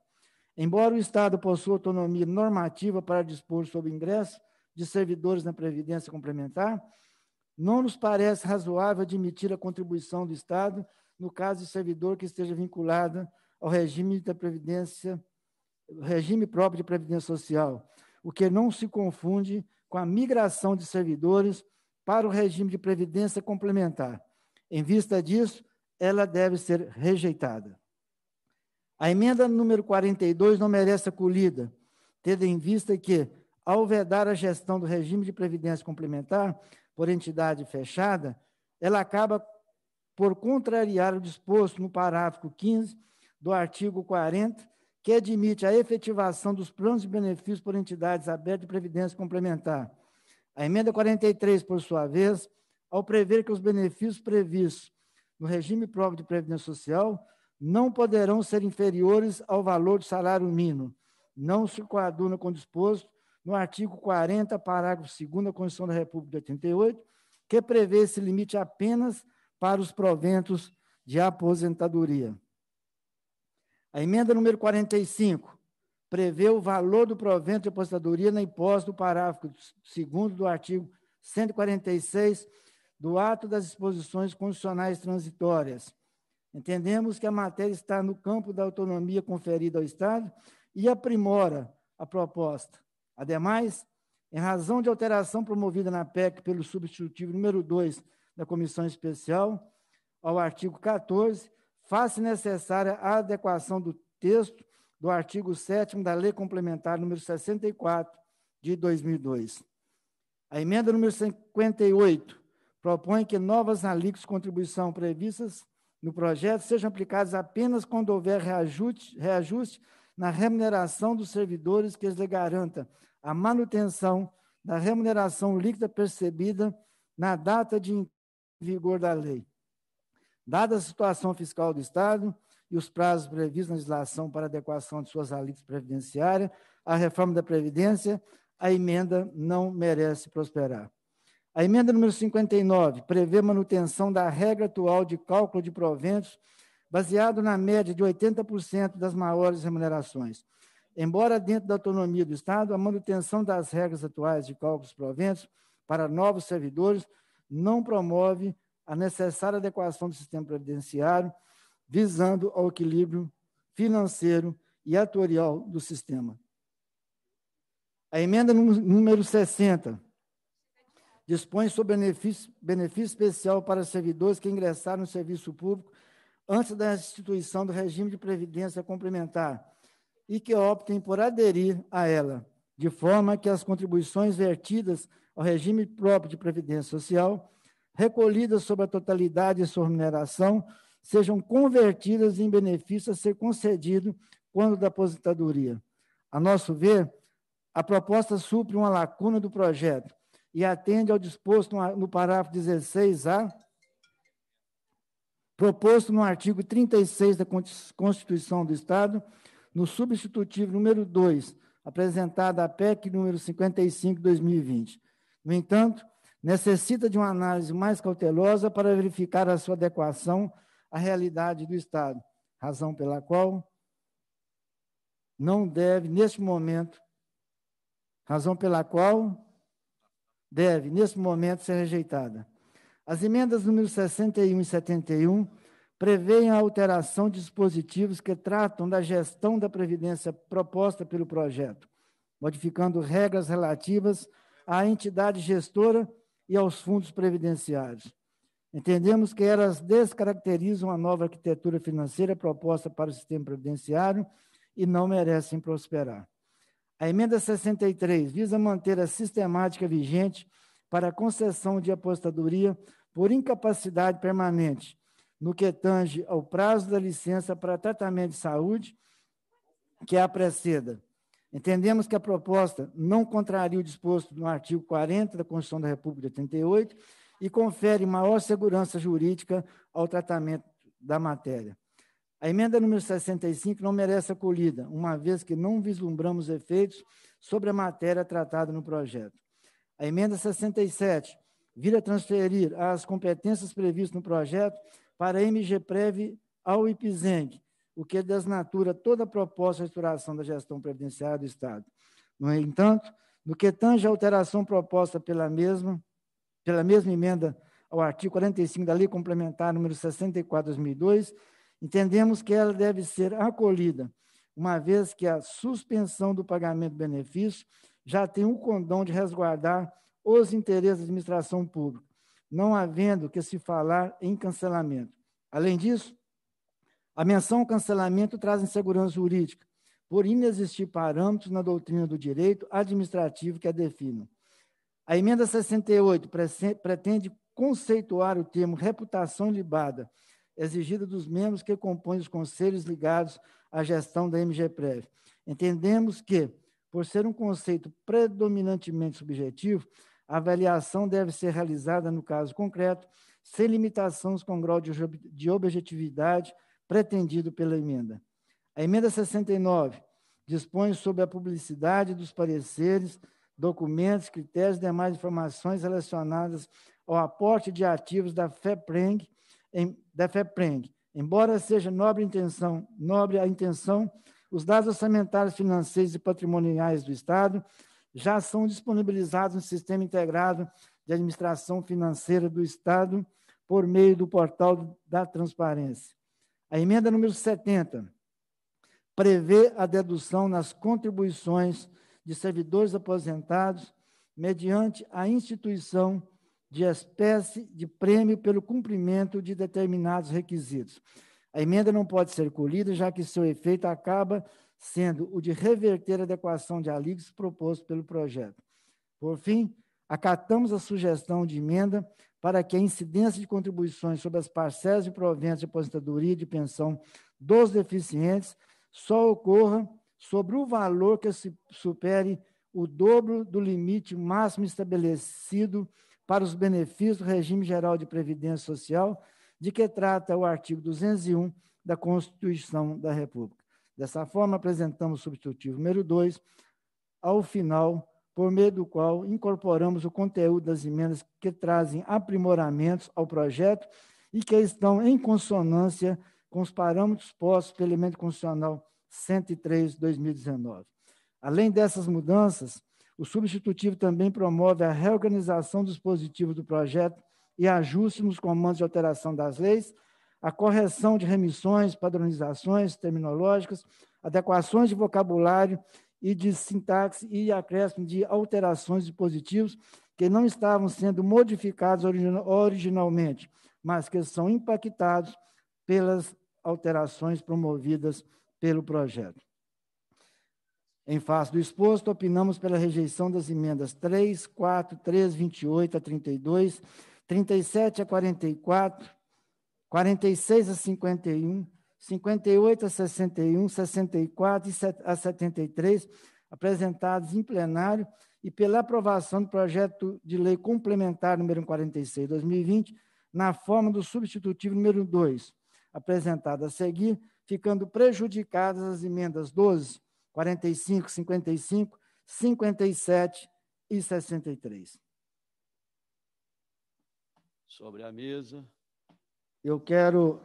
Embora o Estado possua autonomia normativa para dispor sobre o ingresso de servidores na Previdência Complementar, não nos parece razoável admitir a contribuição do Estado no caso de servidor que esteja vinculado ao regime da Previdência Complementar regime próprio de previdência social, o que não se confunde com a migração de servidores para o regime de previdência complementar. Em vista disso, ela deve ser rejeitada. A emenda número 42 não merece acolhida, tendo em vista que, ao vedar a gestão do regime de previdência complementar por entidade fechada, ela acaba por contrariar o disposto no parágrafo 15 do artigo 40 que admite a efetivação dos planos de benefícios por entidades abertas de previdência complementar. A emenda 43, por sua vez, ao prever que os benefícios previstos no regime próprio de previdência social não poderão ser inferiores ao valor do salário mínimo, não se coaduna com o disposto no artigo 40, parágrafo 2 da Constituição da República de 88, que prevê esse limite apenas para os proventos de aposentadoria. A emenda número 45 prevê o valor do provento de apostadoria na hipótese do parágrafo 2 do artigo 146 do ato das disposições constitucionais transitórias. Entendemos que a matéria está no campo da autonomia conferida ao Estado e aprimora a proposta. Ademais, em razão de alteração promovida na PEC pelo substitutivo número 2 da Comissão Especial, ao artigo 14, Faz-se necessária a adequação do texto do artigo 7 da Lei Complementar número 64 de 2002. A emenda número 58 propõe que novas alíquotas de contribuição previstas no projeto sejam aplicadas apenas quando houver reajuste, reajuste na remuneração dos servidores que lhe garanta a manutenção da remuneração líquida percebida na data de vigor da lei. Dada a situação fiscal do Estado e os prazos previstos na legislação para adequação de suas alíquotas previdenciárias, a reforma da Previdência, a emenda não merece prosperar. A emenda número 59 prevê manutenção da regra atual de cálculo de proventos baseado na média de 80% das maiores remunerações. Embora dentro da autonomia do Estado, a manutenção das regras atuais de cálculos de proventos para novos servidores não promove a necessária adequação do sistema previdenciário, visando ao equilíbrio financeiro e atuarial do sistema. A emenda número 60 dispõe sobre benefício, benefício especial para servidores que ingressaram no serviço público antes da instituição do regime de previdência complementar e que optem por aderir a ela, de forma que as contribuições vertidas ao regime próprio de previdência social recolhidas sobre a totalidade de sua mineração, sejam convertidas em benefício a ser concedido quando da aposentadoria. A nosso ver, a proposta supre uma lacuna do projeto e atende ao disposto no parágrafo 16A, proposto no artigo 36 da Constituição do Estado, no substitutivo número 2, apresentada à PEC número 55 2020. No entanto, necessita de uma análise mais cautelosa para verificar a sua adequação à realidade do Estado, razão pela qual não deve, neste momento, razão pela qual deve, neste momento, ser rejeitada. As emendas número 61 e 71 prevêem a alteração de dispositivos que tratam da gestão da previdência proposta pelo projeto, modificando regras relativas à entidade gestora e aos fundos previdenciários. Entendemos que elas descaracterizam a nova arquitetura financeira proposta para o sistema previdenciário e não merecem prosperar. A emenda 63 visa manter a sistemática vigente para a concessão de apostadoria por incapacidade permanente, no que tange ao prazo da licença para tratamento de saúde, que a preceda. Entendemos que a proposta não contraria o disposto no artigo 40 da Constituição da República de 88 e confere maior segurança jurídica ao tratamento da matéria. A emenda número 65 não merece acolhida, uma vez que não vislumbramos efeitos sobre a matéria tratada no projeto. A emenda 67 vira transferir as competências previstas no projeto para a MGPREV ao IPZENG, o que é desnatura toda a proposta de restauração da gestão previdenciária do Estado. No entanto, no que tange a alteração proposta pela mesma, pela mesma emenda ao artigo 45 da Lei Complementar número 64/2002, entendemos que ela deve ser acolhida, uma vez que a suspensão do pagamento do benefício já tem o condão de resguardar os interesses da administração pública, não havendo que se falar em cancelamento. Além disso, a menção ao cancelamento traz insegurança jurídica, por inexistir parâmetros na doutrina do direito administrativo que a definam. A emenda 68 pretende conceituar o termo reputação libada, exigida dos membros que compõem os conselhos ligados à gestão da MGPREV. Entendemos que, por ser um conceito predominantemente subjetivo, a avaliação deve ser realizada no caso concreto, sem limitações com grau de objetividade pretendido pela emenda. A emenda 69 dispõe sobre a publicidade dos pareceres, documentos, critérios e demais informações relacionadas ao aporte de ativos da FEPRENG, em, da FEPRENG. Embora seja nobre intenção, nobre a intenção, os dados orçamentários, financeiros e patrimoniais do Estado já são disponibilizados no Sistema Integrado de Administração Financeira do Estado por meio do Portal da Transparência. A emenda número 70 prevê a dedução nas contribuições de servidores aposentados mediante a instituição de espécie de prêmio pelo cumprimento de determinados requisitos. A emenda não pode ser colhida, já que seu efeito acaba sendo o de reverter a adequação de alíquotas proposto pelo projeto. Por fim, acatamos a sugestão de emenda para que a incidência de contribuições sobre as parcelas de proventos de aposentadoria e de pensão dos deficientes só ocorra sobre o valor que se supere o dobro do limite máximo estabelecido para os benefícios do regime geral de previdência social, de que trata o artigo 201 da Constituição da República. Dessa forma, apresentamos o substitutivo número 2 ao final por meio do qual incorporamos o conteúdo das emendas que trazem aprimoramentos ao projeto e que estão em consonância com os parâmetros postos pelo elemento constitucional 103/2019. Além dessas mudanças, o substitutivo também promove a reorganização dos dispositivos do projeto e ajuste nos comandos de alteração das leis, a correção de remissões, padronizações terminológicas, adequações de vocabulário e de sintaxe e acréscimo de alterações e positivos que não estavam sendo modificados originalmente, mas que são impactados pelas alterações promovidas pelo projeto. Em face do exposto, opinamos pela rejeição das emendas 3, 4, 3, 28 a 32, 37 a 44, 46 a 51, 58 a 61, 64 a 73, apresentados em plenário e pela aprovação do projeto de lei complementar número 46 2020, na forma do substitutivo número 2, apresentado a seguir, ficando prejudicadas as emendas 12, 45, 55, 57 e 63. Sobre a mesa. Eu quero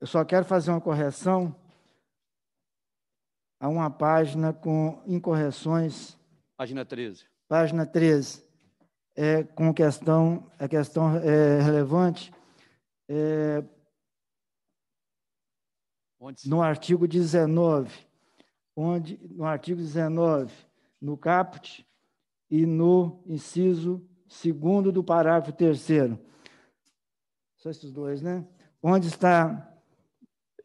eu só quero fazer uma correção a uma página com incorreções. Página 13. Página 13. É, com questão, a questão é, relevante. É, no artigo 19, onde, no artigo 19, no caput e no inciso segundo do parágrafo terceiro. Só esses dois, né? Onde está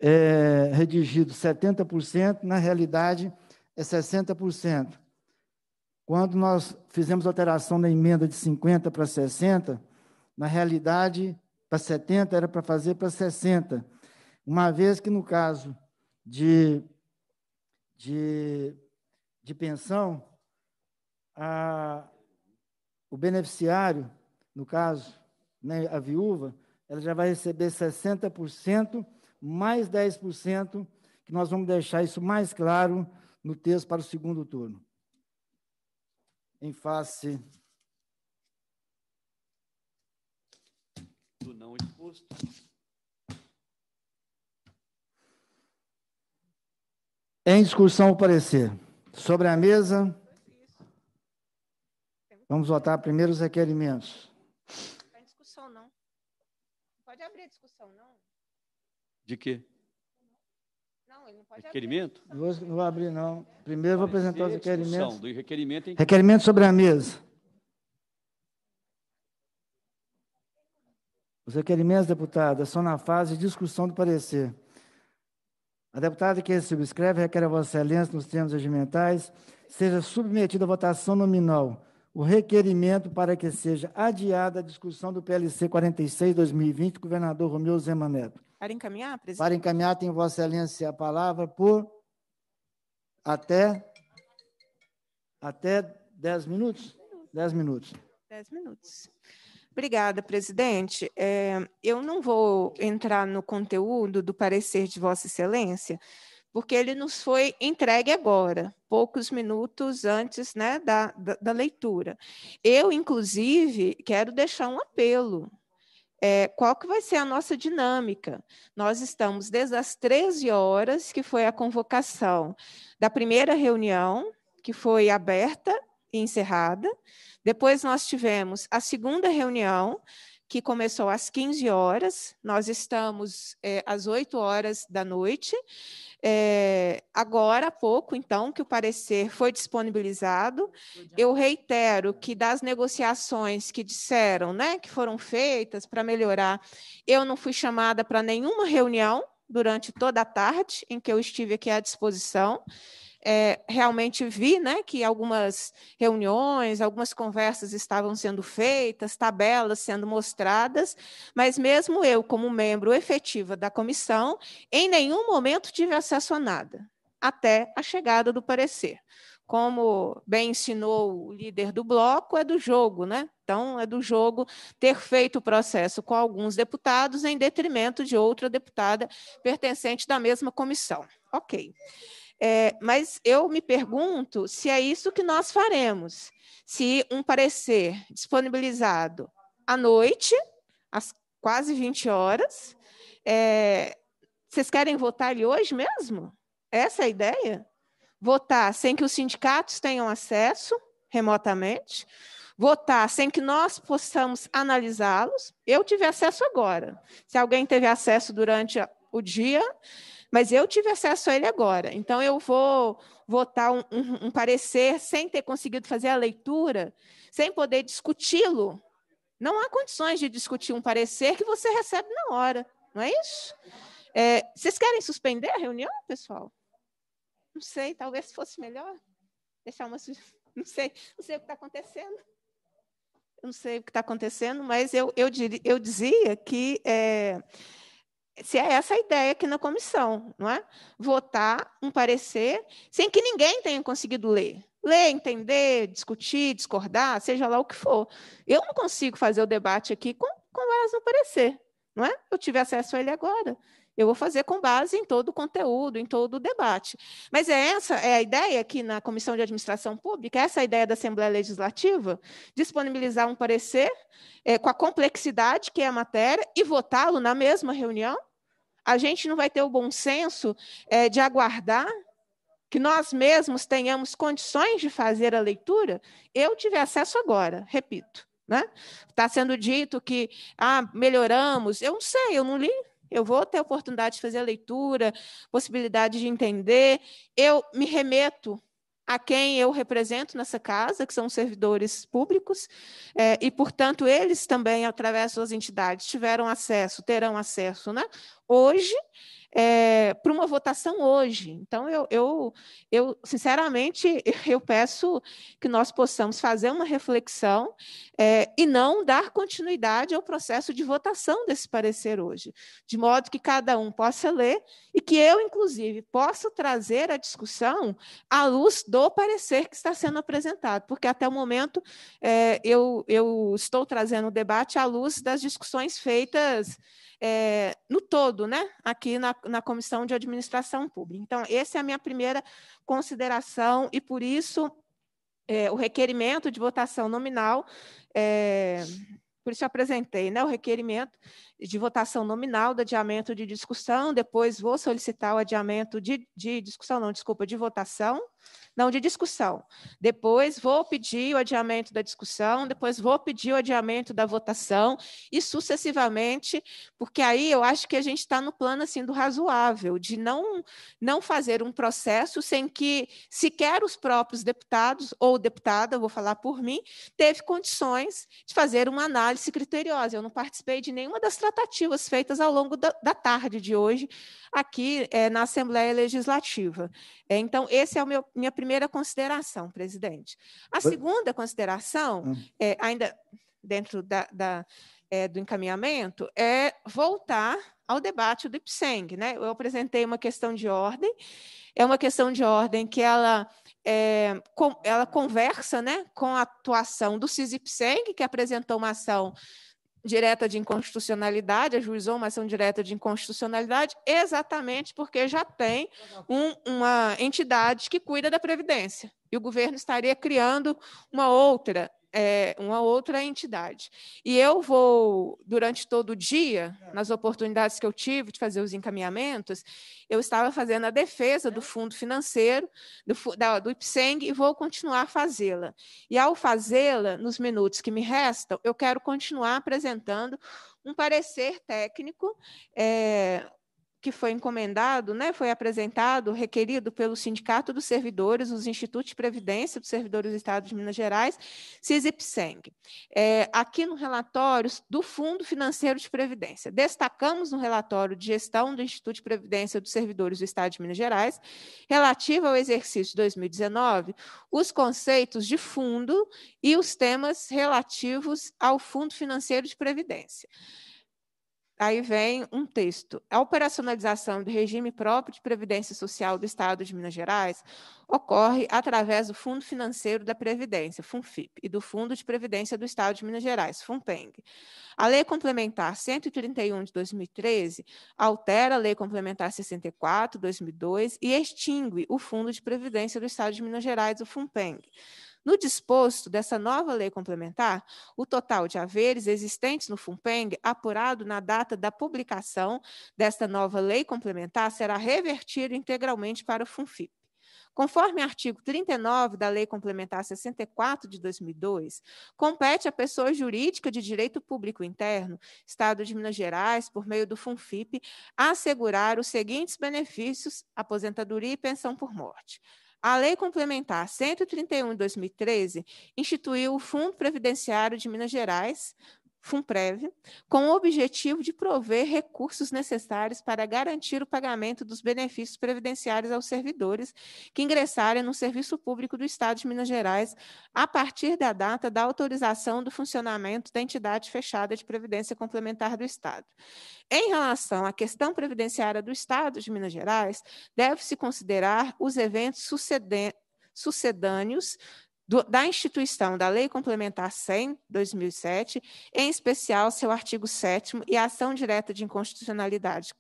é, redigido 70%, na realidade é 60%. Quando nós fizemos alteração na emenda de 50 para 60, na realidade, para 70 era para fazer para 60. Uma vez que no caso de, de, de pensão, a, o beneficiário, no caso, né, a viúva, ela já vai receber 60% mais 10%, que nós vamos deixar isso mais claro no texto para o segundo turno. Em face do não exposto. Em discussão o parecer. Sobre a mesa, vamos votar primeiro os requerimentos. De quê? requerimento? Não vou, não vou abrir, não. Primeiro vou apresentar os é requerimentos. Do requerimento, em... requerimento sobre a mesa. Os requerimentos, deputada, são na fase de discussão do parecer. A deputada que subscreve requer a Vossa Excelência, nos termos regimentais, seja submetida à votação nominal o requerimento para que seja adiada a discussão do PLC 46-2020, governador Romeu Zema Neto. Para encaminhar, presidente. Para encaminhar, tem Vossa Excelência a palavra por até até dez minutos. Dez minutos. Dez minutos. Obrigada, presidente. É, eu não vou entrar no conteúdo do parecer de Vossa Excelência, porque ele nos foi entregue agora, poucos minutos antes né, da, da, da leitura. Eu, inclusive, quero deixar um apelo é, qual que vai ser a nossa dinâmica. Nós estamos desde as 13 horas, que foi a convocação da primeira reunião, que foi aberta e encerrada. Depois nós tivemos a segunda reunião, que começou às 15 horas, nós estamos é, às 8 horas da noite. É, agora há pouco, então, que o parecer foi disponibilizado, eu reitero que das negociações que disseram, né, que foram feitas para melhorar, eu não fui chamada para nenhuma reunião durante toda a tarde em que eu estive aqui à disposição é, realmente vi né, que algumas reuniões, algumas conversas estavam sendo feitas, tabelas sendo mostradas, mas mesmo eu, como membro efetiva da comissão, em nenhum momento tive acesso a nada, até a chegada do parecer. Como bem ensinou o líder do bloco, é do jogo, né? Então, é do jogo ter feito o processo com alguns deputados em detrimento de outra deputada pertencente da mesma comissão. Ok. É, mas eu me pergunto se é isso que nós faremos. Se um parecer disponibilizado à noite, às quase 20 horas, é, vocês querem votar ele hoje mesmo? Essa é a ideia? Votar sem que os sindicatos tenham acesso remotamente, votar sem que nós possamos analisá-los. Eu tive acesso agora. Se alguém teve acesso durante o dia, mas eu tive acesso a ele agora. Então, eu vou votar um, um, um parecer sem ter conseguido fazer a leitura, sem poder discuti-lo. Não há condições de discutir um parecer que você recebe na hora, não é isso? É, vocês querem suspender a reunião, pessoal? Não sei, talvez fosse melhor deixar uma Não sei, não sei o que está acontecendo. não sei o que está acontecendo, mas eu, eu, dir, eu dizia que é, se é essa a ideia aqui na comissão, não é? Votar um parecer sem que ninguém tenha conseguido ler. Ler, entender, discutir, discordar, seja lá o que for. Eu não consigo fazer o debate aqui com, com base no parecer, não é? Eu tive acesso a ele agora. Eu vou fazer com base em todo o conteúdo, em todo o debate. Mas é essa é a ideia aqui na Comissão de Administração Pública, essa é a ideia da Assembleia Legislativa, disponibilizar um parecer é, com a complexidade que é a matéria e votá-lo na mesma reunião. A gente não vai ter o bom senso é, de aguardar que nós mesmos tenhamos condições de fazer a leitura. Eu tive acesso agora, repito. Está né? Tá sendo dito que ah, melhoramos. Eu não sei, eu não li eu vou ter a oportunidade de fazer a leitura, possibilidade de entender. Eu me remeto a quem eu represento nessa casa, que são servidores públicos, é, e, portanto, eles também, através das suas entidades, tiveram acesso, terão acesso. Né? Hoje, é, para uma votação hoje. Então, eu, eu, eu, sinceramente, eu peço que nós possamos fazer uma reflexão é, e não dar continuidade ao processo de votação desse parecer hoje, de modo que cada um possa ler e que eu, inclusive, possa trazer a discussão à luz do parecer que está sendo apresentado, porque até o momento é, eu, eu estou trazendo o debate à luz das discussões feitas no todo, né? aqui na na Comissão de Administração Pública. Então, essa é a minha primeira consideração, e por isso é, o requerimento de votação nominal. É, por isso eu apresentei né, o requerimento de votação nominal do adiamento de discussão, depois vou solicitar o adiamento de, de discussão, não, desculpa, de votação, não de discussão. Depois vou pedir o adiamento da discussão, depois vou pedir o adiamento da votação e sucessivamente, porque aí eu acho que a gente está no plano assim do razoável, de não não fazer um processo sem que sequer os próprios deputados ou deputada, vou falar por mim, teve condições de fazer uma análise criteriosa. Eu não participei de nenhuma das tratativas feitas ao longo da, da tarde de hoje aqui é, na Assembleia Legislativa. É, então esse é o meu minha primeira consideração, presidente. A segunda consideração, ah. é, ainda dentro da, da é, do encaminhamento, é voltar ao debate do IPSENG. Né? Eu apresentei uma questão de ordem, é uma questão de ordem que ela, é, com, ela conversa né, com a atuação do CISIPSENG, que apresentou uma ação direta de inconstitucionalidade, ajuizou uma ação direta de inconstitucionalidade, exatamente porque já tem um, uma entidade que cuida da Previdência. E o governo estaria criando uma outra é, uma outra entidade. E eu vou, durante todo o dia, é. nas oportunidades que eu tive de fazer os encaminhamentos, eu estava fazendo a defesa do é. fundo financeiro, do, da, do IPSENG, e vou continuar a fazê-la. E ao fazê-la, nos minutos que me restam, eu quero continuar apresentando um parecer técnico. É, que foi encomendado, né, foi apresentado, requerido pelo Sindicato dos Servidores, os Institutos de Previdência dos Servidores do Estado de Minas Gerais, CISIPSENG. É, aqui no relatório do Fundo Financeiro de Previdência, destacamos no relatório de gestão do Instituto de Previdência dos Servidores do Estado de Minas Gerais, relativo ao exercício 2019, os conceitos de fundo e os temas relativos ao Fundo Financeiro de Previdência aí vem um texto. A operacionalização do regime próprio de previdência social do Estado de Minas Gerais ocorre através do Fundo Financeiro da Previdência, FUNFIP, e do Fundo de Previdência do Estado de Minas Gerais, FUNPENG. A Lei Complementar 131 de 2013 altera a Lei Complementar 64 de 2002 e extingue o Fundo de Previdência do Estado de Minas Gerais, o FUNPENG. No disposto dessa nova lei complementar, o total de haveres existentes no FUNPENG, apurado na data da publicação desta nova lei complementar, será revertido integralmente para o FUNFIP. Conforme artigo 39 da Lei Complementar 64 de 2002, compete à pessoa jurídica de direito público interno, Estado de Minas Gerais, por meio do FUNFIP, assegurar os seguintes benefícios: aposentadoria e pensão por morte. A Lei Complementar 131 de 2013 instituiu o Fundo Previdenciário de Minas Gerais FUNPREV, com o objetivo de prover recursos necessários para garantir o pagamento dos benefícios previdenciários aos servidores que ingressarem no serviço público do Estado de Minas Gerais a partir da data da autorização do funcionamento da entidade fechada de previdência complementar do Estado. Em relação à questão previdenciária do Estado de Minas Gerais, deve-se considerar os eventos sucedentes sucedâneos do, da instituição da Lei Complementar 100, 2007, em especial seu artigo 7 e a ação direta de inconstitucionalidade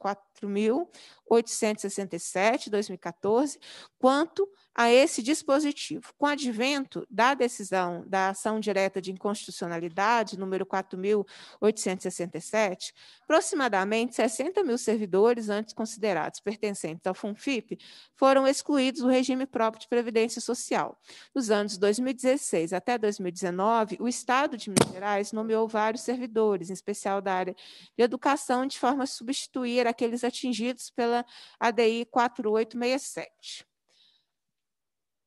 4.867, 2014, quanto a esse dispositivo. Com o advento da decisão da ação direta de inconstitucionalidade, número 4.867, aproximadamente 60 mil servidores antes considerados pertencentes ao FUNFIP foram excluídos do regime próprio de previdência social. Nos anos 2016 até 2019, o Estado de Minas Gerais nomeou vários servidores, em especial da área de educação, de forma a substituir aqueles atingidos pela ADI 4867.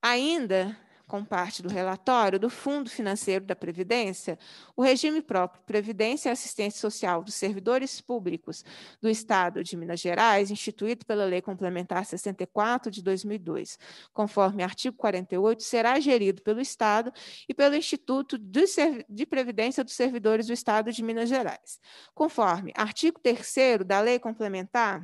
Ainda com parte do relatório do Fundo Financeiro da Previdência, o regime próprio Previdência e Assistência Social dos Servidores Públicos do Estado de Minas Gerais, instituído pela Lei Complementar 64 de 2002, conforme artigo 48, será gerido pelo Estado e pelo Instituto de Previdência dos Servidores do Estado de Minas Gerais. Conforme artigo 3 da Lei Complementar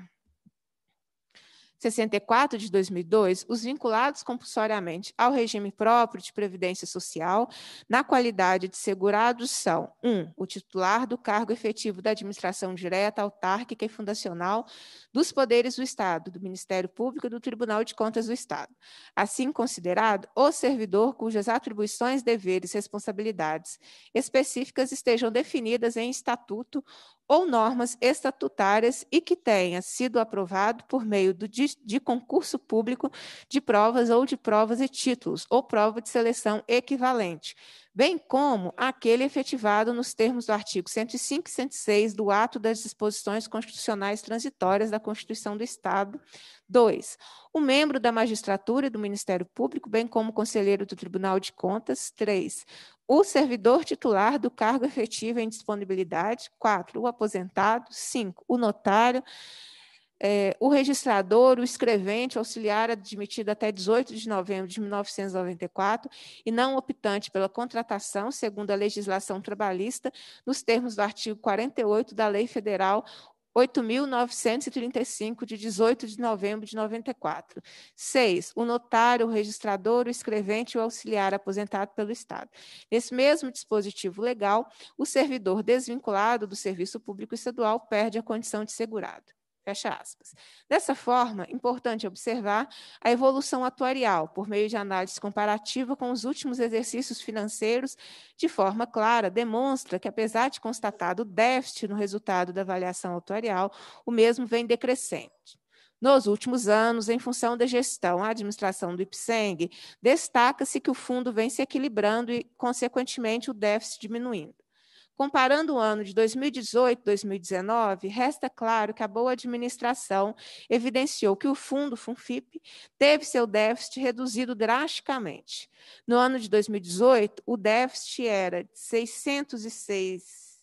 64 de 2002, os vinculados compulsoriamente ao regime próprio de previdência social, na qualidade de segurados são: 1. Um, o titular do cargo efetivo da administração direta, autárquica e fundacional dos poderes do Estado, do Ministério Público e do Tribunal de Contas do Estado. Assim considerado, o servidor cujas atribuições, deveres, responsabilidades específicas estejam definidas em estatuto ou normas estatutárias e que tenha sido aprovado por meio do, de, de, concurso público de provas ou de provas e títulos, ou prova de seleção equivalente, bem como aquele efetivado nos termos do artigo 105 e 106 do Ato das Disposições Constitucionais Transitórias da Constituição do Estado Dois, o um membro da magistratura e do Ministério Público, bem como conselheiro do Tribunal de Contas. Três, o servidor titular do cargo efetivo em disponibilidade. Quatro, o aposentado. Cinco, o notário. É, o registrador, o escrevente, auxiliar admitido até 18 de novembro de 1994 e não optante pela contratação, segundo a legislação trabalhista, nos termos do artigo 48 da Lei Federal 8.935, de 18 de novembro de 94. 6. O notário, o registrador, o escrevente ou auxiliar aposentado pelo Estado. Nesse mesmo dispositivo legal, o servidor desvinculado do serviço público estadual perde a condição de segurado. Fecha aspas. Dessa forma, é importante observar a evolução atuarial, por meio de análise comparativa com os últimos exercícios financeiros, de forma clara, demonstra que, apesar de constatado déficit no resultado da avaliação atuarial, o mesmo vem decrescente. Nos últimos anos, em função da gestão, a administração do IPSENG, destaca-se que o fundo vem se equilibrando e, consequentemente, o déficit diminuindo. Comparando o ano de 2018 2019, resta claro que a boa administração evidenciou que o fundo FUNFIP teve seu déficit reduzido drasticamente. No ano de 2018, o déficit era de 606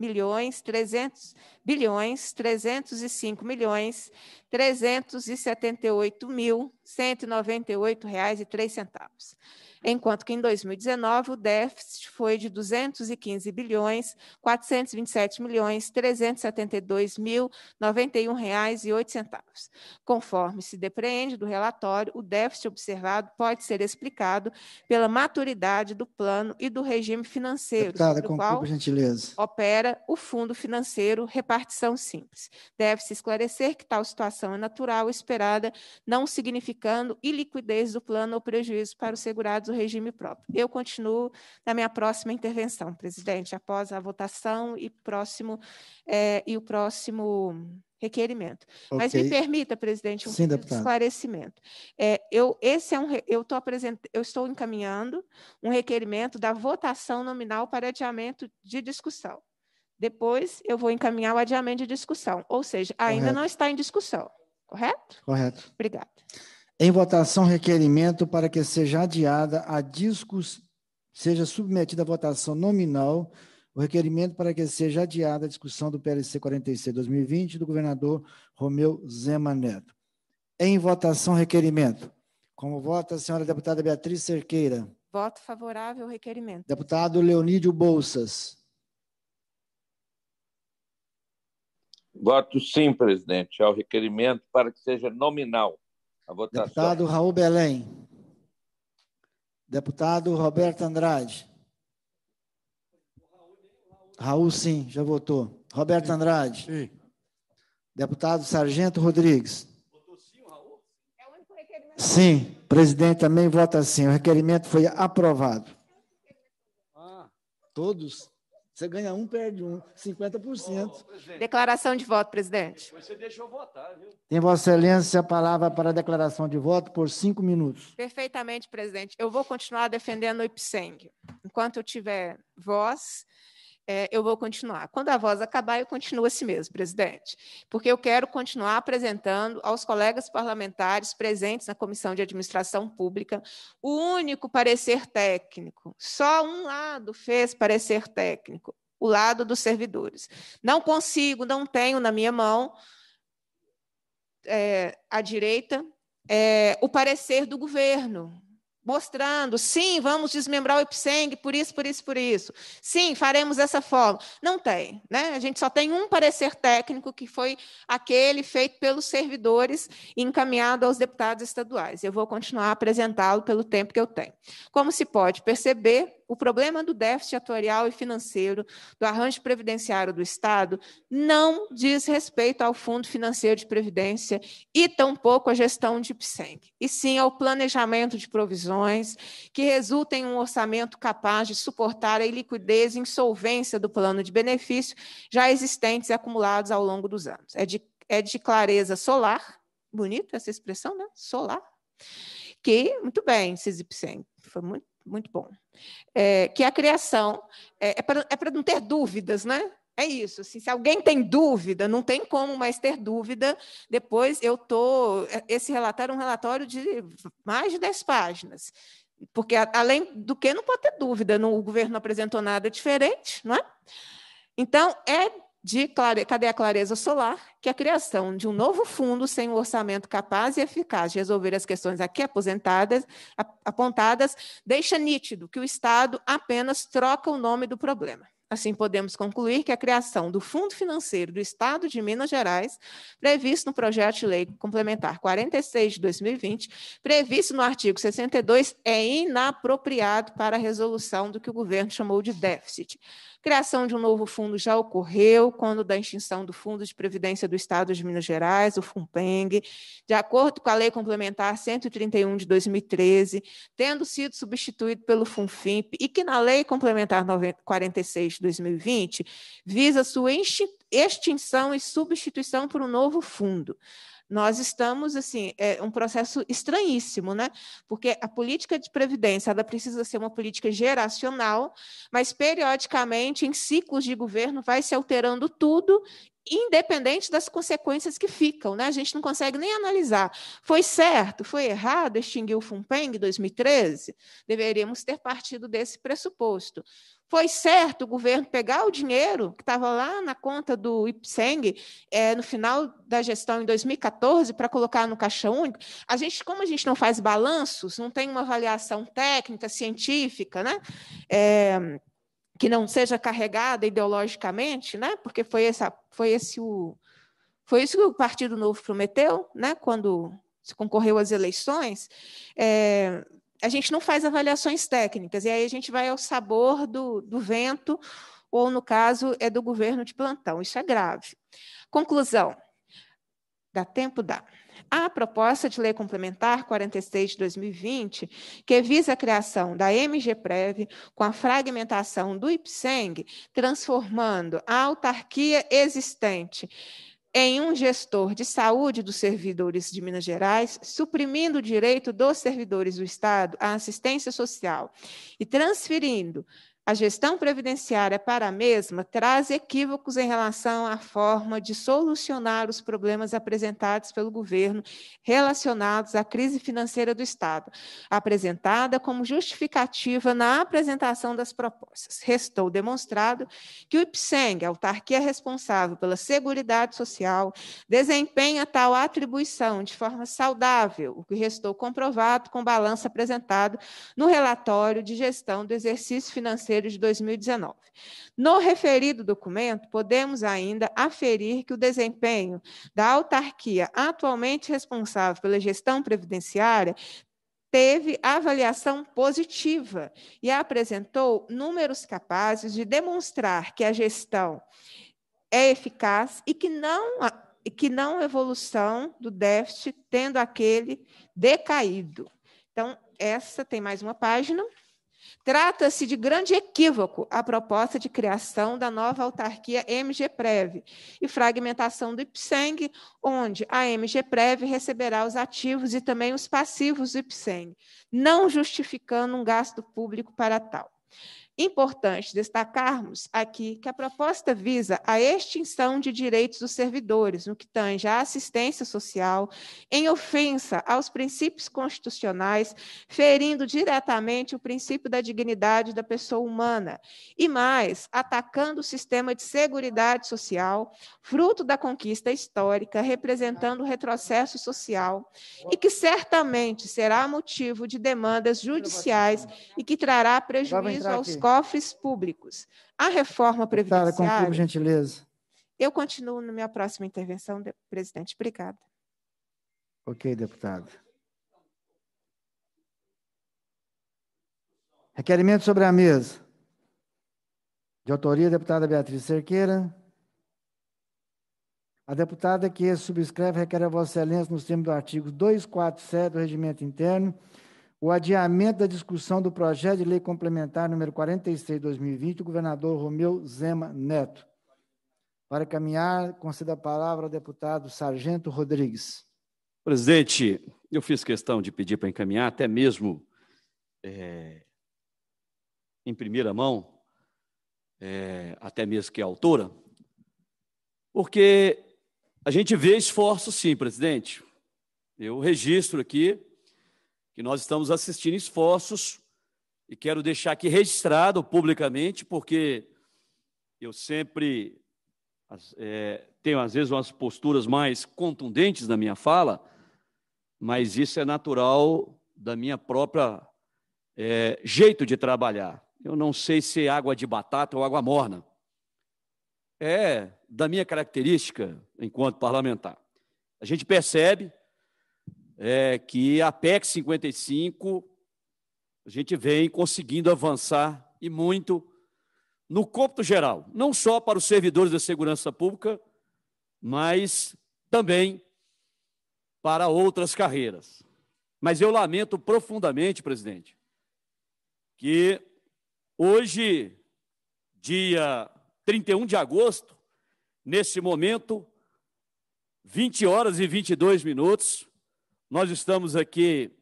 milhões 300 bilhões 305 milhões 378 mil 198 reais e três centavos enquanto que em 2019 o déficit foi de 215 bilhões 427 milhões 372 mil 91 reais e 8 centavos. Conforme se depreende do relatório, o déficit observado pode ser explicado pela maturidade do plano e do regime financeiro, Deputada, sobre qual opera o fundo financeiro repartição simples. Deve-se esclarecer que tal situação é natural esperada, não significando iliquidez do plano ou prejuízo para os segurados regime próprio. Eu continuo na minha próxima intervenção, presidente, após a votação e, próximo, é, e o próximo requerimento. Okay. Mas me permita, presidente, um Sim, esclarecimento. É, eu, esse é um, eu, tô apresent, eu estou encaminhando um requerimento da votação nominal para adiamento de discussão. Depois eu vou encaminhar o adiamento de discussão, ou seja, ainda correto. não está em discussão, correto? Correto. Obrigada. Em votação, requerimento para que seja adiada a discussão, seja submetida à votação nominal, o requerimento para que seja adiada a discussão do PLC 46 2020 do governador Romeu Zema Neto. Em votação, requerimento. Como vota a senhora deputada Beatriz Cerqueira? Voto favorável ao requerimento. Deputado Leonídio Bolsas. Voto sim, presidente, ao requerimento para que seja nominal. A votação. Deputado Raul Belém. Deputado Roberto Andrade. Raul, sim, já votou. Roberto Andrade. Sim. Deputado Sargento Rodrigues. sim, é Sim, presidente também vota sim. O requerimento foi aprovado. Ah. Todos? Você ganha um, perde um, 50%. Oh, declaração de voto, presidente. Depois você deixou votar, viu? Tem Vossa Excelência a palavra para a declaração de voto por cinco minutos. Perfeitamente, presidente. Eu vou continuar defendendo o IPSENG. Enquanto eu tiver voz, é, eu vou continuar. Quando a voz acabar, eu continuo assim mesmo, presidente, porque eu quero continuar apresentando aos colegas parlamentares presentes na Comissão de Administração Pública o único parecer técnico. Só um lado fez parecer técnico, o lado dos servidores. Não consigo, não tenho na minha mão é, à direita é, o parecer do governo mostrando, sim, vamos desmembrar o Ipseng por isso, por isso, por isso. Sim, faremos dessa forma. Não tem, né? A gente só tem um parecer técnico que foi aquele feito pelos servidores e encaminhado aos deputados estaduais. Eu vou continuar apresentá-lo pelo tempo que eu tenho. Como se pode perceber, o problema do déficit atuarial e financeiro do arranjo previdenciário do Estado não diz respeito ao Fundo Financeiro de Previdência e tampouco à gestão de PSENG, e sim ao planejamento de provisões que resultem em um orçamento capaz de suportar a iliquidez e insolvência do plano de benefício já existentes e acumulados ao longo dos anos. É de, é de clareza solar, bonita essa expressão, né? Solar. Que, muito bem, Sisipsen, foi muito, muito bom é, que é a criação. É, é para é não ter dúvidas, né? É isso. Assim, se alguém tem dúvida, não tem como mais ter dúvida. Depois eu tô. É, esse relatório é um relatório de mais de 10 páginas. Porque, além do que, não pode ter dúvida, o governo não apresentou nada diferente, não é? Então, é de clare... Cadê a Clareza Solar, que a criação de um novo fundo sem um orçamento capaz e eficaz de resolver as questões aqui aposentadas, apontadas deixa nítido que o Estado apenas troca o nome do problema. Assim, podemos concluir que a criação do Fundo Financeiro do Estado de Minas Gerais, previsto no projeto de lei complementar 46 de 2020, previsto no artigo 62, é inapropriado para a resolução do que o governo chamou de déficit. Criação de um novo fundo já ocorreu quando da extinção do Fundo de Previdência do Estado de Minas Gerais, o FUNPENG, de acordo com a Lei Complementar 131 de 2013, tendo sido substituído pelo FUNFIMP e que na Lei Complementar 46 de 2020 visa sua extinção e substituição por um novo fundo. Nós estamos, assim, é um processo estranhíssimo, né? Porque a política de previdência, ela precisa ser uma política geracional, mas periodicamente, em ciclos de governo, vai se alterando tudo independente das consequências que ficam, né? A gente não consegue nem analisar. Foi certo, foi errado extinguir o FUNPENG em 2013? Deveríamos ter partido desse pressuposto. Foi certo o governo pegar o dinheiro que estava lá na conta do IPSENG é, no final da gestão em 2014 para colocar no caixa único? A gente, como a gente não faz balanços, não tem uma avaliação técnica, científica, né? É, que não seja carregada ideologicamente, né? Porque foi essa, foi esse o foi isso que o Partido Novo prometeu, né? Quando se concorreu às eleições, é, a gente não faz avaliações técnicas e aí a gente vai ao sabor do, do vento ou no caso é do governo de plantão. Isso é grave. Conclusão. Dá tempo, dá a proposta de lei complementar 46 de 2020, que visa a criação da MGPREV com a fragmentação do IPSENG, transformando a autarquia existente em um gestor de saúde dos servidores de Minas Gerais, suprimindo o direito dos servidores do Estado à assistência social e transferindo a gestão previdenciária para a mesma traz equívocos em relação à forma de solucionar os problemas apresentados pelo governo relacionados à crise financeira do Estado, apresentada como justificativa na apresentação das propostas. Restou demonstrado que o IPSENG, a autarquia é responsável pela Seguridade Social, desempenha tal atribuição de forma saudável, o que restou comprovado com o balanço apresentado no relatório de gestão do exercício financeiro Conselho de 2019. No referido documento, podemos ainda aferir que o desempenho da autarquia atualmente responsável pela gestão previdenciária teve avaliação positiva e apresentou números capazes de demonstrar que a gestão é eficaz e que não que não evolução do déficit tendo aquele decaído. Então, essa tem mais uma página. Trata-se de grande equívoco a proposta de criação da nova autarquia MGPREV e fragmentação do IPSENG, onde a MGPREV receberá os ativos e também os passivos do IPSENG, não justificando um gasto público para tal. Importante destacarmos aqui que a proposta visa a extinção de direitos dos servidores no que tange à assistência social, em ofensa aos princípios constitucionais, ferindo diretamente o princípio da dignidade da pessoa humana, e mais, atacando o sistema de seguridade social, fruto da conquista histórica, representando o retrocesso social, e que certamente será motivo de demandas judiciais e que trará prejuízo aos cofres públicos. A reforma previdenciária. Deputada, conclua, gentileza. Eu continuo na minha próxima intervenção, presidente. Obrigada. Ok, deputada. Requerimento sobre a mesa. De autoria, deputada Beatriz Cerqueira. A deputada que subscreve requer a Vossa Excelência, nos termos do artigo 247 do Regimento Interno, o adiamento da discussão do projeto de lei complementar número 46 de 2020 do governador Romeu Zema Neto. Para caminhar, conceda a palavra ao deputado Sargento Rodrigues. Presidente, eu fiz questão de pedir para encaminhar, até mesmo é, em primeira mão, é, até mesmo que a autora, porque a gente vê esforço sim, presidente. Eu registro aqui que nós estamos assistindo esforços, e quero deixar aqui registrado publicamente, porque eu sempre é, tenho, às vezes, umas posturas mais contundentes na minha fala, mas isso é natural da minha própria é, jeito de trabalhar. Eu não sei se é água de batata ou água morna. É da minha característica enquanto parlamentar. A gente percebe é, que a PEC 55 a gente vem conseguindo avançar e muito no corpo geral, não só para os servidores da segurança pública, mas também para outras carreiras. Mas eu lamento profundamente, presidente, que hoje, dia 31 de agosto, nesse momento, 20 horas e 22 minutos, nós estamos aqui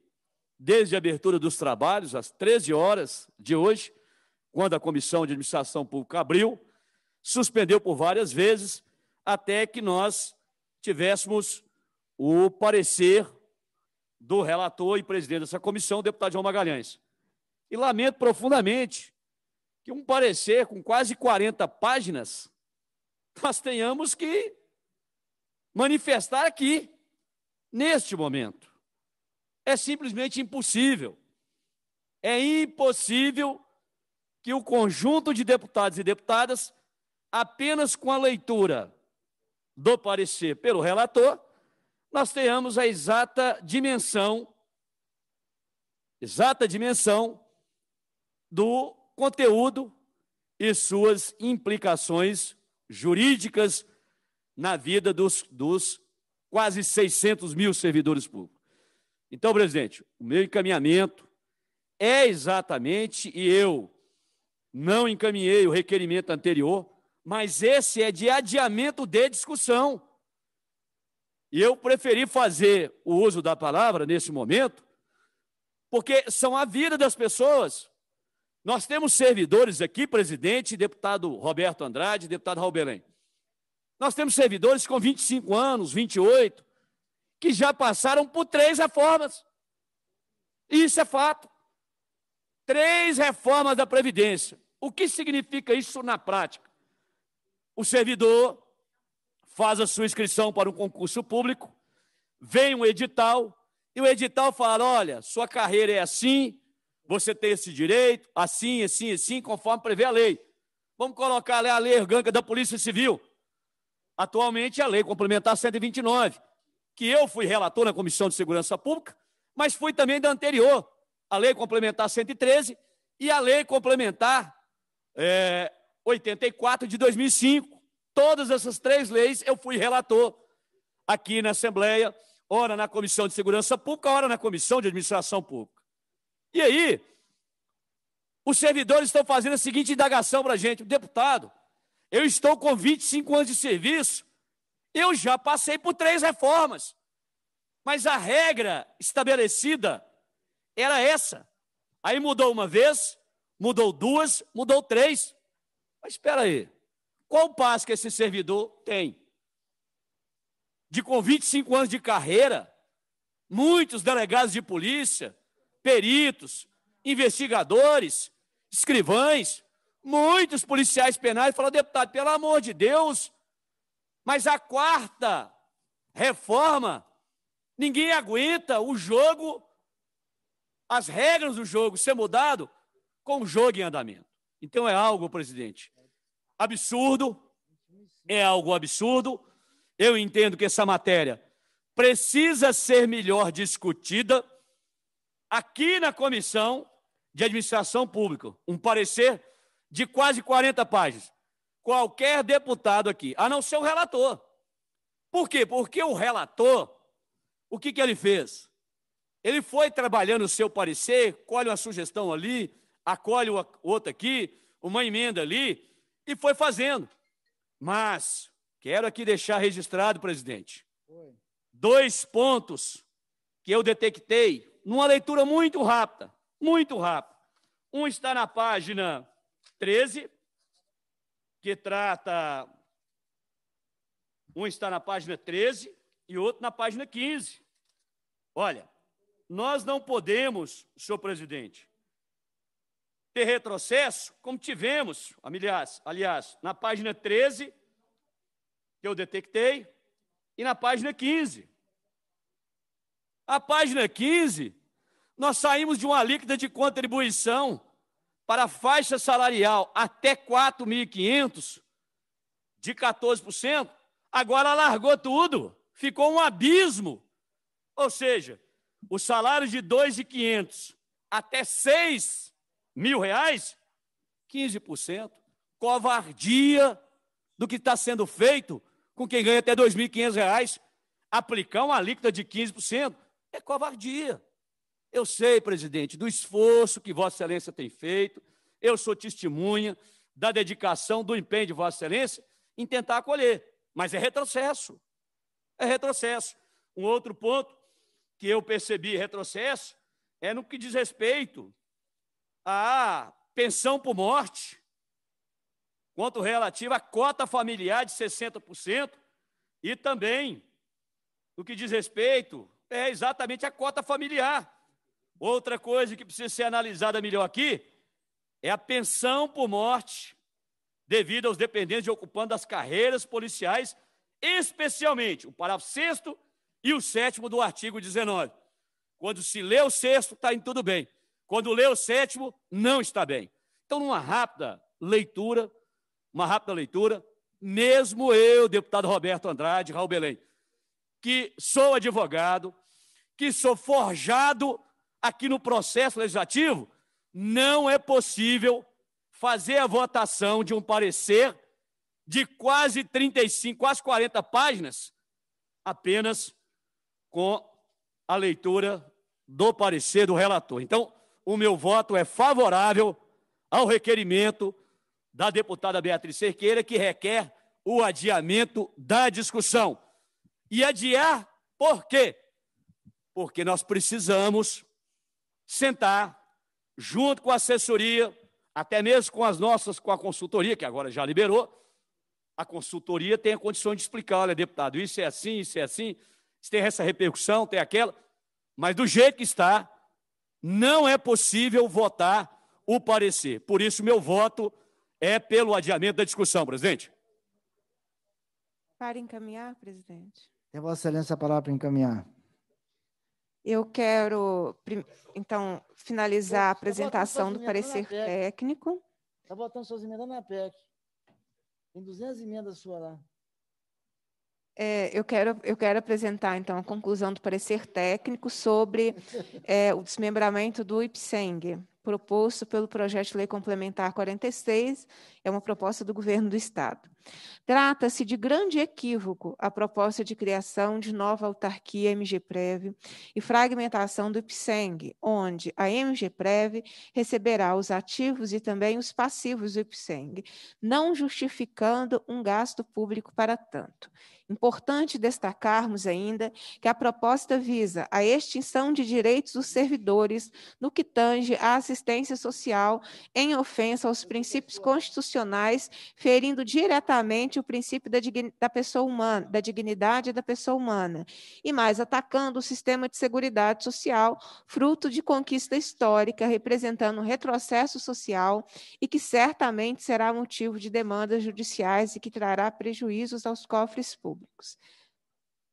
desde a abertura dos trabalhos, às 13 horas de hoje, quando a Comissão de Administração Pública abriu, suspendeu por várias vezes, até que nós tivéssemos o parecer do relator e presidente dessa comissão, o deputado João Magalhães. E lamento profundamente que um parecer com quase 40 páginas nós tenhamos que manifestar aqui neste momento. É simplesmente impossível. É impossível que o conjunto de deputados e deputadas, apenas com a leitura do parecer pelo relator, nós tenhamos a exata dimensão, exata dimensão do conteúdo e suas implicações jurídicas na vida dos, dos quase 600 mil servidores públicos. Então, presidente, o meu encaminhamento é exatamente, e eu não encaminhei o requerimento anterior, mas esse é de adiamento de discussão. E eu preferi fazer o uso da palavra nesse momento, porque são a vida das pessoas. Nós temos servidores aqui, presidente, deputado Roberto Andrade, deputado Raul Belém, nós temos servidores com 25 anos, 28, que já passaram por três reformas. Isso é fato. Três reformas da Previdência. O que significa isso na prática? O servidor faz a sua inscrição para um concurso público, vem um edital, e o edital fala: olha, sua carreira é assim, você tem esse direito, assim, assim, assim, conforme prevê a lei. Vamos colocar lá a lei orgânica da Polícia Civil. Atualmente, a Lei Complementar 129, que eu fui relator na Comissão de Segurança Pública, mas fui também da anterior, a Lei Complementar 113 e a Lei Complementar é, 84 de 2005. Todas essas três leis eu fui relator aqui na Assembleia, ora na Comissão de Segurança Pública, ora na Comissão de Administração Pública. E aí, os servidores estão fazendo a seguinte indagação para a gente, o deputado. Eu estou com 25 anos de serviço, eu já passei por três reformas. Mas a regra estabelecida era essa. Aí mudou uma vez, mudou duas, mudou três. Mas espera aí, qual passo que esse servidor tem? De com 25 anos de carreira, muitos delegados de polícia, peritos, investigadores, escrivães, Muitos policiais penais falam, deputado, pelo amor de Deus, mas a quarta reforma, ninguém aguenta o jogo, as regras do jogo ser mudado com o jogo em andamento. Então é algo, presidente, absurdo, é algo absurdo. Eu entendo que essa matéria precisa ser melhor discutida aqui na Comissão de Administração Pública. Um parecer de quase 40 páginas. Qualquer deputado aqui, a não ser o relator. Por quê? Porque o relator, o que, que ele fez? Ele foi trabalhando o seu parecer, colhe uma sugestão ali, acolhe outra aqui, uma emenda ali, e foi fazendo. Mas, quero aqui deixar registrado, presidente, dois pontos que eu detectei numa leitura muito rápida, muito rápida. Um está na página 13, que trata. Um está na página 13 e outro na página 15. Olha, nós não podemos, senhor presidente, ter retrocesso como tivemos, aliás, aliás, na página 13, que eu detectei, e na página 15. A página 15, nós saímos de uma alíquota de contribuição para a faixa salarial até 4.500, de 14%, agora largou tudo, ficou um abismo. Ou seja, o salário de 2.500 até 6 mil reais, 15%. Covardia do que está sendo feito com quem ganha até 2.500 reais. Aplicar uma alíquota de 15% é covardia. Eu sei, presidente, do esforço que Vossa Excelência tem feito, eu sou testemunha da dedicação, do empenho de Vossa Excelência em tentar acolher, mas é retrocesso. É retrocesso. Um outro ponto que eu percebi retrocesso é no que diz respeito à pensão por morte, quanto relativa à cota familiar de 60%, e também no que diz respeito é exatamente a cota familiar Outra coisa que precisa ser analisada melhor aqui é a pensão por morte devido aos dependentes de ocupando as carreiras policiais, especialmente o parágrafo 6 e o 7 do artigo 19. Quando se lê o 6, está em tudo bem. Quando lê o 7, não está bem. Então, numa rápida leitura, uma rápida leitura, mesmo eu, deputado Roberto Andrade, Raul Belém, que sou advogado, que sou forjado aqui no processo legislativo, não é possível fazer a votação de um parecer de quase 35, quase 40 páginas, apenas com a leitura do parecer do relator. Então, o meu voto é favorável ao requerimento da deputada Beatriz Cerqueira, que requer o adiamento da discussão. E adiar por quê? Porque nós precisamos sentar junto com a assessoria, até mesmo com as nossas, com a consultoria, que agora já liberou, a consultoria tem a condição de explicar, olha, deputado, isso é assim, isso é assim, isso tem essa repercussão, tem aquela, mas do jeito que está, não é possível votar o parecer. Por isso, meu voto é pelo adiamento da discussão, presidente. Para encaminhar, presidente. tem é, Vossa Excelência a palavra para encaminhar. Eu quero, então, finalizar a tá apresentação do parecer técnico. Está botando suas emendas na PEC. Tem 200 emendas sua lá. É, eu, quero, eu quero apresentar, então, a conclusão do parecer técnico sobre é, o desmembramento do IPSENG, proposto pelo projeto de lei complementar 46 é uma proposta do governo do Estado. Trata-se de grande equívoco a proposta de criação de nova autarquia MGPREV e fragmentação do IPSENG, onde a MGPREV receberá os ativos e também os passivos do IPSENG, não justificando um gasto público para tanto. Importante destacarmos ainda que a proposta visa a extinção de direitos dos servidores no que tange à assistência social em ofensa aos princípios constitucionais constitucionais, ferindo diretamente o princípio da, da pessoa humana, da dignidade da pessoa humana, e mais atacando o sistema de seguridade social, fruto de conquista histórica, representando um retrocesso social e que certamente será motivo de demandas judiciais e que trará prejuízos aos cofres públicos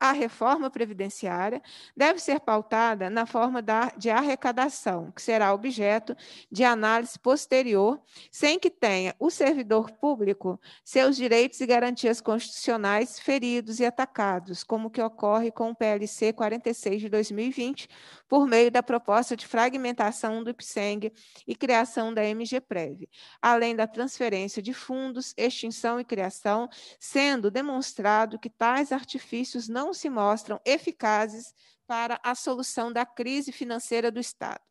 a reforma previdenciária deve ser pautada na forma da, de arrecadação, que será objeto de análise posterior, sem que tenha o servidor público seus direitos e garantias constitucionais feridos e atacados, como que ocorre com o PLC 46 de 2020, por meio da proposta de fragmentação do IPSENG e criação da MGPREV, além da transferência de fundos, extinção e criação, sendo demonstrado que tais artifícios não não se mostram eficazes para a solução da crise financeira do Estado.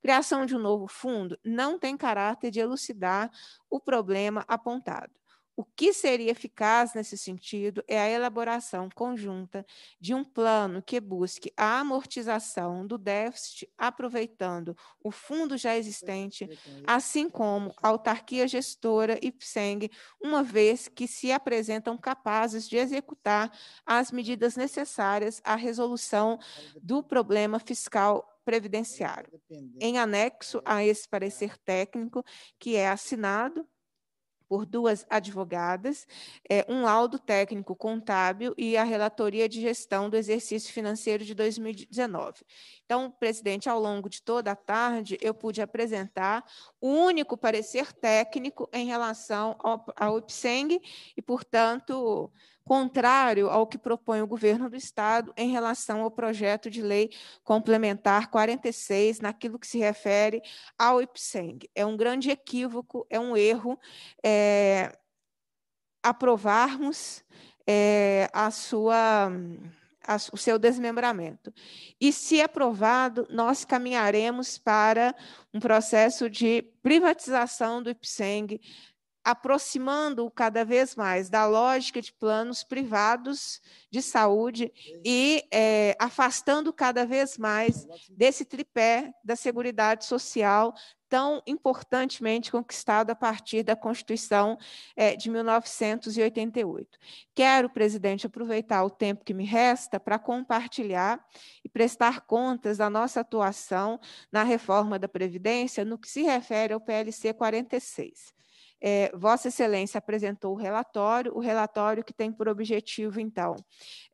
Criação de um novo fundo não tem caráter de elucidar o problema apontado. O que seria eficaz nesse sentido é a elaboração conjunta de um plano que busque a amortização do déficit, aproveitando o fundo já existente, assim como a autarquia gestora e PSENG, uma vez que se apresentam capazes de executar as medidas necessárias à resolução do problema fiscal previdenciário. Em anexo a esse parecer técnico, que é assinado por duas advogadas, é, um laudo técnico contábil e a relatoria de gestão do exercício financeiro de 2019. Então, presidente, ao longo de toda a tarde, eu pude apresentar o único parecer técnico em relação ao, ao IPSENG e, portanto, contrário ao que propõe o governo do Estado em relação ao projeto de lei complementar 46, naquilo que se refere ao IPSENG. É um grande equívoco, é um erro é, aprovarmos é, a sua o seu desmembramento. E, se aprovado, nós caminharemos para um processo de privatização do IPSENG, aproximando o cada vez mais da lógica de planos privados de saúde e é, afastando cada vez mais desse tripé da Seguridade Social, tão importantemente conquistado a partir da Constituição é, de 1988. Quero, presidente, aproveitar o tempo que me resta para compartilhar e prestar contas da nossa atuação na reforma da Previdência no que se refere ao PLC 46. É, Vossa Excelência apresentou o relatório, o relatório que tem por objetivo, então,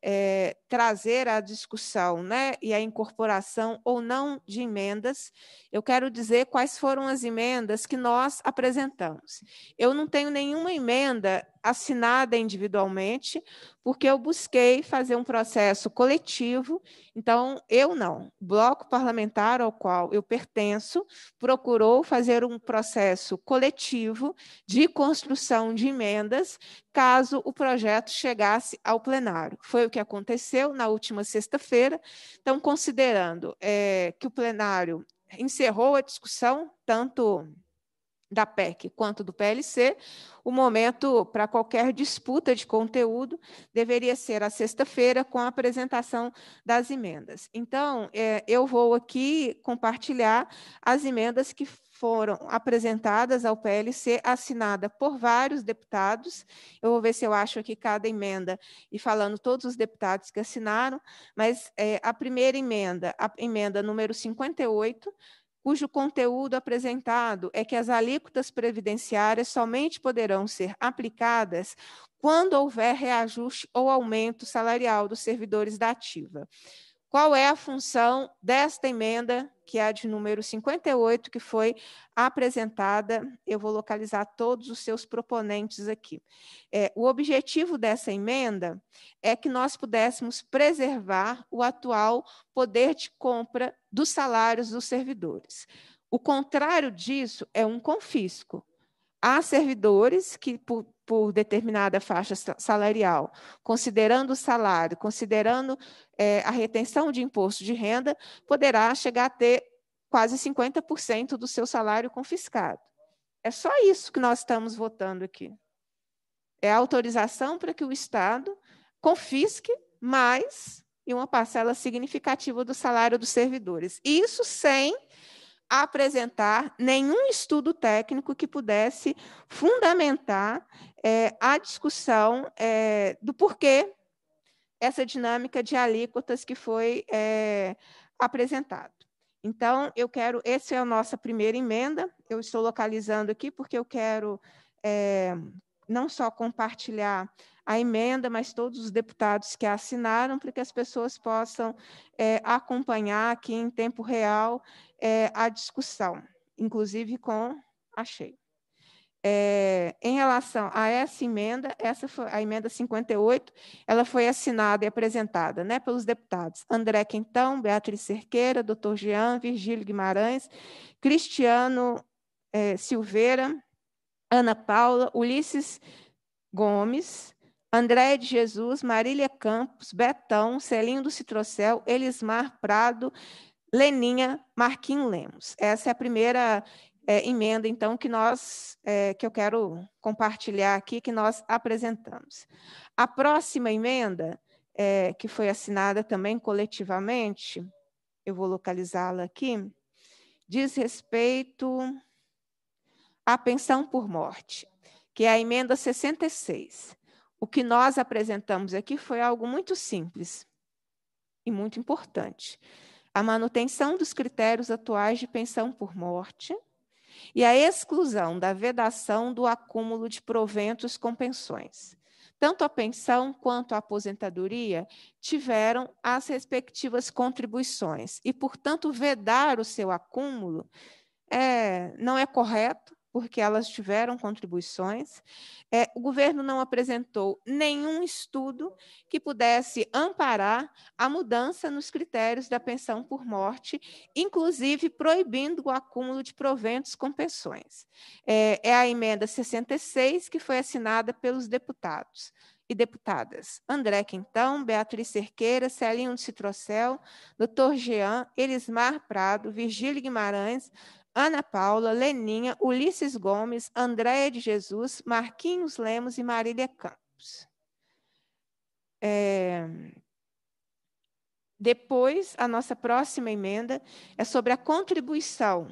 é, trazer a discussão né, e a incorporação ou não de emendas. Eu quero dizer quais foram as emendas que nós apresentamos. Eu não tenho nenhuma emenda assinada individualmente, porque eu busquei fazer um processo coletivo. Então, eu não. O bloco parlamentar ao qual eu pertenço procurou fazer um processo coletivo de construção de emendas, caso o projeto chegasse ao plenário. Foi o que aconteceu na última sexta-feira. Então, considerando é, que o plenário encerrou a discussão, tanto da PEC quanto do PLC, o momento para qualquer disputa de conteúdo deveria ser a sexta-feira com a apresentação das emendas. Então, é, eu vou aqui compartilhar as emendas que foram apresentadas ao PLC, assinada por vários deputados. Eu vou ver se eu acho aqui cada emenda e falando todos os deputados que assinaram, mas é, a primeira emenda, a emenda número 58, cujo conteúdo apresentado é que as alíquotas previdenciárias somente poderão ser aplicadas quando houver reajuste ou aumento salarial dos servidores da ativa. Qual é a função desta emenda, que é a de número 58, que foi apresentada? Eu vou localizar todos os seus proponentes aqui. É, o objetivo dessa emenda é que nós pudéssemos preservar o atual poder de compra dos salários dos servidores. O contrário disso é um confisco. Há servidores que, por, por determinada faixa salarial, considerando o salário, considerando é, a retenção de imposto de renda, poderá chegar a ter quase 50% do seu salário confiscado. É só isso que nós estamos votando aqui. É autorização para que o Estado confisque mais e uma parcela significativa do salário dos servidores. Isso sem apresentar nenhum estudo técnico que pudesse fundamentar é, a discussão é, do porquê essa dinâmica de alíquotas que foi é, apresentada. Então, eu quero, essa é a nossa primeira emenda, eu estou localizando aqui porque eu quero é, não só compartilhar a emenda, mas todos os deputados que a assinaram, para que as pessoas possam é, acompanhar aqui em tempo real é, a discussão, inclusive com a Cheia. É, em relação a essa emenda, essa foi a emenda 58, ela foi assinada e apresentada né, pelos deputados André Quintão, Beatriz Cerqueira, doutor Jean, Virgílio Guimarães, Cristiano é, Silveira, Ana Paula, Ulisses Gomes, Andréia de Jesus, Marília Campos, Betão, Celinho do Citrocel, Elismar Prado, Leninha, Marquinhos Lemos. Essa é a primeira é, emenda, então, que nós, é, que eu quero compartilhar aqui, que nós apresentamos. A próxima emenda, é, que foi assinada também coletivamente, eu vou localizá-la aqui, diz respeito a pensão por morte, que é a emenda 66. O que nós apresentamos aqui foi algo muito simples e muito importante. A manutenção dos critérios atuais de pensão por morte e a exclusão da vedação do acúmulo de proventos com pensões. Tanto a pensão quanto a aposentadoria tiveram as respectivas contribuições e, portanto, vedar o seu acúmulo é, não é correto porque elas tiveram contribuições. É, o governo não apresentou nenhum estudo que pudesse amparar a mudança nos critérios da pensão por morte, inclusive proibindo o acúmulo de proventos com pensões. É, é a emenda 66 que foi assinada pelos deputados e deputadas André Quintão, Beatriz Cerqueira, Celinho de Citrocel, Dr. Jean, Elismar Prado, Virgílio Guimarães, Ana Paula, Leninha, Ulisses Gomes, Andréia de Jesus, Marquinhos Lemos e Marília Campos. É... Depois, a nossa próxima emenda é sobre a contribuição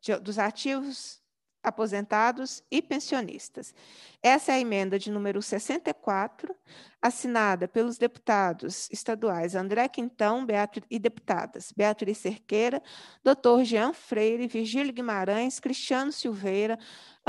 de, dos ativos aposentados e pensionistas. Essa é a emenda de número 64, assinada pelos deputados estaduais André Quintão Beatriz e deputadas Beatriz Cerqueira, doutor Jean Freire, Virgílio Guimarães, Cristiano Silveira,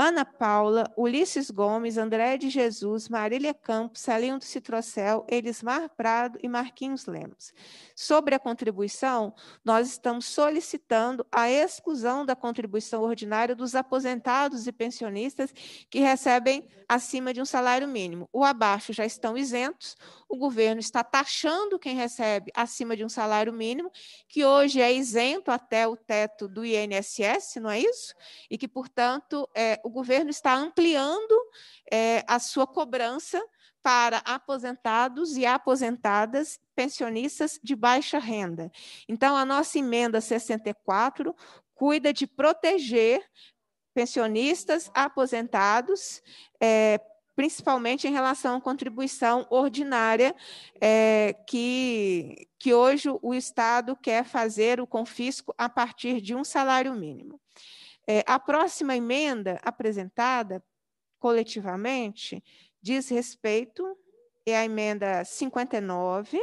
Ana Paula, Ulisses Gomes, André de Jesus, Marília Campos, Salindo Citrocel, Elismar Prado e Marquinhos Lemos. Sobre a contribuição, nós estamos solicitando a exclusão da contribuição ordinária dos aposentados e pensionistas que recebem acima de um salário mínimo. O abaixo já estão isentos, o governo está taxando quem recebe acima de um salário mínimo, que hoje é isento até o teto do INSS, não é isso? E que, portanto, é, o governo está ampliando é, a sua cobrança para aposentados e aposentadas pensionistas de baixa renda. Então, a nossa emenda 64 cuida de proteger pensionistas, aposentados, é, principalmente em relação à contribuição ordinária é, que, que hoje o Estado quer fazer o confisco a partir de um salário mínimo. É, a próxima emenda apresentada coletivamente diz respeito é a emenda 59,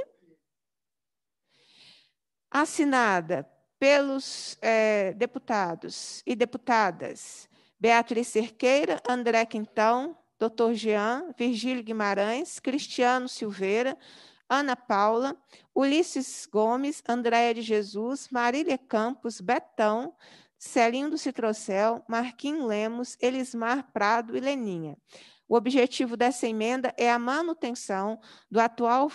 assinada pelos é, deputados e deputadas Beatriz Cerqueira, André Quintão, Dr. Jean, Virgílio Guimarães, Cristiano Silveira, Ana Paula, Ulisses Gomes, Andréia de Jesus, Marília Campos, Betão, Celindo Citrocel, Marquim Lemos, Elismar Prado e Leninha. O objetivo dessa emenda é a manutenção do atual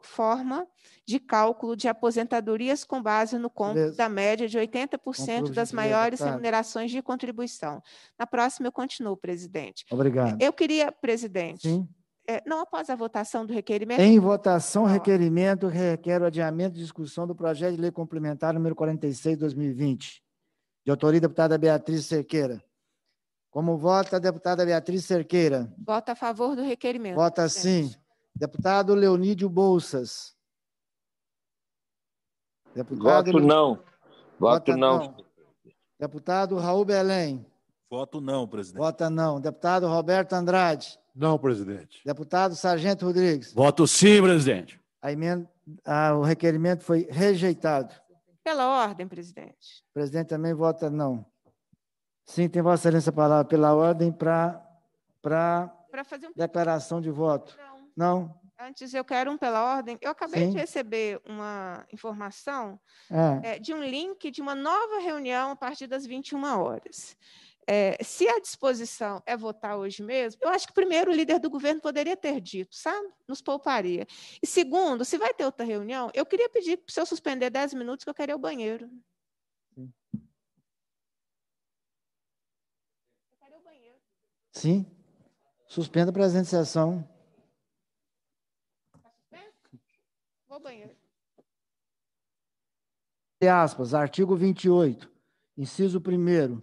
forma de cálculo de aposentadorias com base no cômputo da média de 80% das maiores deputado. remunerações de contribuição. Na próxima eu continuo, presidente. Obrigado. Eu queria, presidente. Sim. É, não após a votação do requerimento. Em votação, não. requerimento requer o adiamento de discussão do projeto de lei complementar número 46 de 2020 de autoria da deputada Beatriz Cerqueira. Como vota a deputada Beatriz Cerqueira? Vota a favor do requerimento. Vota sim. Deputado Leonídio Bolsas. Deputado Voto não. Voto não. não. Deputado Raul Belém. Voto não, presidente. Vota não. Deputado Roberto Andrade. Não, presidente. Deputado Sargento Rodrigues. Voto sim, presidente. A emenda, o requerimento foi rejeitado. Pela ordem, presidente. O presidente também vota não. Sim, tem Vossa Excelência a palavra pela ordem para para fazer um... declaração de voto. Não. não. Antes eu quero um pela ordem. Eu acabei Sim. de receber uma informação é. É, de um link de uma nova reunião a partir das 21 horas. É, se a disposição é votar hoje mesmo, eu acho que, primeiro, o líder do governo poderia ter dito, sabe? Nos pouparia. E, segundo, se vai ter outra reunião, eu queria pedir para o senhor suspender 10 minutos, que eu quero ir ao banheiro. Sim. Eu quero ir ao banheiro. Sim. Suspenda a presente sessão. Tá Vou ao banheiro. Aspas, artigo 28, inciso 1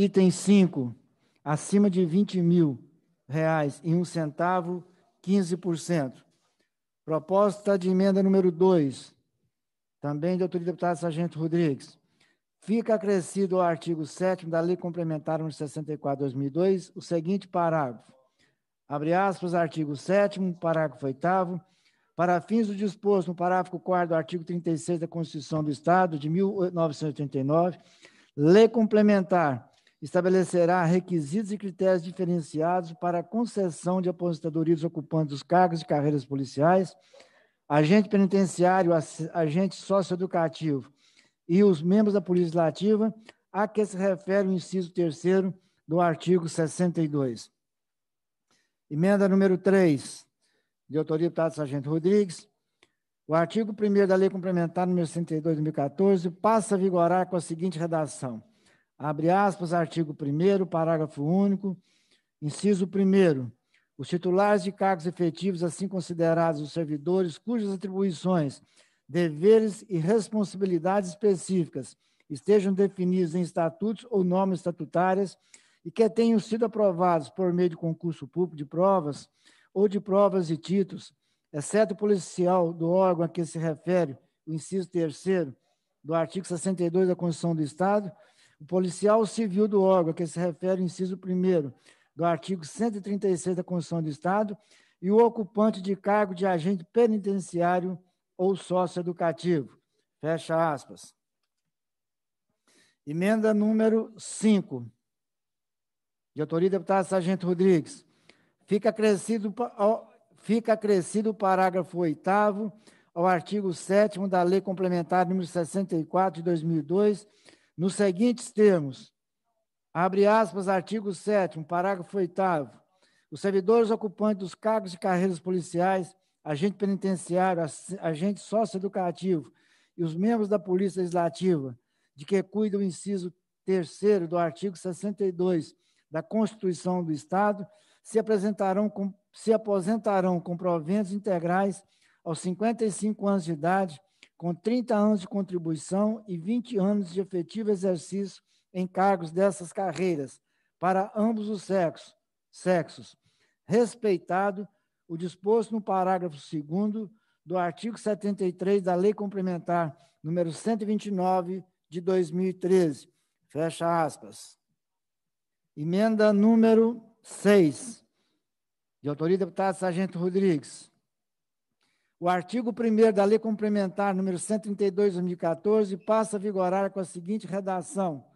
Item 5, acima de 20 mil reais e um centavo, 15%. Proposta de emenda número 2, também de autoria deputado Sargento Rodrigues. Fica acrescido ao artigo 7 da Lei Complementar 64 2002 o seguinte parágrafo. Abre aspas, artigo 7 parágrafo 8 para fins do disposto no parágrafo 4 do artigo 36 da Constituição do Estado de 1989, Lei Complementar estabelecerá requisitos e critérios diferenciados para a concessão de aposentadoria dos ocupantes dos cargos e carreiras policiais, agente penitenciário, agente socioeducativo e os membros da Polícia Legislativa, a que se refere o inciso 3 do artigo 62. Emenda número 3, de autoria do deputado Sargento Rodrigues. O artigo 1 da Lei Complementar número 62 de 2014 passa a vigorar com a seguinte redação: Abre aspas, artigo 1 parágrafo único, inciso 1 os titulares de cargos efetivos, assim considerados os servidores, cujas atribuições, deveres e responsabilidades específicas estejam definidos em estatutos ou normas estatutárias e que tenham sido aprovados por meio de concurso público de provas ou de provas e títulos, exceto policial do órgão a que se refere o inciso terceiro do artigo 62 da Constituição do Estado, o policial civil do órgão, que se refere ao inciso 1 do artigo 136 da Constituição do Estado, e o ocupante de cargo de agente penitenciário ou sócio educativo Fecha aspas. Emenda número 5, de autoria do deputado Sargento Rodrigues. Fica acrescido, fica acrescido o parágrafo 8 ao artigo 7 da Lei Complementar número 64 de 2002, nos seguintes termos, abre aspas, artigo 7 parágrafo 8 os servidores ocupantes dos cargos de carreiras policiais, agente penitenciário, agente socioeducativo e os membros da Polícia Legislativa, de que cuida o inciso 3 do artigo 62 da Constituição do Estado, se, apresentarão com, se aposentarão com proventos integrais aos 55 anos de idade, com 30 anos de contribuição e 20 anos de efetivo exercício em cargos dessas carreiras, para ambos os sexos, sexos respeitado o disposto no parágrafo 2 do artigo 73 da Lei Complementar número 129 de 2013. Fecha aspas. Emenda número 6, de autoria do deputado Sargento Rodrigues. O artigo 1 da Lei Complementar número 132 de 2014 passa a vigorar com a seguinte redação: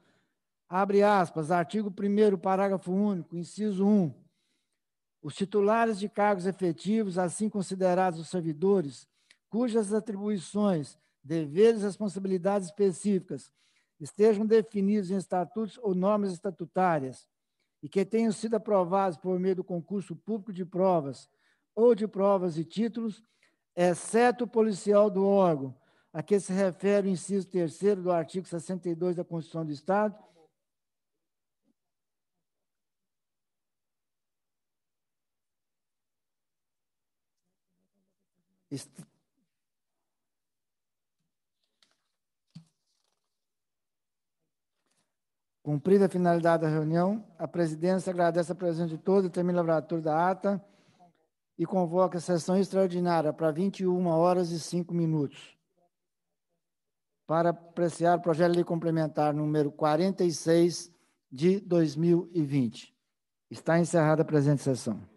abre aspas, artigo 1 parágrafo único, inciso 1. Os titulares de cargos efetivos, assim considerados os servidores, cujas atribuições, deveres e responsabilidades específicas estejam definidos em estatutos ou normas estatutárias e que tenham sido aprovados por meio do concurso público de provas ou de provas e títulos exceto o policial do órgão, a que se refere o inciso 3 do artigo 62 da Constituição do Estado, Cumprida a finalidade da reunião, a presidência agradece a presença de todos e termina a lavratura da ata e convoca a sessão extraordinária para 21 horas e 5 minutos para apreciar o projeto de lei complementar número 46 de 2020. Está encerrada a presente sessão.